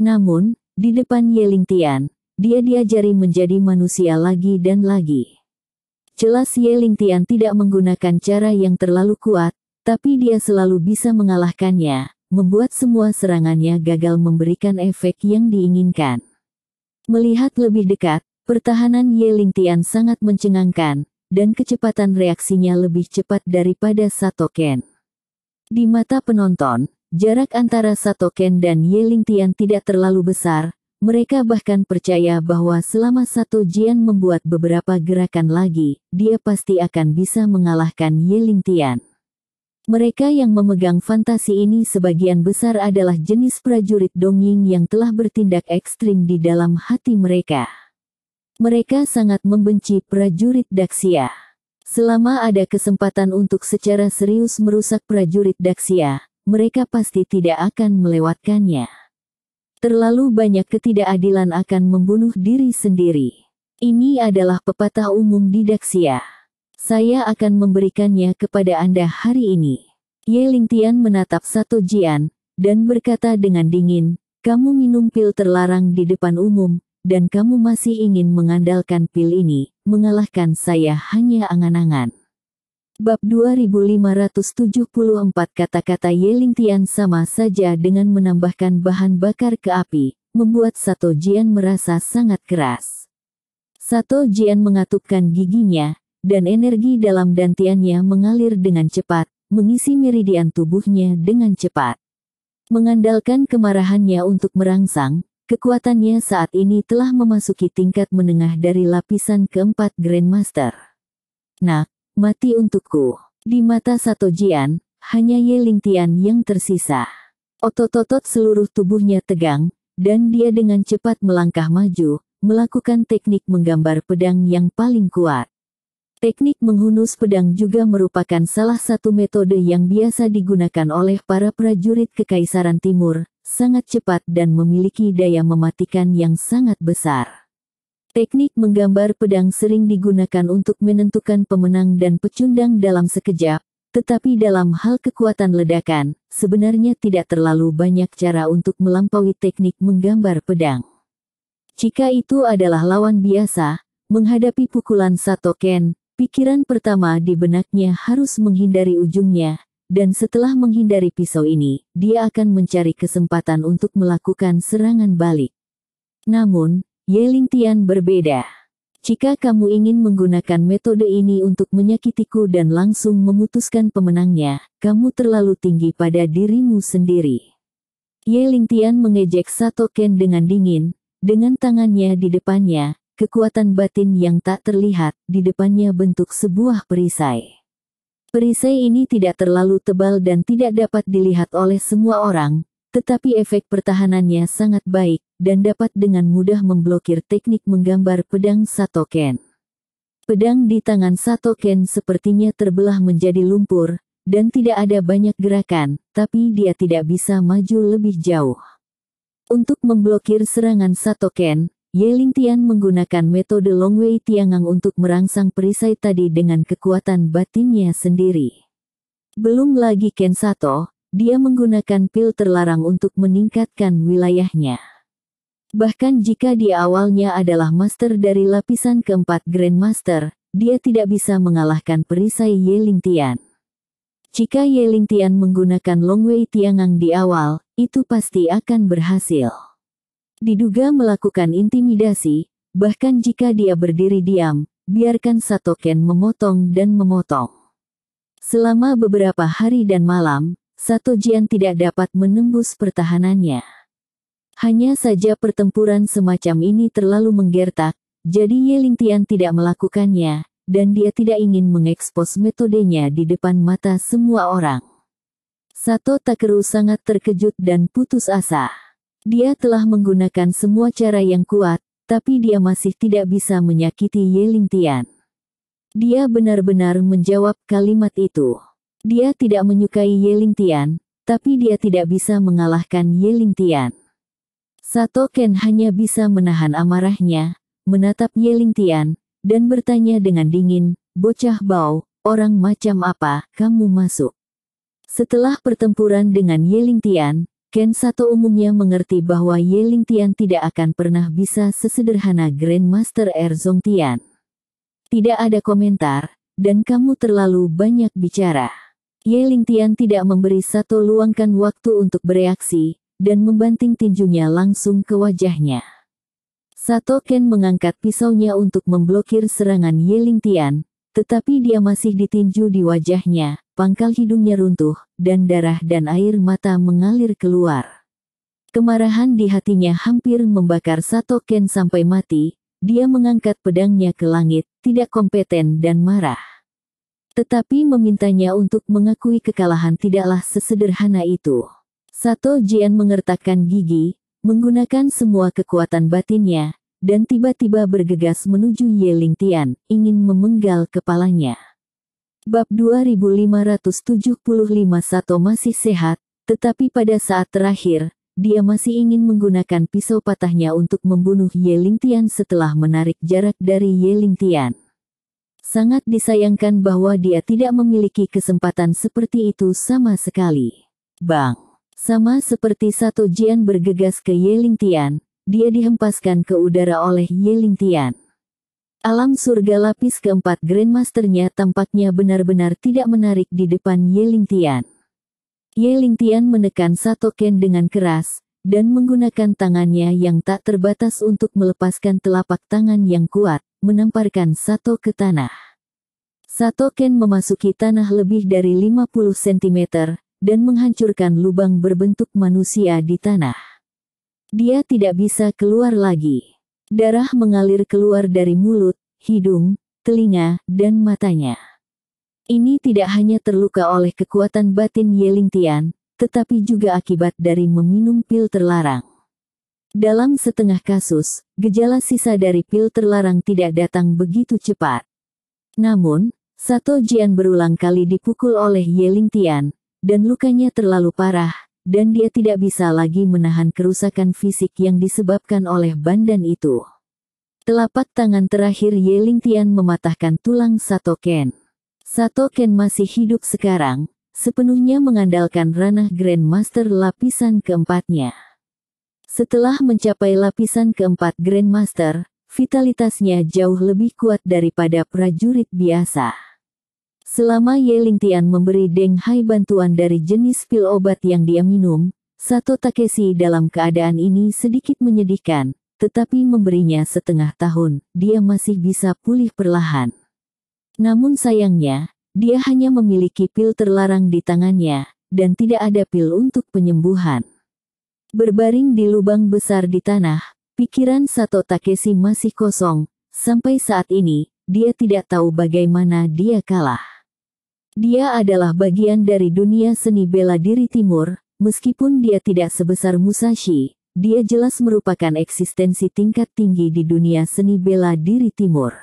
Namun, di depan Yeling Tian, dia diajari menjadi manusia lagi dan lagi. Jelas Yeling Tian tidak menggunakan cara yang terlalu kuat, tapi dia selalu bisa mengalahkannya, membuat semua serangannya gagal memberikan efek yang diinginkan. Melihat lebih dekat, pertahanan Yeling Tian sangat mencengangkan, dan kecepatan reaksinya lebih cepat daripada Satoken. Di mata penonton, jarak antara Satoken dan Yeling Tian tidak terlalu besar, mereka bahkan percaya bahwa selama satu Jian membuat beberapa gerakan lagi, dia pasti akan bisa mengalahkan Yeling Tian. Mereka yang memegang fantasi ini sebagian besar adalah jenis prajurit Dongying yang telah bertindak ekstrim di dalam hati mereka. Mereka sangat membenci prajurit Daxia. Selama ada kesempatan untuk secara serius merusak prajurit Daksia, mereka pasti tidak akan melewatkannya. Terlalu banyak ketidakadilan akan membunuh diri sendiri. Ini adalah pepatah umum di Daksia. Saya akan memberikannya kepada Anda hari ini. Ye Lingtian menatap Satu Jian, dan berkata dengan dingin, kamu minum pil terlarang di depan umum, dan kamu masih ingin mengandalkan pil ini, mengalahkan saya hanya angan-angan. Bab 2574 kata-kata Yeling Tian sama saja dengan menambahkan bahan bakar ke api, membuat Sato Jian merasa sangat keras. Sato Jian mengatupkan giginya, dan energi dalam dantiannya mengalir dengan cepat, mengisi meridian tubuhnya dengan cepat. Mengandalkan kemarahannya untuk merangsang, Kekuatannya saat ini telah memasuki tingkat menengah dari lapisan keempat Grandmaster. Nah, mati untukku. Di mata Jian, hanya Ye Tian yang tersisa. Otot-otot seluruh tubuhnya tegang, dan dia dengan cepat melangkah maju, melakukan teknik menggambar pedang yang paling kuat. Teknik menghunus pedang juga merupakan salah satu metode yang biasa digunakan oleh para prajurit Kekaisaran Timur, sangat cepat dan memiliki daya mematikan yang sangat besar. Teknik menggambar pedang sering digunakan untuk menentukan pemenang dan pecundang dalam sekejap, tetapi dalam hal kekuatan ledakan, sebenarnya tidak terlalu banyak cara untuk melampaui teknik menggambar pedang. Jika itu adalah lawan biasa, menghadapi pukulan satoken, pikiran pertama di benaknya harus menghindari ujungnya, dan setelah menghindari pisau ini, dia akan mencari kesempatan untuk melakukan serangan balik. Namun, Tian berbeda. Jika kamu ingin menggunakan metode ini untuk menyakitiku dan langsung memutuskan pemenangnya, kamu terlalu tinggi pada dirimu sendiri. Ye Tian mengejek Satoken dengan dingin, dengan tangannya di depannya, kekuatan batin yang tak terlihat, di depannya bentuk sebuah perisai. Perisai ini tidak terlalu tebal dan tidak dapat dilihat oleh semua orang, tetapi efek pertahanannya sangat baik dan dapat dengan mudah memblokir teknik menggambar pedang Satoken. Pedang di tangan Satoken sepertinya terbelah menjadi lumpur, dan tidak ada banyak gerakan, tapi dia tidak bisa maju lebih jauh. Untuk memblokir serangan Satoken, Ling Tian menggunakan metode Long Longwei Tiangang untuk merangsang perisai tadi dengan kekuatan batinnya sendiri. Belum lagi Ken Sato, dia menggunakan pil terlarang untuk meningkatkan wilayahnya. Bahkan jika di awalnya adalah master dari lapisan keempat Grandmaster, dia tidak bisa mengalahkan perisai Ling Tian. Jika Ling Tian menggunakan Longwei Tiangang di awal, itu pasti akan berhasil diduga melakukan intimidasi, bahkan jika dia berdiri diam, biarkan Satoken memotong dan memotong. Selama beberapa hari dan malam, Satojian tidak dapat menembus pertahanannya. Hanya saja pertempuran semacam ini terlalu menggertak, jadi Yelintian tidak melakukannya, dan dia tidak ingin mengekspos metodenya di depan mata semua orang. Sato Takeru sangat terkejut dan putus asa. Dia telah menggunakan semua cara yang kuat, tapi dia masih tidak bisa menyakiti Yelintian. Tian. Dia benar-benar menjawab kalimat itu. Dia tidak menyukai Yelintian, Tian, tapi dia tidak bisa mengalahkan Yelintian. Tian. Sato Ken hanya bisa menahan amarahnya, menatap Yelintian, Tian, dan bertanya dengan dingin, Bocah Bau, orang macam apa kamu masuk? Setelah pertempuran dengan Yelintian. Tian, Ken Sato umumnya mengerti bahwa Ling Tian tidak akan pernah bisa sesederhana Grandmaster Erzong Tian. Tidak ada komentar, dan kamu terlalu banyak bicara. Ling Tian tidak memberi Sato luangkan waktu untuk bereaksi, dan membanting tinjunya langsung ke wajahnya. Sato Ken mengangkat pisaunya untuk memblokir serangan Ling Tian, tetapi dia masih ditinju di wajahnya, pangkal hidungnya runtuh, dan darah dan air mata mengalir keluar. Kemarahan di hatinya hampir membakar Sato Ken sampai mati, dia mengangkat pedangnya ke langit, tidak kompeten dan marah. Tetapi memintanya untuk mengakui kekalahan tidaklah sesederhana itu. Sato Jian mengertakkan gigi, menggunakan semua kekuatan batinnya, dan tiba-tiba bergegas menuju Yeling Tian, ingin memenggal kepalanya. Bab 2575 Sato masih sehat, tetapi pada saat terakhir, dia masih ingin menggunakan pisau patahnya untuk membunuh Yeling Tian setelah menarik jarak dari Yeling Tian. Sangat disayangkan bahwa dia tidak memiliki kesempatan seperti itu sama sekali. Bang! Sama seperti Sato Jian bergegas ke Yeling Tian, dia dihempaskan ke udara oleh Yelintian, Tian. Alam surga lapis keempat Grandmasternya tampaknya benar-benar tidak menarik di depan Yelintian. Tian. Ling Tian menekan satu ken dengan keras, dan menggunakan tangannya yang tak terbatas untuk melepaskan telapak tangan yang kuat, menamparkan satu ke tanah. Sato Ken memasuki tanah lebih dari 50 cm, dan menghancurkan lubang berbentuk manusia di tanah. Dia tidak bisa keluar lagi. Darah mengalir keluar dari mulut, hidung, telinga, dan matanya. Ini tidak hanya terluka oleh kekuatan batin Yeling Tian, tetapi juga akibat dari meminum pil terlarang. Dalam setengah kasus, gejala sisa dari pil terlarang tidak datang begitu cepat. Namun, Sato Jian berulang kali dipukul oleh Yeling Tian, dan lukanya terlalu parah, dan dia tidak bisa lagi menahan kerusakan fisik yang disebabkan oleh bandan itu. Telapak tangan terakhir Ye Ling Tian mematahkan tulang Sato Ken. Sato Ken masih hidup sekarang, sepenuhnya mengandalkan ranah Grandmaster lapisan keempatnya. Setelah mencapai lapisan keempat Grandmaster, vitalitasnya jauh lebih kuat daripada prajurit biasa. Selama Ye Lingtian memberi Deng Hai bantuan dari jenis pil obat yang dia minum, Sato Takeshi dalam keadaan ini sedikit menyedihkan, tetapi memberinya setengah tahun, dia masih bisa pulih perlahan. Namun sayangnya, dia hanya memiliki pil terlarang di tangannya, dan tidak ada pil untuk penyembuhan. Berbaring di lubang besar di tanah, pikiran Sato Takeshi masih kosong, sampai saat ini, dia tidak tahu bagaimana dia kalah. Dia adalah bagian dari dunia seni bela diri timur, meskipun dia tidak sebesar Musashi, dia jelas merupakan eksistensi tingkat tinggi di dunia seni bela diri timur.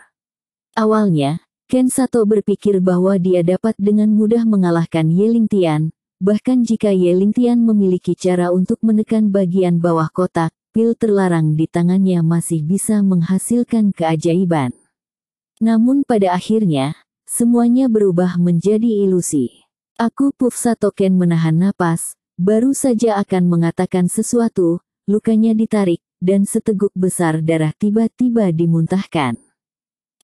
Awalnya, Ken Sato berpikir bahwa dia dapat dengan mudah mengalahkan Ling Tian, bahkan jika Ling Tian memiliki cara untuk menekan bagian bawah kotak, pil terlarang di tangannya masih bisa menghasilkan keajaiban. Namun pada akhirnya, semuanya berubah menjadi ilusi. Aku Pufsa Token menahan napas, baru saja akan mengatakan sesuatu, lukanya ditarik, dan seteguk besar darah tiba-tiba dimuntahkan.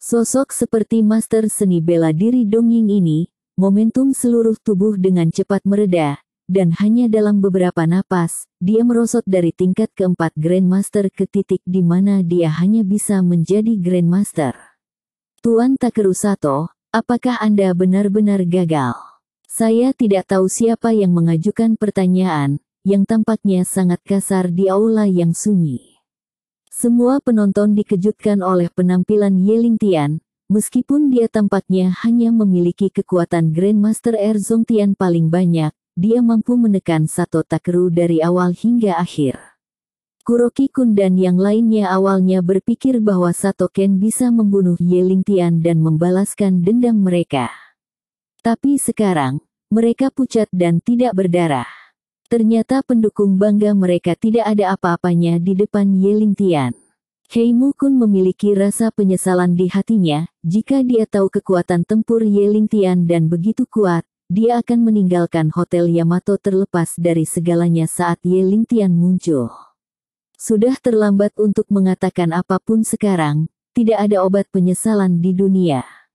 Sosok seperti master seni bela diri dongeng ini, momentum seluruh tubuh dengan cepat mereda, dan hanya dalam beberapa napas, dia merosot dari tingkat keempat Grandmaster ke titik di mana dia hanya bisa menjadi Grandmaster. Tuan Takeru Sato, Apakah Anda benar-benar gagal? Saya tidak tahu siapa yang mengajukan pertanyaan, yang tampaknya sangat kasar di aula yang sunyi. Semua penonton dikejutkan oleh penampilan Yeling Tian, meskipun dia tampaknya hanya memiliki kekuatan Grandmaster Air er Tian paling banyak, dia mampu menekan Sato Takeru dari awal hingga akhir. Kuroki Kun dan yang lainnya awalnya berpikir bahwa Ken bisa membunuh Ling Tian dan membalaskan dendam mereka. Tapi sekarang, mereka pucat dan tidak berdarah. Ternyata pendukung bangga mereka tidak ada apa-apanya di depan Ye Ling Tian. Mu Kun memiliki rasa penyesalan di hatinya, jika dia tahu kekuatan tempur Ling Tian dan begitu kuat, dia akan meninggalkan Hotel Yamato terlepas dari segalanya saat Ling Tian muncul. Sudah terlambat untuk mengatakan apapun sekarang, tidak ada obat penyesalan di dunia.